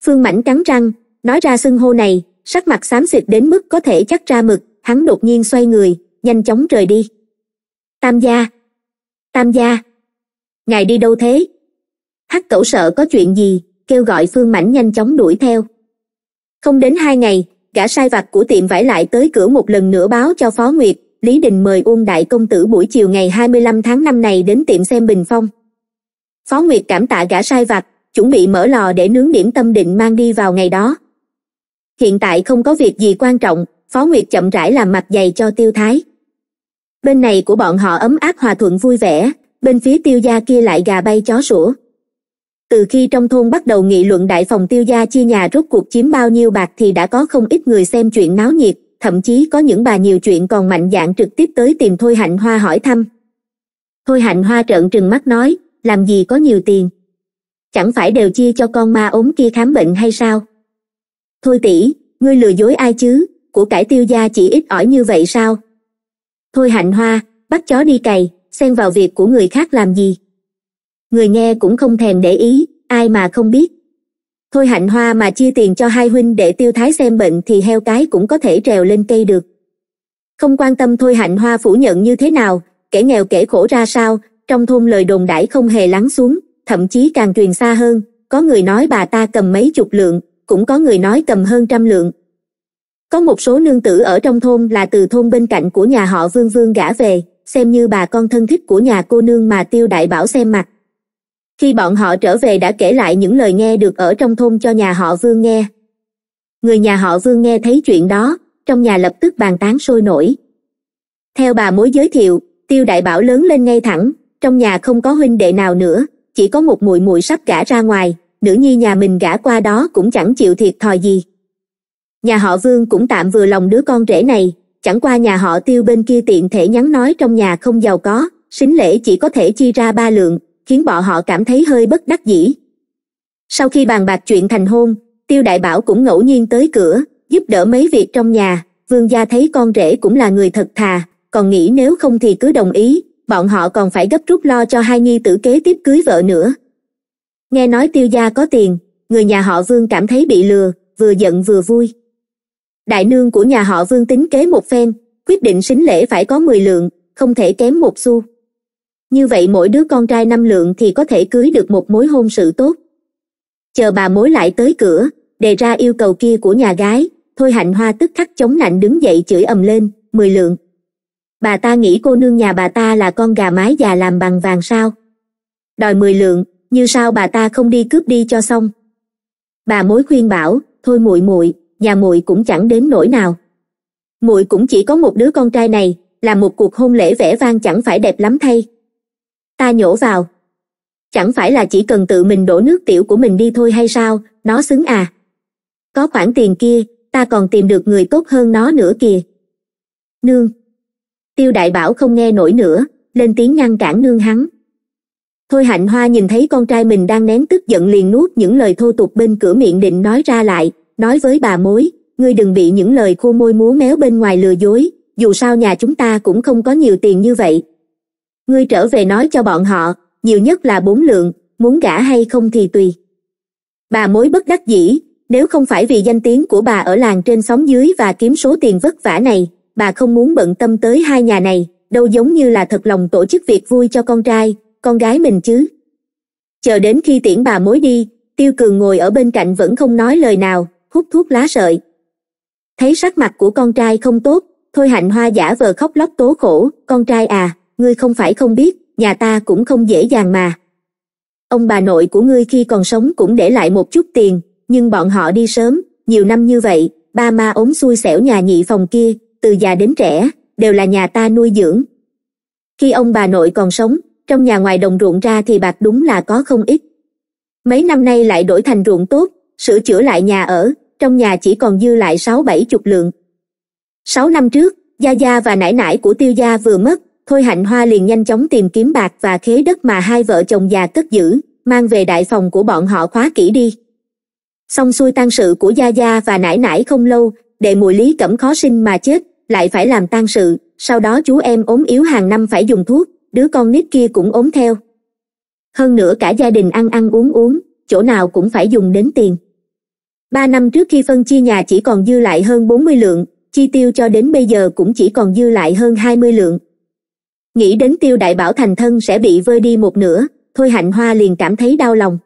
Speaker 1: phương mãnh cắn răng nói ra xưng hô này sắc mặt xám xịt đến mức có thể chắc ra mực hắn đột nhiên xoay người nhanh chóng rời đi tam gia tam gia ngài đi đâu thế hắc cẩu sợ có chuyện gì kêu gọi phương mãnh nhanh chóng đuổi theo không đến hai ngày gã sai vặt của tiệm vải lại tới cửa một lần nữa báo cho phó nguyệt lý đình mời uông đại công tử buổi chiều ngày 25 tháng 5 này đến tiệm xem bình phong phó nguyệt cảm tạ gã sai vặt chuẩn bị mở lò để nướng điểm tâm định mang đi vào ngày đó hiện tại không có việc gì quan trọng phó nguyệt chậm rãi làm mặt dày cho tiêu thái bên này của bọn họ ấm áp hòa thuận vui vẻ bên phía tiêu gia kia lại gà bay chó sủa từ khi trong thôn bắt đầu nghị luận đại phòng tiêu gia chia nhà rốt cuộc chiếm bao nhiêu bạc thì đã có không ít người xem chuyện náo nhiệt thậm chí có những bà nhiều chuyện còn mạnh dạn trực tiếp tới tìm thôi hạnh hoa hỏi thăm thôi hạnh hoa trợn trừng mắt nói làm gì có nhiều tiền chẳng phải đều chia cho con ma ốm kia khám bệnh hay sao thôi tỷ ngươi lừa dối ai chứ của cải tiêu gia chỉ ít ỏi như vậy sao thôi hạnh hoa bắt chó đi cày xen vào việc của người khác làm gì người nghe cũng không thèm để ý ai mà không biết thôi hạnh hoa mà chia tiền cho hai huynh để tiêu thái xem bệnh thì heo cái cũng có thể trèo lên cây được không quan tâm thôi hạnh hoa phủ nhận như thế nào kẻ nghèo kẻ khổ ra sao trong thôn lời đồn đãi không hề lắng xuống thậm chí càng truyền xa hơn có người nói bà ta cầm mấy chục lượng cũng có người nói cầm hơn trăm lượng có một số nương tử ở trong thôn là từ thôn bên cạnh của nhà họ vương vương gả về xem như bà con thân thích của nhà cô nương mà tiêu đại bảo xem mặt khi bọn họ trở về đã kể lại những lời nghe được ở trong thôn cho nhà họ vương nghe người nhà họ vương nghe thấy chuyện đó trong nhà lập tức bàn tán sôi nổi theo bà mối giới thiệu tiêu đại bảo lớn lên ngay thẳng trong nhà không có huynh đệ nào nữa chỉ có một muội muội sắp gả ra ngoài nữ nhi nhà mình gả qua đó cũng chẳng chịu thiệt thòi gì nhà họ vương cũng tạm vừa lòng đứa con rể này chẳng qua nhà họ tiêu bên kia tiện thể nhắn nói trong nhà không giàu có xính lễ chỉ có thể chi ra ba lượng khiến bọn họ cảm thấy hơi bất đắc dĩ sau khi bàn bạc chuyện thành hôn tiêu đại bảo cũng ngẫu nhiên tới cửa giúp đỡ mấy việc trong nhà vương gia thấy con rể cũng là người thật thà còn nghĩ nếu không thì cứ đồng ý bọn họ còn phải gấp rút lo cho hai nhi tử kế tiếp cưới vợ nữa nghe nói tiêu gia có tiền người nhà họ vương cảm thấy bị lừa vừa giận vừa vui đại nương của nhà họ vương tính kế một phen quyết định xính lễ phải có mười lượng không thể kém một xu như vậy mỗi đứa con trai năm lượng thì có thể cưới được một mối hôn sự tốt chờ bà mối lại tới cửa đề ra yêu cầu kia của nhà gái thôi hạnh hoa tức khắc chống nạnh đứng dậy chửi ầm lên mười lượng bà ta nghĩ cô nương nhà bà ta là con gà mái già làm bằng vàng sao đòi mười lượng như sao bà ta không đi cướp đi cho xong bà mối khuyên bảo thôi muội muội nhà muội cũng chẳng đến nỗi nào muội cũng chỉ có một đứa con trai này là một cuộc hôn lễ vẻ vang chẳng phải đẹp lắm thay ta nhổ vào chẳng phải là chỉ cần tự mình đổ nước tiểu của mình đi thôi hay sao nó xứng à có khoản tiền kia ta còn tìm được người tốt hơn nó nữa kìa nương tiêu đại bảo không nghe nổi nữa lên tiếng ngăn cản nương hắn thôi hạnh hoa nhìn thấy con trai mình đang nén tức giận liền nuốt những lời thô tục bên cửa miệng định nói ra lại nói với bà mối ngươi đừng bị những lời khô môi múa méo bên ngoài lừa dối dù sao nhà chúng ta cũng không có nhiều tiền như vậy ngươi trở về nói cho bọn họ nhiều nhất là bốn lượng muốn gả hay không thì tùy bà mối bất đắc dĩ nếu không phải vì danh tiếng của bà ở làng trên xóm dưới và kiếm số tiền vất vả này bà không muốn bận tâm tới hai nhà này đâu giống như là thật lòng tổ chức việc vui cho con trai con gái mình chứ chờ đến khi tiễn bà mối đi tiêu cường ngồi ở bên cạnh vẫn không nói lời nào hút thuốc lá sợi thấy sắc mặt của con trai không tốt thôi hạnh hoa giả vờ khóc lóc tố khổ con trai à ngươi không phải không biết nhà ta cũng không dễ dàng mà ông bà nội của ngươi khi còn sống cũng để lại một chút tiền nhưng bọn họ đi sớm nhiều năm như vậy ba ma ốm xui xẻo nhà nhị phòng kia từ già đến trẻ đều là nhà ta nuôi dưỡng khi ông bà nội còn sống trong nhà ngoài đồng ruộng ra thì bạc đúng là có không ít. Mấy năm nay lại đổi thành ruộng tốt, sửa chữa lại nhà ở, trong nhà chỉ còn dư lại 6-7 chục lượng. 6 năm trước, Gia Gia và nải nải của tiêu gia vừa mất, Thôi Hạnh Hoa liền nhanh chóng tìm kiếm bạc và khế đất mà hai vợ chồng già cất giữ, mang về đại phòng của bọn họ khóa kỹ đi. Xong xuôi tang sự của Gia Gia và nải nải không lâu, để mùi lý cẩm khó sinh mà chết, lại phải làm tang sự, sau đó chú em ốm yếu hàng năm phải dùng thuốc, đứa con nít kia cũng ốm theo hơn nữa cả gia đình ăn ăn uống uống chỗ nào cũng phải dùng đến tiền ba năm trước khi phân chia nhà chỉ còn dư lại hơn bốn mươi lượng chi tiêu cho đến bây giờ cũng chỉ còn dư lại hơn hai mươi lượng nghĩ đến tiêu đại bảo thành thân sẽ bị vơi đi một nửa thôi hạnh hoa liền cảm thấy đau lòng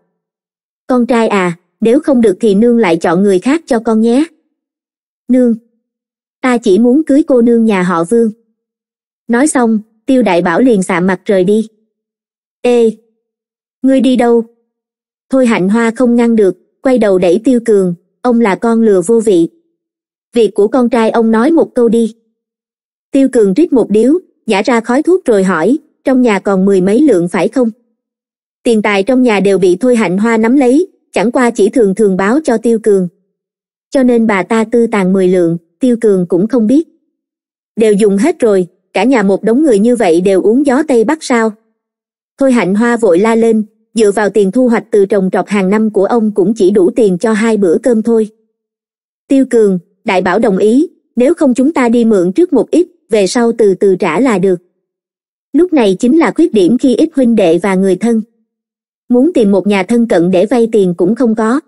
Speaker 1: con trai à nếu không được thì nương lại chọn người khác cho con nhé nương ta chỉ muốn cưới cô nương nhà họ vương nói xong tiêu đại bảo liền sạm mặt rời đi ê ngươi đi đâu thôi hạnh hoa không ngăn được quay đầu đẩy tiêu cường ông là con lừa vô vị việc của con trai ông nói một câu đi tiêu cường trích một điếu giả ra khói thuốc rồi hỏi trong nhà còn mười mấy lượng phải không tiền tài trong nhà đều bị thôi hạnh hoa nắm lấy chẳng qua chỉ thường thường báo cho tiêu cường cho nên bà ta tư tàng mười lượng tiêu cường cũng không biết đều dùng hết rồi cả nhà một đống người như vậy đều uống gió tây bắc sao thôi hạnh hoa vội la lên dựa vào tiền thu hoạch từ trồng trọt hàng năm của ông cũng chỉ đủ tiền cho hai bữa cơm thôi tiêu cường đại bảo đồng ý nếu không chúng ta đi mượn trước một ít về sau từ từ trả là được lúc này chính là khuyết điểm khi ít huynh đệ và người thân muốn tìm một nhà thân cận để vay tiền cũng không có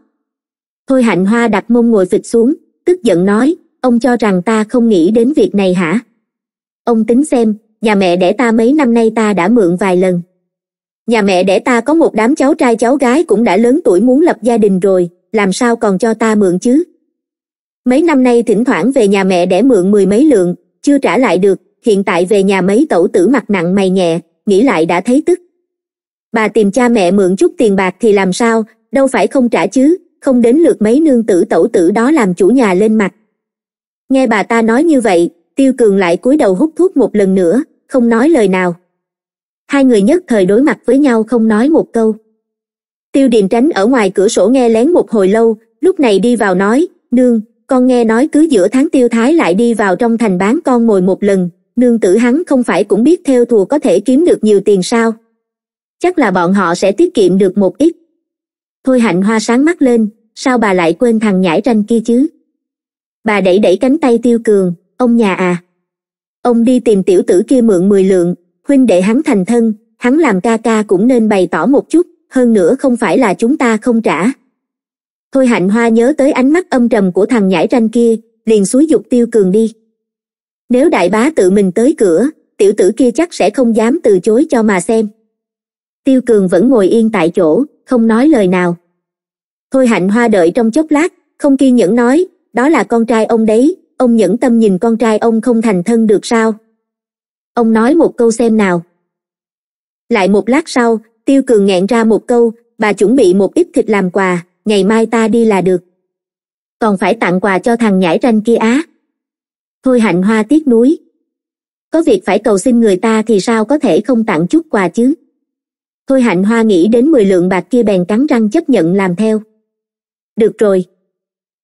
Speaker 1: thôi hạnh hoa đặt mông ngồi phịch xuống tức giận nói ông cho rằng ta không nghĩ đến việc này hả ông tính xem nhà mẹ để ta mấy năm nay ta đã mượn vài lần nhà mẹ để ta có một đám cháu trai cháu gái cũng đã lớn tuổi muốn lập gia đình rồi làm sao còn cho ta mượn chứ mấy năm nay thỉnh thoảng về nhà mẹ để mượn mười mấy lượng chưa trả lại được hiện tại về nhà mấy tẩu tử mặt nặng mày nhẹ nghĩ lại đã thấy tức bà tìm cha mẹ mượn chút tiền bạc thì làm sao đâu phải không trả chứ không đến lượt mấy nương tử tẩu tử đó làm chủ nhà lên mặt nghe bà ta nói như vậy tiêu cường lại cúi đầu hút thuốc một lần nữa không nói lời nào hai người nhất thời đối mặt với nhau không nói một câu tiêu điềm tránh ở ngoài cửa sổ nghe lén một hồi lâu lúc này đi vào nói nương con nghe nói cứ giữa tháng tiêu thái lại đi vào trong thành bán con mồi một lần nương tử hắn không phải cũng biết theo thùa có thể kiếm được nhiều tiền sao chắc là bọn họ sẽ tiết kiệm được một ít thôi hạnh hoa sáng mắt lên sao bà lại quên thằng nhãi tranh kia chứ bà đẩy đẩy cánh tay tiêu cường ông nhà à ông đi tìm tiểu tử kia mượn mười lượng huynh đệ hắn thành thân hắn làm ca ca cũng nên bày tỏ một chút hơn nữa không phải là chúng ta không trả thôi hạnh hoa nhớ tới ánh mắt âm trầm của thằng nhãi ranh kia liền suối dục tiêu cường đi nếu đại bá tự mình tới cửa tiểu tử kia chắc sẽ không dám từ chối cho mà xem tiêu cường vẫn ngồi yên tại chỗ không nói lời nào thôi hạnh hoa đợi trong chốc lát không kiên nhẫn nói đó là con trai ông đấy ông nhẫn tâm nhìn con trai ông không thành thân được sao ông nói một câu xem nào lại một lát sau tiêu cường nghẹn ra một câu bà chuẩn bị một ít thịt làm quà ngày mai ta đi là được còn phải tặng quà cho thằng nhãi ranh kia á thôi hạnh hoa tiếc núi. có việc phải cầu xin người ta thì sao có thể không tặng chút quà chứ thôi hạnh hoa nghĩ đến mười lượng bạc kia bèn cắn răng chấp nhận làm theo được rồi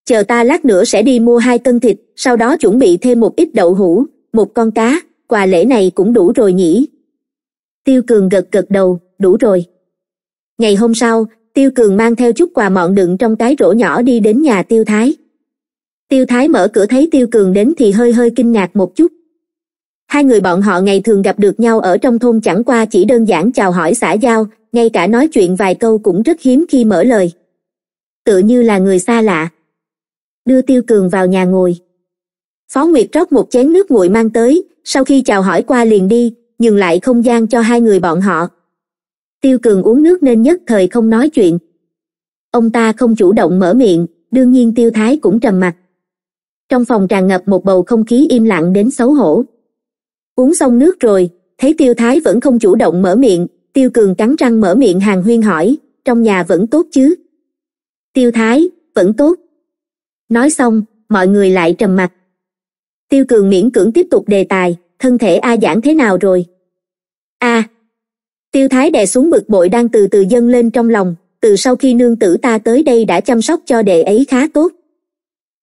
Speaker 1: chờ ta lát nữa sẽ đi mua hai cân thịt sau đó chuẩn bị thêm một ít đậu hũ một con cá quà lễ này cũng đủ rồi nhỉ tiêu cường gật gật đầu đủ rồi ngày hôm sau tiêu cường mang theo chút quà mọn đựng trong cái rổ nhỏ đi đến nhà tiêu thái tiêu thái mở cửa thấy tiêu cường đến thì hơi hơi kinh ngạc một chút hai người bọn họ ngày thường gặp được nhau ở trong thôn chẳng qua chỉ đơn giản chào hỏi xã giao ngay cả nói chuyện vài câu cũng rất hiếm khi mở lời tự như là người xa lạ đưa tiêu cường vào nhà ngồi phó nguyệt rót một chén nước nguội mang tới sau khi chào hỏi qua liền đi nhường lại không gian cho hai người bọn họ tiêu cường uống nước nên nhất thời không nói chuyện ông ta không chủ động mở miệng đương nhiên tiêu thái cũng trầm mặc trong phòng tràn ngập một bầu không khí im lặng đến xấu hổ uống xong nước rồi thấy tiêu thái vẫn không chủ động mở miệng tiêu cường cắn răng mở miệng hàng huyên hỏi trong nhà vẫn tốt chứ tiêu thái vẫn tốt nói xong mọi người lại trầm mặc tiêu cường miễn cưỡng tiếp tục đề tài thân thể a giảng thế nào rồi a tiêu thái đè xuống bực bội đang từ từ dâng lên trong lòng từ sau khi nương tử ta tới đây đã chăm sóc cho đệ ấy khá tốt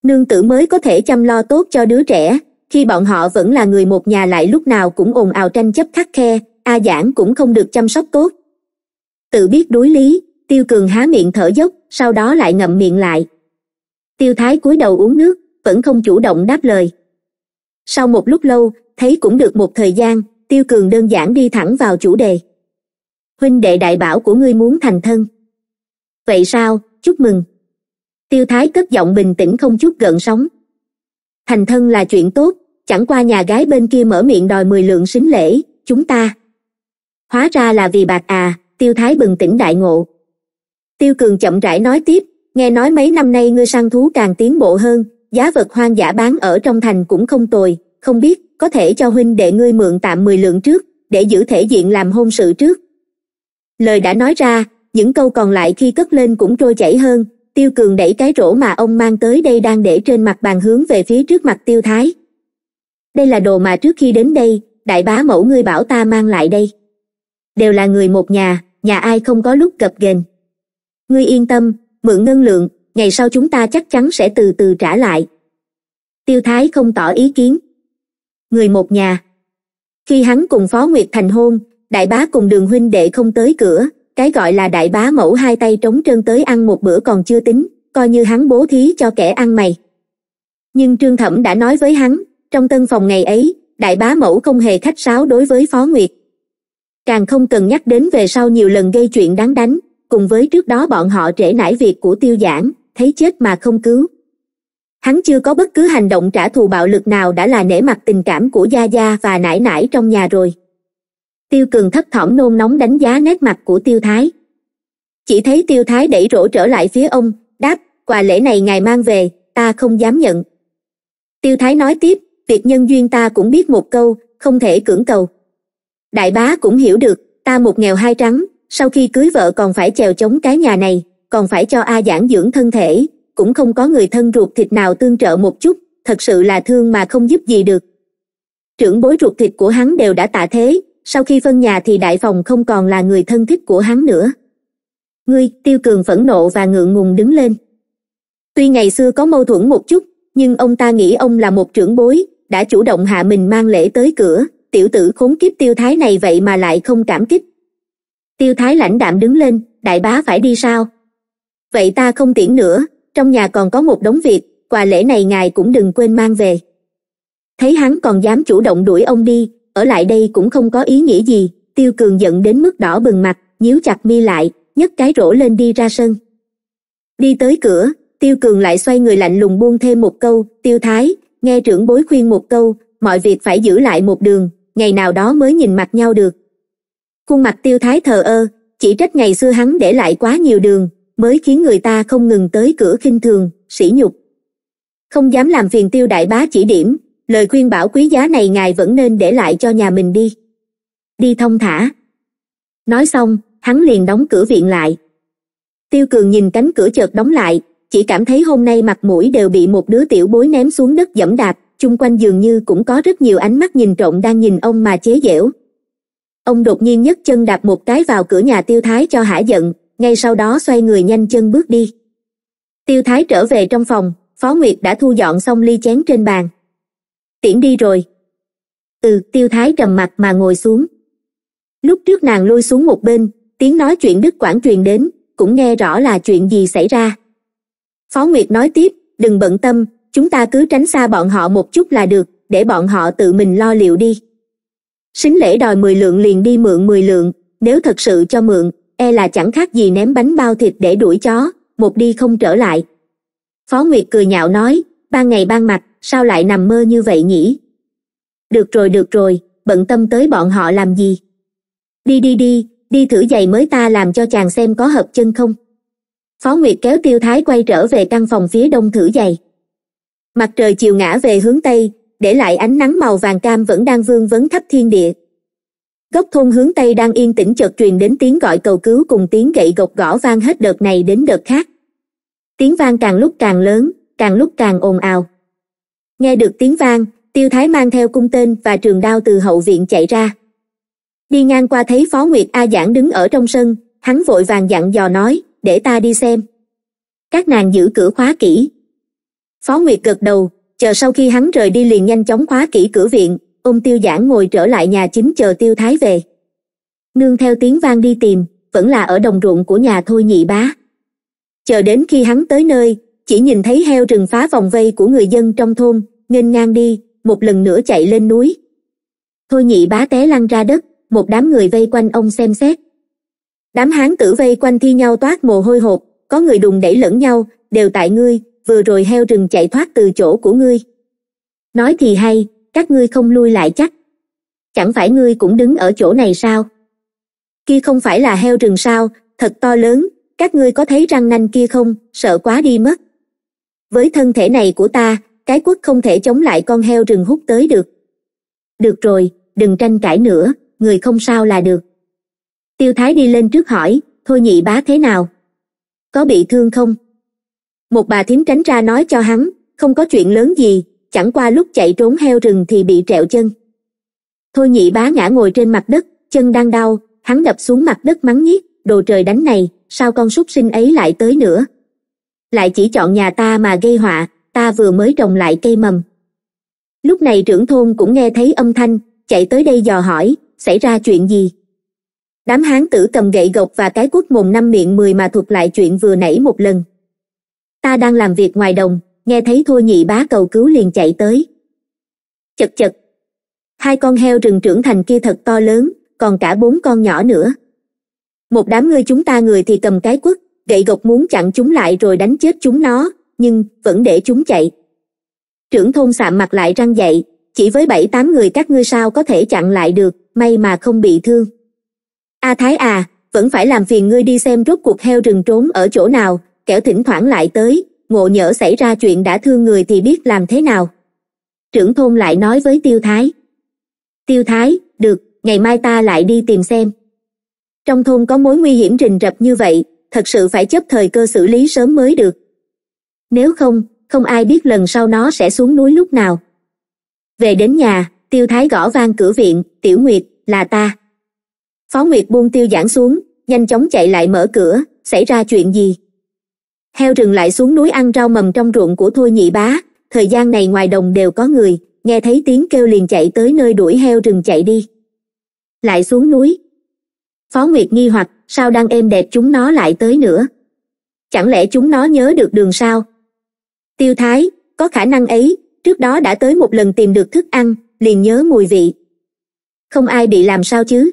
Speaker 1: nương tử mới có thể chăm lo tốt cho đứa trẻ khi bọn họ vẫn là người một nhà lại lúc nào cũng ồn ào tranh chấp khắc khe a giảng cũng không được chăm sóc tốt tự biết đối lý tiêu cường há miệng thở dốc sau đó lại ngậm miệng lại tiêu thái cúi đầu uống nước vẫn không chủ động đáp lời sau một lúc lâu thấy cũng được một thời gian tiêu cường đơn giản đi thẳng vào chủ đề huynh đệ đại bảo của ngươi muốn thành thân vậy sao chúc mừng tiêu thái cất giọng bình tĩnh không chút gợn sóng thành thân là chuyện tốt chẳng qua nhà gái bên kia mở miệng đòi mười lượng xính lễ chúng ta hóa ra là vì bạc à tiêu thái bừng tỉnh đại ngộ tiêu cường chậm rãi nói tiếp nghe nói mấy năm nay ngươi săn thú càng tiến bộ hơn giá vật hoang dã bán ở trong thành cũng không tồi không biết có thể cho huynh đệ ngươi mượn tạm 10 lượng trước để giữ thể diện làm hôn sự trước lời đã nói ra những câu còn lại khi cất lên cũng trôi chảy hơn tiêu cường đẩy cái rổ mà ông mang tới đây đang để trên mặt bàn hướng về phía trước mặt tiêu thái đây là đồ mà trước khi đến đây đại bá mẫu ngươi bảo ta mang lại đây đều là người một nhà nhà ai không có lúc gập ghềnh ngươi yên tâm mượn ngân lượng ngày sau chúng ta chắc chắn sẽ từ từ trả lại tiêu thái không tỏ ý kiến người một nhà khi hắn cùng phó nguyệt thành hôn đại bá cùng đường huynh đệ không tới cửa cái gọi là đại bá mẫu hai tay trống trơn tới ăn một bữa còn chưa tính coi như hắn bố thí cho kẻ ăn mày nhưng trương thẩm đã nói với hắn trong tân phòng ngày ấy đại bá mẫu không hề khách sáo đối với phó nguyệt càng không cần nhắc đến về sau nhiều lần gây chuyện đáng đánh cùng với trước đó bọn họ trễ nải việc của tiêu giảng thấy chết mà không cứu hắn chưa có bất cứ hành động trả thù bạo lực nào đã là nể mặt tình cảm của gia gia và nải nải trong nhà rồi tiêu cường thất thỏm nôn nóng đánh giá nét mặt của tiêu thái chỉ thấy tiêu thái đẩy rổ trở lại phía ông đáp quà lễ này ngài mang về ta không dám nhận tiêu thái nói tiếp việc nhân duyên ta cũng biết một câu không thể cưỡng cầu đại bá cũng hiểu được ta một nghèo hai trắng sau khi cưới vợ còn phải chèo chống cái nhà này còn phải cho a giảng dưỡng thân thể cũng không có người thân ruột thịt nào tương trợ một chút thật sự là thương mà không giúp gì được trưởng bối ruột thịt của hắn đều đã tạ thế sau khi phân nhà thì đại phòng không còn là người thân thích của hắn nữa ngươi tiêu cường phẫn nộ và ngượng ngùng đứng lên tuy ngày xưa có mâu thuẫn một chút nhưng ông ta nghĩ ông là một trưởng bối đã chủ động hạ mình mang lễ tới cửa tiểu tử khốn kiếp tiêu thái này vậy mà lại không cảm kích tiêu thái lãnh đạm đứng lên đại bá phải đi sao vậy ta không tiễn nữa trong nhà còn có một đống việc quà lễ này ngài cũng đừng quên mang về thấy hắn còn dám chủ động đuổi ông đi ở lại đây cũng không có ý nghĩa gì tiêu cường giận đến mức đỏ bừng mặt nhíu chặt mi lại nhấc cái rổ lên đi ra sân đi tới cửa tiêu cường lại xoay người lạnh lùng buông thêm một câu tiêu thái nghe trưởng bối khuyên một câu mọi việc phải giữ lại một đường ngày nào đó mới nhìn mặt nhau được khuôn mặt tiêu thái thờ ơ chỉ trách ngày xưa hắn để lại quá nhiều đường mới khiến người ta không ngừng tới cửa khinh thường sỉ nhục không dám làm phiền tiêu đại bá chỉ điểm lời khuyên bảo quý giá này ngài vẫn nên để lại cho nhà mình đi đi thông thả nói xong hắn liền đóng cửa viện lại tiêu cường nhìn cánh cửa chợt đóng lại chỉ cảm thấy hôm nay mặt mũi đều bị một đứa tiểu bối ném xuống đất dẫm đạp chung quanh dường như cũng có rất nhiều ánh mắt nhìn trộm đang nhìn ông mà chế giễu ông đột nhiên nhấc chân đạp một cái vào cửa nhà tiêu thái cho hả giận ngay sau đó xoay người nhanh chân bước đi tiêu thái trở về trong phòng phó nguyệt đã thu dọn xong ly chén trên bàn tiễn đi rồi ừ tiêu thái trầm mặt mà ngồi xuống lúc trước nàng lui xuống một bên tiếng nói chuyện đức quảng truyền đến cũng nghe rõ là chuyện gì xảy ra phó nguyệt nói tiếp đừng bận tâm chúng ta cứ tránh xa bọn họ một chút là được để bọn họ tự mình lo liệu đi xính lễ đòi mười lượng liền đi mượn mười lượng nếu thật sự cho mượn e là chẳng khác gì ném bánh bao thịt để đuổi chó một đi không trở lại phó nguyệt cười nhạo nói ban ngày ban mặt sao lại nằm mơ như vậy nhỉ được rồi được rồi bận tâm tới bọn họ làm gì đi đi đi đi thử giày mới ta làm cho chàng xem có hợp chân không phó nguyệt kéo tiêu thái quay trở về căn phòng phía đông thử giày mặt trời chiều ngã về hướng tây để lại ánh nắng màu vàng cam vẫn đang vương vấn khắp thiên địa góc thôn hướng tây đang yên tĩnh chợt truyền đến tiếng gọi cầu cứu cùng tiếng gậy gộc gõ vang hết đợt này đến đợt khác tiếng vang càng lúc càng lớn càng lúc càng ồn ào nghe được tiếng vang tiêu thái mang theo cung tên và trường đao từ hậu viện chạy ra đi ngang qua thấy phó nguyệt a giảng đứng ở trong sân hắn vội vàng dặn dò nói để ta đi xem các nàng giữ cửa khóa kỹ phó nguyệt gật đầu chờ sau khi hắn rời đi liền nhanh chóng khóa kỹ cửa viện ông tiêu giản ngồi trở lại nhà chính chờ tiêu thái về nương theo tiếng vang đi tìm vẫn là ở đồng ruộng của nhà thôi nhị bá chờ đến khi hắn tới nơi chỉ nhìn thấy heo rừng phá vòng vây của người dân trong thôn nghênh ngang đi một lần nữa chạy lên núi thôi nhị bá té lăn ra đất một đám người vây quanh ông xem xét đám hán tử vây quanh thi nhau toát mồ hôi hột có người đùng đẩy lẫn nhau đều tại ngươi vừa rồi heo rừng chạy thoát từ chỗ của ngươi nói thì hay các ngươi không lui lại chắc chẳng phải ngươi cũng đứng ở chỗ này sao kia không phải là heo rừng sao thật to lớn các ngươi có thấy răng nanh kia không sợ quá đi mất với thân thể này của ta cái quất không thể chống lại con heo rừng hút tới được được rồi đừng tranh cãi nữa người không sao là được tiêu thái đi lên trước hỏi thôi nhị bá thế nào có bị thương không một bà thím tránh ra nói cho hắn không có chuyện lớn gì chẳng qua lúc chạy trốn heo rừng thì bị trẹo chân thôi nhị bá ngã ngồi trên mặt đất chân đang đau hắn đập xuống mặt đất mắng nhiếc đồ trời đánh này sao con súc sinh ấy lại tới nữa lại chỉ chọn nhà ta mà gây họa ta vừa mới trồng lại cây mầm lúc này trưởng thôn cũng nghe thấy âm thanh chạy tới đây dò hỏi xảy ra chuyện gì đám hán tử cầm gậy gộc và cái cuốc mồm năm miệng mười mà thuật lại chuyện vừa nãy một lần ta đang làm việc ngoài đồng nghe thấy thôi nhị bá cầu cứu liền chạy tới chật chật hai con heo rừng trưởng thành kia thật to lớn còn cả bốn con nhỏ nữa một đám ngươi chúng ta người thì cầm cái quất gậy gộc muốn chặn chúng lại rồi đánh chết chúng nó nhưng vẫn để chúng chạy trưởng thôn sạm mặt lại răng dậy chỉ với bảy tám người các ngươi sao có thể chặn lại được may mà không bị thương a thái à vẫn phải làm phiền ngươi đi xem rốt cuộc heo rừng trốn ở chỗ nào kẻo thỉnh thoảng lại tới ngộ nhỡ xảy ra chuyện đã thương người thì biết làm thế nào trưởng thôn lại nói với tiêu thái tiêu thái được ngày mai ta lại đi tìm xem trong thôn có mối nguy hiểm rình rập như vậy thật sự phải chấp thời cơ xử lý sớm mới được nếu không không ai biết lần sau nó sẽ xuống núi lúc nào về đến nhà tiêu thái gõ vang cửa viện tiểu nguyệt là ta phó nguyệt buông tiêu giảng xuống nhanh chóng chạy lại mở cửa xảy ra chuyện gì heo rừng lại xuống núi ăn rau mầm trong ruộng của thôi nhị bá thời gian này ngoài đồng đều có người nghe thấy tiếng kêu liền chạy tới nơi đuổi heo rừng chạy đi lại xuống núi phó nguyệt nghi hoặc sao đang êm đẹp chúng nó lại tới nữa chẳng lẽ chúng nó nhớ được đường sao tiêu thái có khả năng ấy trước đó đã tới một lần tìm được thức ăn liền nhớ mùi vị không ai bị làm sao chứ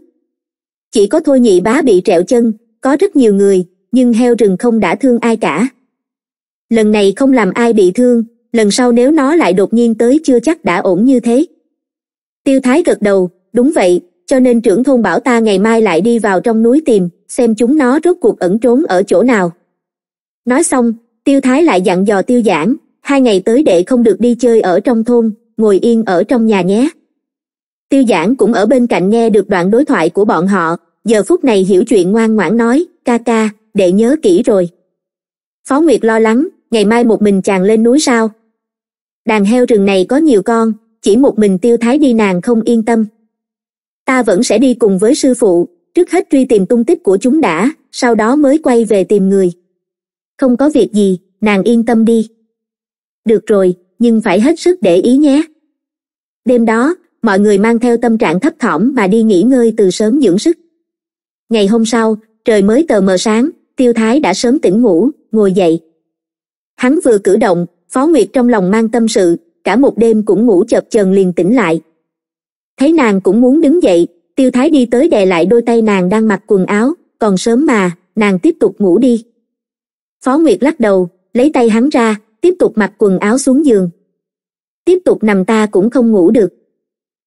Speaker 1: chỉ có thôi nhị bá bị trẹo chân có rất nhiều người nhưng heo rừng không đã thương ai cả lần này không làm ai bị thương lần sau nếu nó lại đột nhiên tới chưa chắc đã ổn như thế tiêu thái gật đầu đúng vậy cho nên trưởng thôn bảo ta ngày mai lại đi vào trong núi tìm xem chúng nó rốt cuộc ẩn trốn ở chỗ nào nói xong tiêu thái lại dặn dò tiêu giản hai ngày tới đệ không được đi chơi ở trong thôn ngồi yên ở trong nhà nhé tiêu giản cũng ở bên cạnh nghe được đoạn đối thoại của bọn họ giờ phút này hiểu chuyện ngoan ngoãn nói ca ca đệ nhớ kỹ rồi phó nguyệt lo lắng ngày mai một mình chàng lên núi sao đàn heo rừng này có nhiều con chỉ một mình tiêu thái đi nàng không yên tâm ta vẫn sẽ đi cùng với sư phụ trước hết truy tìm tung tích của chúng đã sau đó mới quay về tìm người không có việc gì nàng yên tâm đi được rồi nhưng phải hết sức để ý nhé đêm đó mọi người mang theo tâm trạng thấp thỏm mà đi nghỉ ngơi từ sớm dưỡng sức ngày hôm sau trời mới tờ mờ sáng tiêu thái đã sớm tỉnh ngủ ngồi dậy hắn vừa cử động phó nguyệt trong lòng mang tâm sự cả một đêm cũng ngủ chập chờn liền tỉnh lại thấy nàng cũng muốn đứng dậy tiêu thái đi tới đè lại đôi tay nàng đang mặc quần áo còn sớm mà nàng tiếp tục ngủ đi phó nguyệt lắc đầu lấy tay hắn ra tiếp tục mặc quần áo xuống giường tiếp tục nằm ta cũng không ngủ được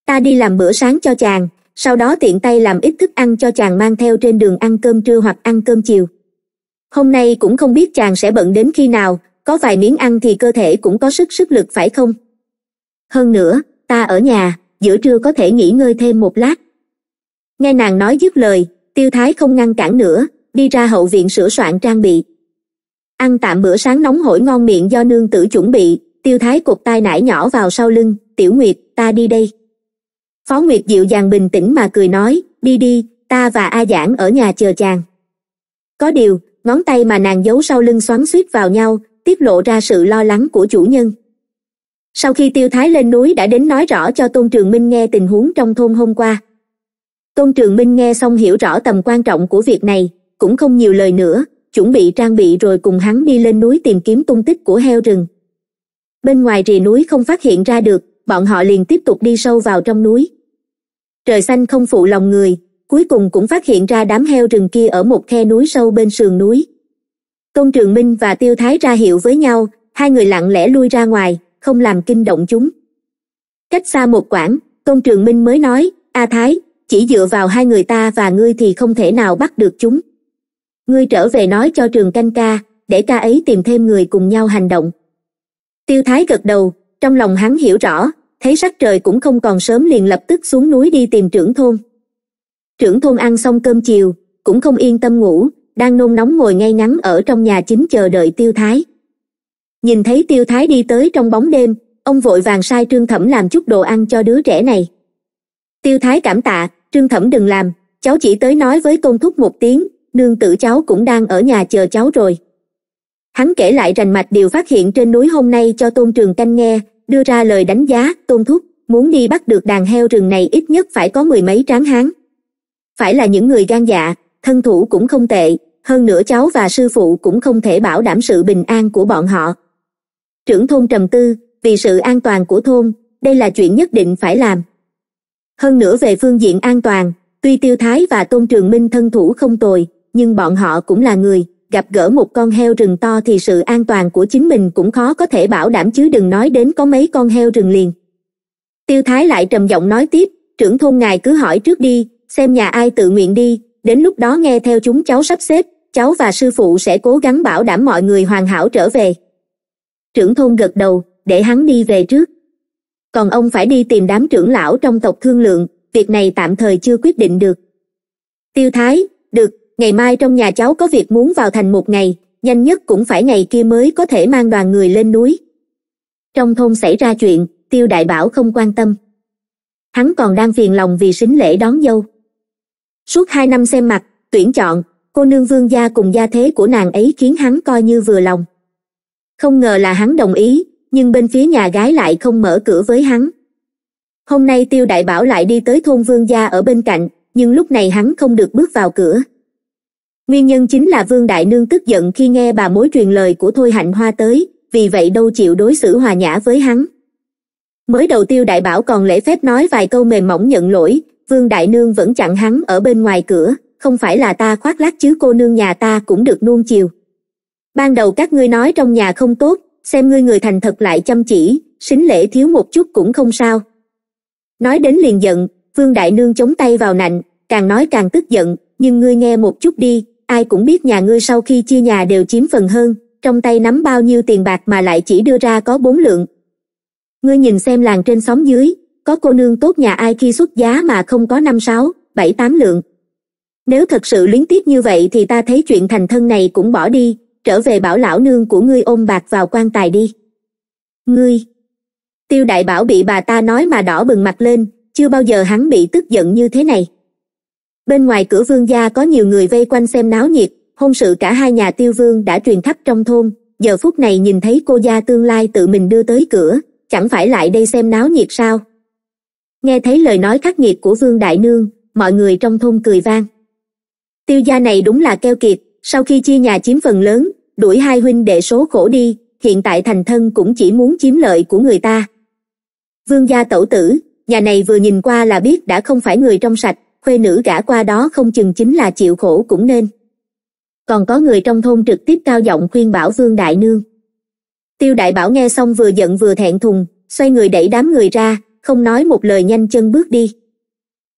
Speaker 1: ta đi làm bữa sáng cho chàng sau đó tiện tay làm ít thức ăn cho chàng mang theo trên đường ăn cơm trưa hoặc ăn cơm chiều hôm nay cũng không biết chàng sẽ bận đến khi nào có vài miếng ăn thì cơ thể cũng có sức sức lực phải không hơn nữa ta ở nhà giữa trưa có thể nghỉ ngơi thêm một lát nghe nàng nói dứt lời tiêu thái không ngăn cản nữa đi ra hậu viện sửa soạn trang bị ăn tạm bữa sáng nóng hổi ngon miệng do nương tử chuẩn bị tiêu thái cột tai nải nhỏ vào sau lưng tiểu nguyệt ta đi đây phó nguyệt dịu dàng bình tĩnh mà cười nói đi đi ta và a giảng ở nhà chờ chàng có điều ngón tay mà nàng giấu sau lưng xoắn suýt vào nhau tiết lộ ra sự lo lắng của chủ nhân sau khi tiêu thái lên núi đã đến nói rõ cho tôn trường minh nghe tình huống trong thôn hôm qua tôn trường minh nghe xong hiểu rõ tầm quan trọng của việc này cũng không nhiều lời nữa chuẩn bị trang bị rồi cùng hắn đi lên núi tìm kiếm tung tích của heo rừng bên ngoài rìa núi không phát hiện ra được bọn họ liền tiếp tục đi sâu vào trong núi trời xanh không phụ lòng người cuối cùng cũng phát hiện ra đám heo rừng kia ở một khe núi sâu bên sườn núi công trường minh và tiêu thái ra hiệu với nhau hai người lặng lẽ lui ra ngoài không làm kinh động chúng cách xa một quãng công trường minh mới nói a thái chỉ dựa vào hai người ta và ngươi thì không thể nào bắt được chúng ngươi trở về nói cho trường canh ca để ca ấy tìm thêm người cùng nhau hành động tiêu thái gật đầu trong lòng hắn hiểu rõ thấy sắc trời cũng không còn sớm liền lập tức xuống núi đi tìm trưởng thôn trưởng thôn ăn xong cơm chiều cũng không yên tâm ngủ đang nôn nóng ngồi ngay ngắn ở trong nhà chính chờ đợi tiêu thái nhìn thấy tiêu thái đi tới trong bóng đêm ông vội vàng sai trương thẩm làm chút đồ ăn cho đứa trẻ này tiêu thái cảm tạ trương thẩm đừng làm cháu chỉ tới nói với tôn thúc một tiếng nương tử cháu cũng đang ở nhà chờ cháu rồi hắn kể lại rành mạch điều phát hiện trên núi hôm nay cho tôn trường canh nghe đưa ra lời đánh giá tôn thúc muốn đi bắt được đàn heo rừng này ít nhất phải có mười mấy tráng háng phải là những người gan dạ thân thủ cũng không tệ hơn nữa cháu và sư phụ cũng không thể bảo đảm sự bình an của bọn họ trưởng thôn trầm tư vì sự an toàn của thôn đây là chuyện nhất định phải làm hơn nữa về phương diện an toàn tuy tiêu thái và tôn trường minh thân thủ không tồi nhưng bọn họ cũng là người gặp gỡ một con heo rừng to thì sự an toàn của chính mình cũng khó có thể bảo đảm chứ đừng nói đến có mấy con heo rừng liền tiêu thái lại trầm giọng nói tiếp trưởng thôn ngài cứ hỏi trước đi xem nhà ai tự nguyện đi đến lúc đó nghe theo chúng cháu sắp xếp cháu và sư phụ sẽ cố gắng bảo đảm mọi người hoàn hảo trở về trưởng thôn gật đầu để hắn đi về trước còn ông phải đi tìm đám trưởng lão trong tộc thương lượng việc này tạm thời chưa quyết định được tiêu thái được ngày mai trong nhà cháu có việc muốn vào thành một ngày nhanh nhất cũng phải ngày kia mới có thể mang đoàn người lên núi trong thôn xảy ra chuyện tiêu đại bảo không quan tâm hắn còn đang phiền lòng vì sính lễ đón dâu suốt hai năm xem mặt tuyển chọn cô nương vương gia cùng gia thế của nàng ấy khiến hắn coi như vừa lòng không ngờ là hắn đồng ý nhưng bên phía nhà gái lại không mở cửa với hắn hôm nay tiêu đại bảo lại đi tới thôn vương gia ở bên cạnh nhưng lúc này hắn không được bước vào cửa nguyên nhân chính là vương đại nương tức giận khi nghe bà mối truyền lời của thôi hạnh hoa tới vì vậy đâu chịu đối xử hòa nhã với hắn mới đầu tiêu đại bảo còn lễ phép nói vài câu mềm mỏng nhận lỗi vương đại nương vẫn chặn hắn ở bên ngoài cửa không phải là ta khoác lác chứ cô nương nhà ta cũng được nuông chiều ban đầu các ngươi nói trong nhà không tốt xem ngươi người thành thật lại chăm chỉ xính lễ thiếu một chút cũng không sao nói đến liền giận vương đại nương chống tay vào nạnh càng nói càng tức giận nhưng ngươi nghe một chút đi ai cũng biết nhà ngươi sau khi chia nhà đều chiếm phần hơn trong tay nắm bao nhiêu tiền bạc mà lại chỉ đưa ra có bốn lượng ngươi nhìn xem làng trên xóm dưới có cô nương tốt nhà ai khi xuất giá mà không có năm sáu bảy tám lượng nếu thật sự luyến tiếc như vậy thì ta thấy chuyện thành thân này cũng bỏ đi trở về bảo lão nương của ngươi ôm bạc vào quan tài đi ngươi tiêu đại bảo bị bà ta nói mà đỏ bừng mặt lên chưa bao giờ hắn bị tức giận như thế này bên ngoài cửa vương gia có nhiều người vây quanh xem náo nhiệt hôn sự cả hai nhà tiêu vương đã truyền khắp trong thôn giờ phút này nhìn thấy cô gia tương lai tự mình đưa tới cửa chẳng phải lại đây xem náo nhiệt sao nghe thấy lời nói khắc nghiệt của vương đại nương mọi người trong thôn cười vang tiêu gia này đúng là keo kiệt sau khi chia nhà chiếm phần lớn đuổi hai huynh đệ số khổ đi hiện tại thành thân cũng chỉ muốn chiếm lợi của người ta vương gia tẩu tử nhà này vừa nhìn qua là biết đã không phải người trong sạch khuê nữ gả qua đó không chừng chính là chịu khổ cũng nên còn có người trong thôn trực tiếp cao giọng khuyên bảo vương đại nương tiêu đại bảo nghe xong vừa giận vừa thẹn thùng xoay người đẩy đám người ra không nói một lời nhanh chân bước đi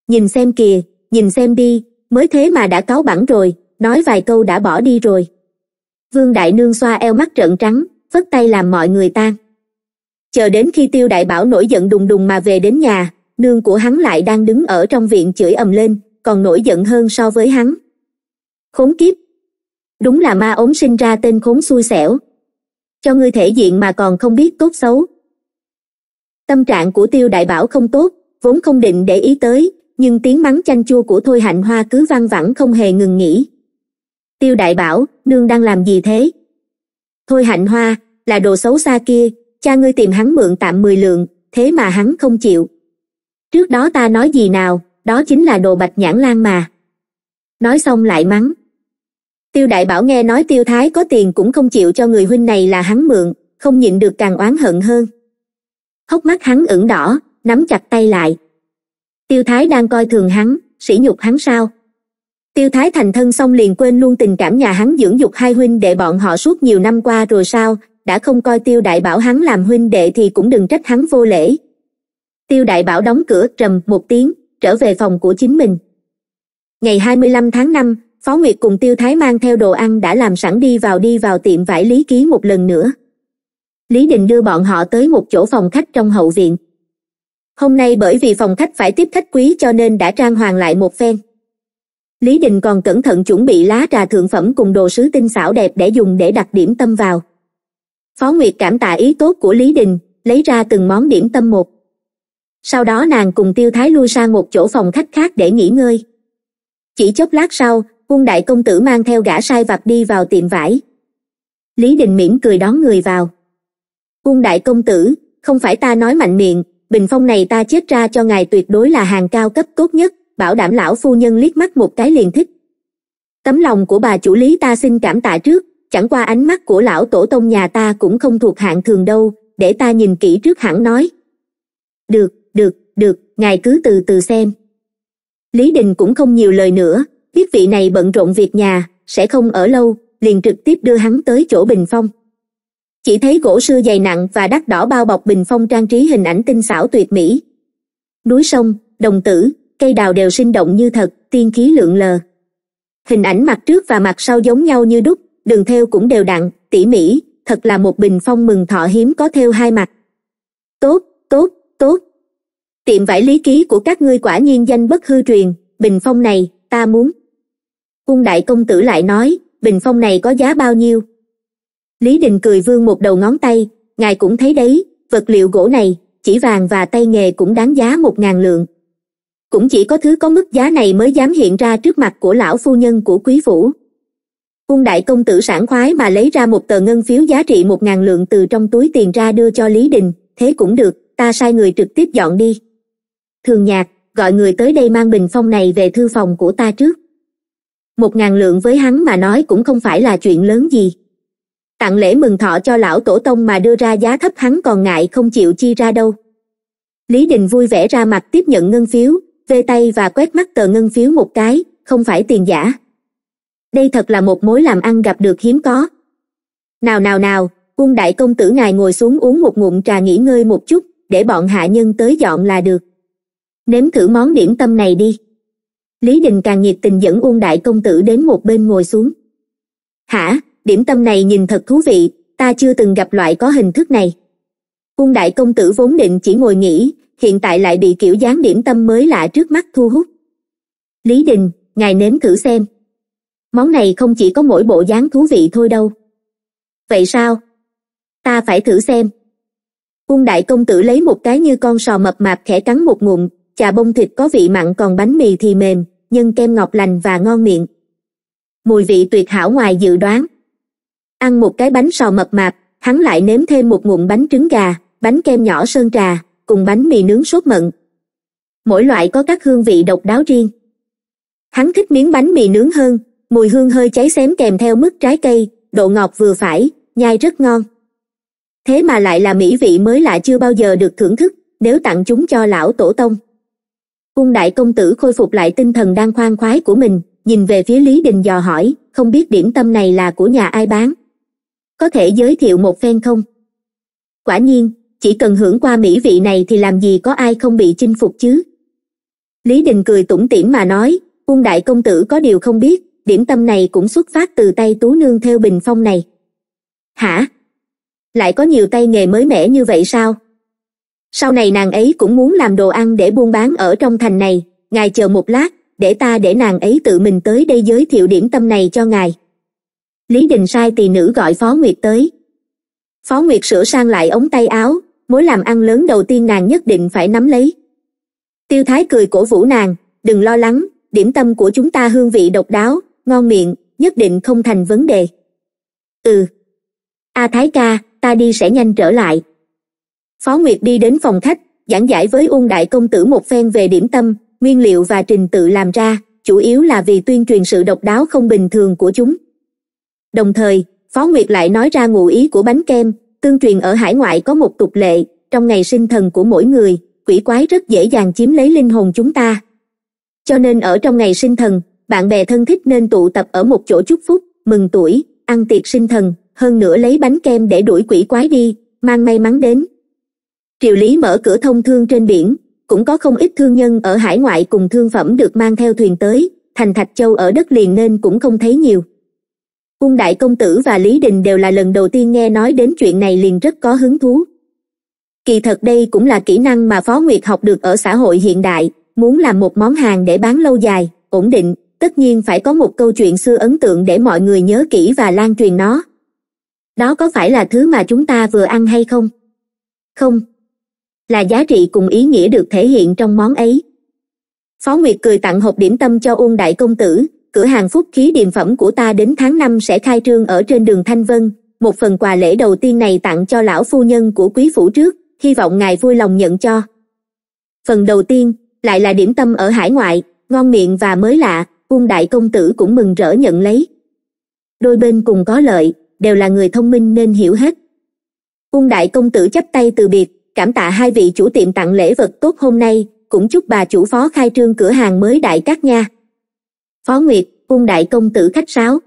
Speaker 1: nhìn xem kìa nhìn xem đi mới thế mà đã cáo bản rồi nói vài câu đã bỏ đi rồi vương đại nương xoa eo mắt trợn trắng phất tay làm mọi người tan chờ đến khi tiêu đại bảo nổi giận đùng đùng mà về đến nhà nương của hắn lại đang đứng ở trong viện chửi ầm lên còn nổi giận hơn so với hắn khốn kiếp đúng là ma ống sinh ra tên khốn xui xẻo cho ngươi thể diện mà còn không biết tốt xấu tâm trạng của tiêu đại bảo không tốt vốn không định để ý tới nhưng tiếng mắng chanh chua của thôi hạnh hoa cứ vang vẳng không hề ngừng nghỉ tiêu đại bảo nương đang làm gì thế thôi hạnh hoa là đồ xấu xa kia cha ngươi tìm hắn mượn tạm mười lượng thế mà hắn không chịu trước đó ta nói gì nào đó chính là đồ bạch nhãn lan mà nói xong lại mắng tiêu đại bảo nghe nói tiêu thái có tiền cũng không chịu cho người huynh này là hắn mượn không nhịn được càng oán hận hơn hốc mắt hắn ửng đỏ nắm chặt tay lại tiêu thái đang coi thường hắn sỉ nhục hắn sao tiêu thái thành thân xong liền quên luôn tình cảm nhà hắn dưỡng dục hai huynh đệ bọn họ suốt nhiều năm qua rồi sao đã không coi tiêu đại bảo hắn làm huynh đệ thì cũng đừng trách hắn vô lễ tiêu đại bảo đóng cửa trầm một tiếng trở về phòng của chính mình ngày 25 tháng 5, phó nguyệt cùng tiêu thái mang theo đồ ăn đã làm sẵn đi vào đi vào tiệm vải lý ký một lần nữa lý đình đưa bọn họ tới một chỗ phòng khách trong hậu viện hôm nay bởi vì phòng khách phải tiếp khách quý cho nên đã trang hoàng lại một phen lý đình còn cẩn thận chuẩn bị lá trà thượng phẩm cùng đồ sứ tinh xảo đẹp để dùng để đặt điểm tâm vào phó nguyệt cảm tạ ý tốt của lý đình lấy ra từng món điểm tâm một sau đó nàng cùng tiêu thái lui sang một chỗ phòng khách khác để nghỉ ngơi chỉ chốc lát sau quân đại công tử mang theo gã sai vặt đi vào tiệm vải lý đình mỉm cười đón người vào uông đại công tử không phải ta nói mạnh miệng bình phong này ta chết ra cho ngài tuyệt đối là hàng cao cấp tốt nhất bảo đảm lão phu nhân liếc mắt một cái liền thích tấm lòng của bà chủ lý ta xin cảm tạ trước chẳng qua ánh mắt của lão tổ tông nhà ta cũng không thuộc hạng thường đâu để ta nhìn kỹ trước hẳn nói được được được ngài cứ từ từ xem lý đình cũng không nhiều lời nữa biết vị này bận rộn việc nhà sẽ không ở lâu liền trực tiếp đưa hắn tới chỗ bình phong chỉ thấy gỗ xưa dày nặng và đắt đỏ bao bọc bình phong trang trí hình ảnh tinh xảo tuyệt mỹ núi sông đồng tử cây đào đều sinh động như thật tiên khí lượn lờ hình ảnh mặt trước và mặt sau giống nhau như đúc đường theo cũng đều đặn tỉ mỉ thật là một bình phong mừng thọ hiếm có theo hai mặt tốt tốt tốt tiệm vải lý ký của các ngươi quả nhiên danh bất hư truyền bình phong này ta muốn cung đại công tử lại nói bình phong này có giá bao nhiêu lý đình cười vương một đầu ngón tay ngài cũng thấy đấy vật liệu gỗ này chỉ vàng và tay nghề cũng đáng giá một ngàn lượng cũng chỉ có thứ có mức giá này mới dám hiện ra trước mặt của lão phu nhân của quý phủ cung đại công tử sản khoái mà lấy ra một tờ ngân phiếu giá trị một ngàn lượng từ trong túi tiền ra đưa cho lý đình thế cũng được ta sai người trực tiếp dọn đi thường nhạc gọi người tới đây mang bình phong này về thư phòng của ta trước một ngàn lượng với hắn mà nói cũng không phải là chuyện lớn gì tặng lễ mừng thọ cho lão tổ tông mà đưa ra giá thấp hắn còn ngại không chịu chi ra đâu lý đình vui vẻ ra mặt tiếp nhận ngân phiếu vê tay và quét mắt tờ ngân phiếu một cái không phải tiền giả đây thật là một mối làm ăn gặp được hiếm có nào nào nào quân đại công tử ngài ngồi xuống uống một ngụm trà nghỉ ngơi một chút để bọn hạ nhân tới dọn là được nếm thử món điểm tâm này đi lý đình càng nhiệt tình dẫn quân đại công tử đến một bên ngồi xuống hả điểm tâm này nhìn thật thú vị ta chưa từng gặp loại có hình thức này cung đại công tử vốn định chỉ ngồi nghỉ hiện tại lại bị kiểu dáng điểm tâm mới lạ trước mắt thu hút lý đình ngài nếm thử xem món này không chỉ có mỗi bộ dáng thú vị thôi đâu vậy sao ta phải thử xem cung đại công tử lấy một cái như con sò mập mạp khẽ cắn một ngụm trà bông thịt có vị mặn còn bánh mì thì mềm nhưng kem ngọt lành và ngon miệng mùi vị tuyệt hảo ngoài dự đoán ăn một cái bánh sò mập mạp hắn lại nếm thêm một ngụm bánh trứng gà bánh kem nhỏ sơn trà cùng bánh mì nướng sốt mận mỗi loại có các hương vị độc đáo riêng hắn thích miếng bánh mì nướng hơn mùi hương hơi cháy xém kèm theo mức trái cây độ ngọt vừa phải nhai rất ngon thế mà lại là mỹ vị mới lạ chưa bao giờ được thưởng thức nếu tặng chúng cho lão tổ tông cung đại công tử khôi phục lại tinh thần đang khoan khoái của mình nhìn về phía lý đình dò hỏi không biết điểm tâm này là của nhà ai bán có thể giới thiệu một phen không quả nhiên chỉ cần hưởng qua mỹ vị này thì làm gì có ai không bị chinh phục chứ lý đình cười tủm tỉm mà nói quân đại công tử có điều không biết điểm tâm này cũng xuất phát từ tay tú nương theo bình phong này hả lại có nhiều tay nghề mới mẻ như vậy sao sau này nàng ấy cũng muốn làm đồ ăn để buôn bán ở trong thành này ngài chờ một lát để ta để nàng ấy tự mình tới đây giới thiệu điểm tâm này cho ngài lý đình sai tỳ nữ gọi phó nguyệt tới phó nguyệt sửa sang lại ống tay áo mối làm ăn lớn đầu tiên nàng nhất định phải nắm lấy tiêu thái cười cổ vũ nàng đừng lo lắng điểm tâm của chúng ta hương vị độc đáo ngon miệng nhất định không thành vấn đề ừ a thái ca ta đi sẽ nhanh trở lại phó nguyệt đi đến phòng khách giảng giải với ung đại công tử một phen về điểm tâm nguyên liệu và trình tự làm ra chủ yếu là vì tuyên truyền sự độc đáo không bình thường của chúng đồng thời phó nguyệt lại nói ra ngụ ý của bánh kem tương truyền ở hải ngoại có một tục lệ trong ngày sinh thần của mỗi người quỷ quái rất dễ dàng chiếm lấy linh hồn chúng ta cho nên ở trong ngày sinh thần bạn bè thân thích nên tụ tập ở một chỗ chúc phúc mừng tuổi ăn tiệc sinh thần hơn nữa lấy bánh kem để đuổi quỷ quái đi mang may mắn đến triều lý mở cửa thông thương trên biển cũng có không ít thương nhân ở hải ngoại cùng thương phẩm được mang theo thuyền tới thành thạch châu ở đất liền nên cũng không thấy nhiều cung đại công tử và lý đình đều là lần đầu tiên nghe nói đến chuyện này liền rất có hứng thú kỳ thật đây cũng là kỹ năng mà phó nguyệt học được ở xã hội hiện đại muốn làm một món hàng để bán lâu dài ổn định tất nhiên phải có một câu chuyện xưa ấn tượng để mọi người nhớ kỹ và lan truyền nó đó có phải là thứ mà chúng ta vừa ăn hay không không là giá trị cùng ý nghĩa được thể hiện trong món ấy phó nguyệt cười tặng hộp điểm tâm cho ôn đại công tử cửa hàng phúc khí điềm phẩm của ta đến tháng năm sẽ khai trương ở trên đường Thanh Vân, một phần quà lễ đầu tiên này tặng cho lão phu nhân của quý phủ trước, hy vọng ngài vui lòng nhận cho. Phần đầu tiên, lại là điểm tâm ở hải ngoại, ngon miệng và mới lạ, cung đại công tử cũng mừng rỡ nhận lấy. Đôi bên cùng có lợi, đều là người thông minh nên hiểu hết. Cung đại công tử chấp tay từ biệt, cảm tạ hai vị chủ tiệm tặng lễ vật tốt hôm nay, cũng chúc bà chủ phó khai trương cửa hàng mới đại các nha phó nguyệt ung đại công tử khách sáo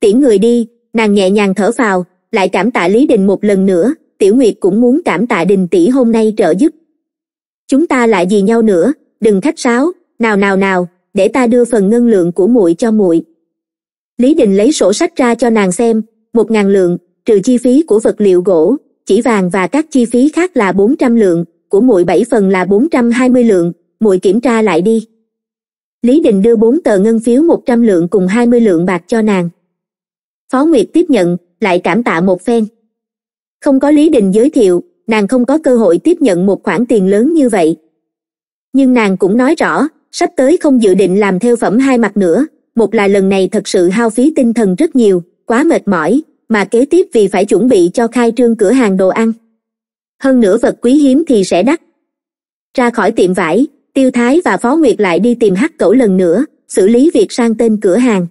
Speaker 1: tiễn người đi nàng nhẹ nhàng thở vào, lại cảm tạ lý đình một lần nữa tiểu nguyệt cũng muốn cảm tạ đình tỷ hôm nay trợ giúp chúng ta lại gì nhau nữa đừng khách sáo nào nào nào để ta đưa phần ngân lượng của muội cho muội lý đình lấy sổ sách ra cho nàng xem một ngàn lượng trừ chi phí của vật liệu gỗ chỉ vàng và các chi phí khác là bốn trăm lượng của muội bảy phần là bốn trăm hai mươi lượng muội kiểm tra lại đi lý đình đưa bốn tờ ngân phiếu một trăm lượng cùng hai mươi lượng bạc cho nàng phó nguyệt tiếp nhận lại cảm tạ một phen không có lý đình giới thiệu nàng không có cơ hội tiếp nhận một khoản tiền lớn như vậy nhưng nàng cũng nói rõ sắp tới không dự định làm theo phẩm hai mặt nữa một là lần này thật sự hao phí tinh thần rất nhiều quá mệt mỏi mà kế tiếp vì phải chuẩn bị cho khai trương cửa hàng đồ ăn hơn nữa vật quý hiếm thì sẽ đắt ra khỏi tiệm vải tiêu thái và phó nguyệt lại đi tìm hắc cẩu lần nữa xử lý việc sang tên cửa hàng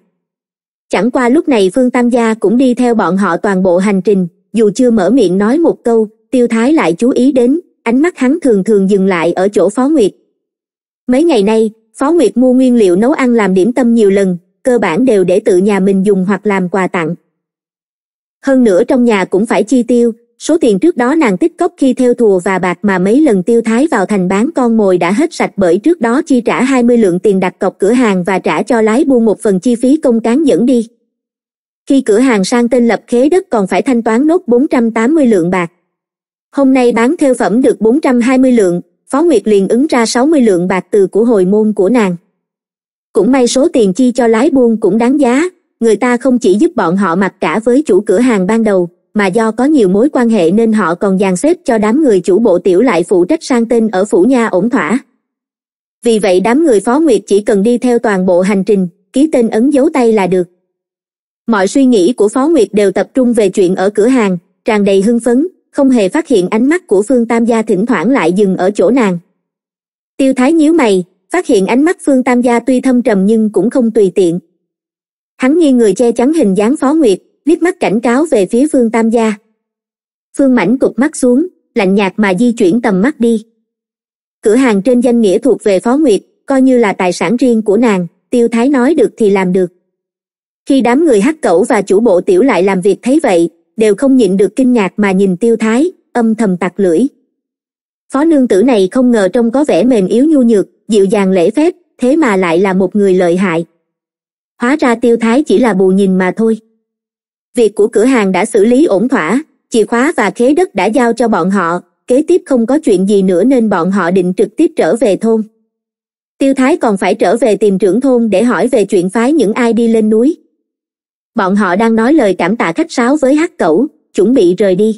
Speaker 1: chẳng qua lúc này phương tam gia cũng đi theo bọn họ toàn bộ hành trình dù chưa mở miệng nói một câu tiêu thái lại chú ý đến ánh mắt hắn thường thường dừng lại ở chỗ phó nguyệt mấy ngày nay phó nguyệt mua nguyên liệu nấu ăn làm điểm tâm nhiều lần cơ bản đều để tự nhà mình dùng hoặc làm quà tặng hơn nữa trong nhà cũng phải chi tiêu số tiền trước đó nàng tích cóp khi theo thùa và bạc mà mấy lần tiêu thái vào thành bán con mồi đã hết sạch bởi trước đó chi trả 20 lượng tiền đặt cọc cửa hàng và trả cho lái buôn một phần chi phí công cán dẫn đi. Khi cửa hàng sang tên lập khế đất còn phải thanh toán nốt 480 lượng bạc. Hôm nay bán theo phẩm được 420 lượng, Phó Nguyệt liền ứng ra 60 lượng bạc từ của hồi môn của nàng. Cũng may số tiền chi cho lái buôn cũng đáng giá, người ta không chỉ giúp bọn họ mặc cả với chủ cửa hàng ban đầu, mà do có nhiều mối quan hệ nên họ còn dàn xếp cho đám người chủ bộ tiểu lại phụ trách sang tên ở phủ nha ổn thỏa vì vậy đám người phó nguyệt chỉ cần đi theo toàn bộ hành trình ký tên ấn dấu tay là được mọi suy nghĩ của phó nguyệt đều tập trung về chuyện ở cửa hàng tràn đầy hưng phấn không hề phát hiện ánh mắt của phương tam gia thỉnh thoảng lại dừng ở chỗ nàng tiêu thái nhíu mày phát hiện ánh mắt phương tam gia tuy thâm trầm nhưng cũng không tùy tiện hắn nghiêng người che chắn hình dáng phó nguyệt liếc mắt cảnh cáo về phía phương tam gia phương Mảnh cụp mắt xuống lạnh nhạt mà di chuyển tầm mắt đi cửa hàng trên danh nghĩa thuộc về phó nguyệt coi như là tài sản riêng của nàng tiêu thái nói được thì làm được khi đám người hắc cẩu và chủ bộ tiểu lại làm việc thấy vậy đều không nhịn được kinh ngạc mà nhìn tiêu thái âm thầm tặc lưỡi phó nương tử này không ngờ trông có vẻ mềm yếu nhu nhược dịu dàng lễ phép thế mà lại là một người lợi hại hóa ra tiêu thái chỉ là bù nhìn mà thôi việc của cửa hàng đã xử lý ổn thỏa chìa khóa và khế đất đã giao cho bọn họ kế tiếp không có chuyện gì nữa nên bọn họ định trực tiếp trở về thôn tiêu thái còn phải trở về tìm trưởng thôn để hỏi về chuyện phái những ai đi lên núi bọn họ đang nói lời cảm tạ khách sáo với hắc cẩu chuẩn bị rời đi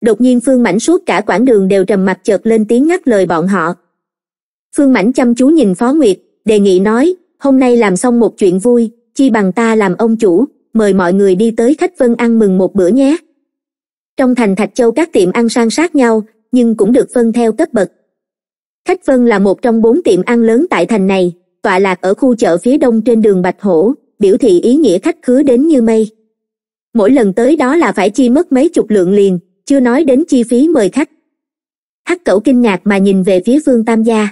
Speaker 1: đột nhiên phương mảnh suốt cả quãng đường đều trầm mặt chợt lên tiếng ngắt lời bọn họ phương mảnh chăm chú nhìn phó nguyệt đề nghị nói hôm nay làm xong một chuyện vui chi bằng ta làm ông chủ mời mọi người đi tới khách vân ăn mừng một bữa nhé trong thành thạch châu các tiệm ăn san sát nhau nhưng cũng được phân theo cấp bậc khách vân là một trong bốn tiệm ăn lớn tại thành này tọa lạc ở khu chợ phía đông trên đường bạch hổ biểu thị ý nghĩa khách khứa đến như mây mỗi lần tới đó là phải chi mất mấy chục lượng liền chưa nói đến chi phí mời khách hắc cẩu kinh ngạc mà nhìn về phía phương tam gia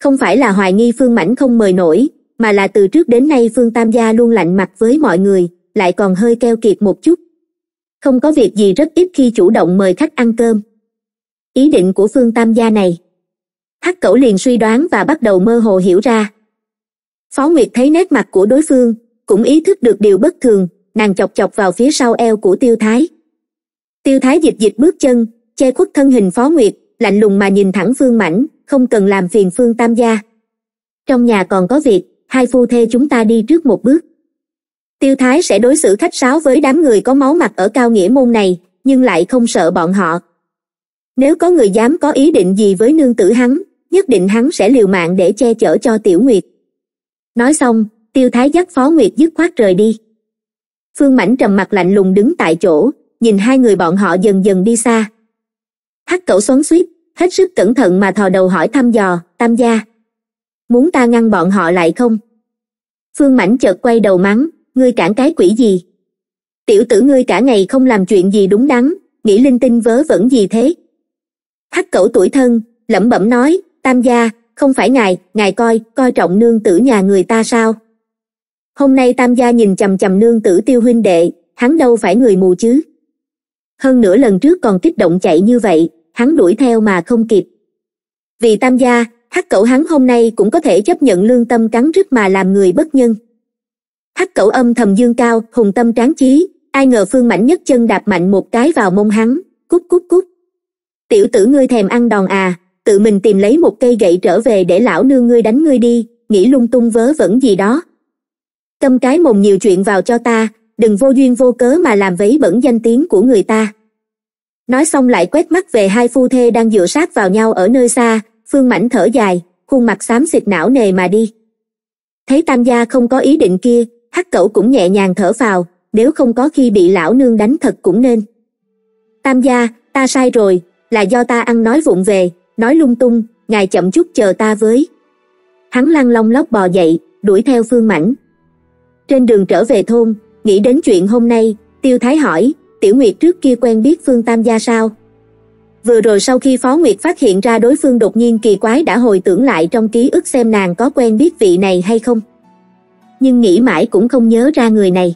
Speaker 1: không phải là hoài nghi phương Mảnh không mời nổi mà là từ trước đến nay phương tam gia luôn lạnh mặt với mọi người lại còn hơi keo kiệt một chút không có việc gì rất ít khi chủ động mời khách ăn cơm ý định của phương tam gia này hắc cẩu liền suy đoán và bắt đầu mơ hồ hiểu ra phó nguyệt thấy nét mặt của đối phương cũng ý thức được điều bất thường nàng chọc chọc vào phía sau eo của tiêu thái tiêu thái dịch dịch bước chân che khuất thân hình phó nguyệt lạnh lùng mà nhìn thẳng phương mảnh, không cần làm phiền phương tam gia trong nhà còn có việc hai phu thê chúng ta đi trước một bước tiêu thái sẽ đối xử khách sáo với đám người có máu mặt ở cao nghĩa môn này nhưng lại không sợ bọn họ nếu có người dám có ý định gì với nương tử hắn nhất định hắn sẽ liều mạng để che chở cho tiểu nguyệt nói xong tiêu thái dắt phó nguyệt dứt khoát rời đi phương Mảnh trầm mặt lạnh lùng đứng tại chỗ nhìn hai người bọn họ dần dần đi xa hắc cẩu xoắn suýt hết sức cẩn thận mà thò đầu hỏi thăm dò tam gia muốn ta ngăn bọn họ lại không phương Mảnh chợt quay đầu mắng ngươi cản cái quỷ gì tiểu tử ngươi cả ngày không làm chuyện gì đúng đắn nghĩ linh tinh vớ vẩn gì thế hắc cẩu tuổi thân lẩm bẩm nói tam gia không phải ngài ngài coi coi trọng nương tử nhà người ta sao hôm nay tam gia nhìn chầm chầm nương tử tiêu huynh đệ hắn đâu phải người mù chứ hơn nửa lần trước còn kích động chạy như vậy hắn đuổi theo mà không kịp vì tam gia hắc cẩu hắn hôm nay cũng có thể chấp nhận lương tâm cắn rứt mà làm người bất nhân hắc cẩu âm thầm dương cao hùng tâm tráng chí ai ngờ phương mảnh nhất chân đạp mạnh một cái vào mông hắn cút cút cút tiểu tử ngươi thèm ăn đòn à tự mình tìm lấy một cây gậy trở về để lão nương ngươi đánh ngươi đi nghĩ lung tung vớ vẩn gì đó câm cái mồm nhiều chuyện vào cho ta đừng vô duyên vô cớ mà làm vấy bẩn danh tiếng của người ta nói xong lại quét mắt về hai phu thê đang dựa sát vào nhau ở nơi xa phương mãnh thở dài khuôn mặt xám xịt não nề mà đi thấy tam gia không có ý định kia hắc cẩu cũng nhẹ nhàng thở vào. nếu không có khi bị lão nương đánh thật cũng nên tam gia ta sai rồi là do ta ăn nói vụng về nói lung tung ngài chậm chút chờ ta với hắn lăn long lóc bò dậy đuổi theo phương mãnh trên đường trở về thôn nghĩ đến chuyện hôm nay tiêu thái hỏi tiểu nguyệt trước kia quen biết phương tam gia sao vừa rồi sau khi phó nguyệt phát hiện ra đối phương đột nhiên kỳ quái đã hồi tưởng lại trong ký ức xem nàng có quen biết vị này hay không nhưng nghĩ mãi cũng không nhớ ra người này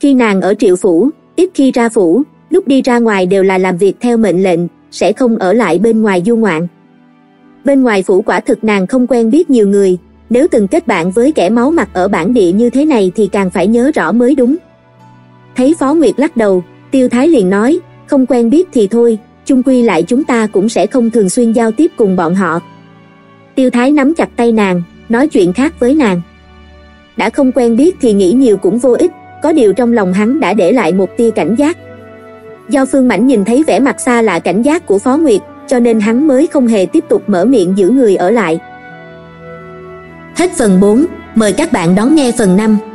Speaker 1: khi nàng ở triệu phủ ít khi ra phủ lúc đi ra ngoài đều là làm việc theo mệnh lệnh sẽ không ở lại bên ngoài du ngoạn bên ngoài phủ quả thực nàng không quen biết nhiều người nếu từng kết bạn với kẻ máu mặt ở bản địa như thế này thì càng phải nhớ rõ mới đúng thấy phó nguyệt lắc đầu tiêu thái liền nói không quen biết thì thôi chung quy lại chúng ta cũng sẽ không thường xuyên giao tiếp cùng bọn họ tiêu thái nắm chặt tay nàng nói chuyện khác với nàng đã không quen biết thì nghĩ nhiều cũng vô ích có điều trong lòng hắn đã để lại một tia cảnh giác do phương Mảnh nhìn thấy vẻ mặt xa lạ cảnh giác của phó nguyệt cho nên hắn mới không hề tiếp tục mở miệng giữ người ở lại hết phần bốn mời các bạn đón nghe phần năm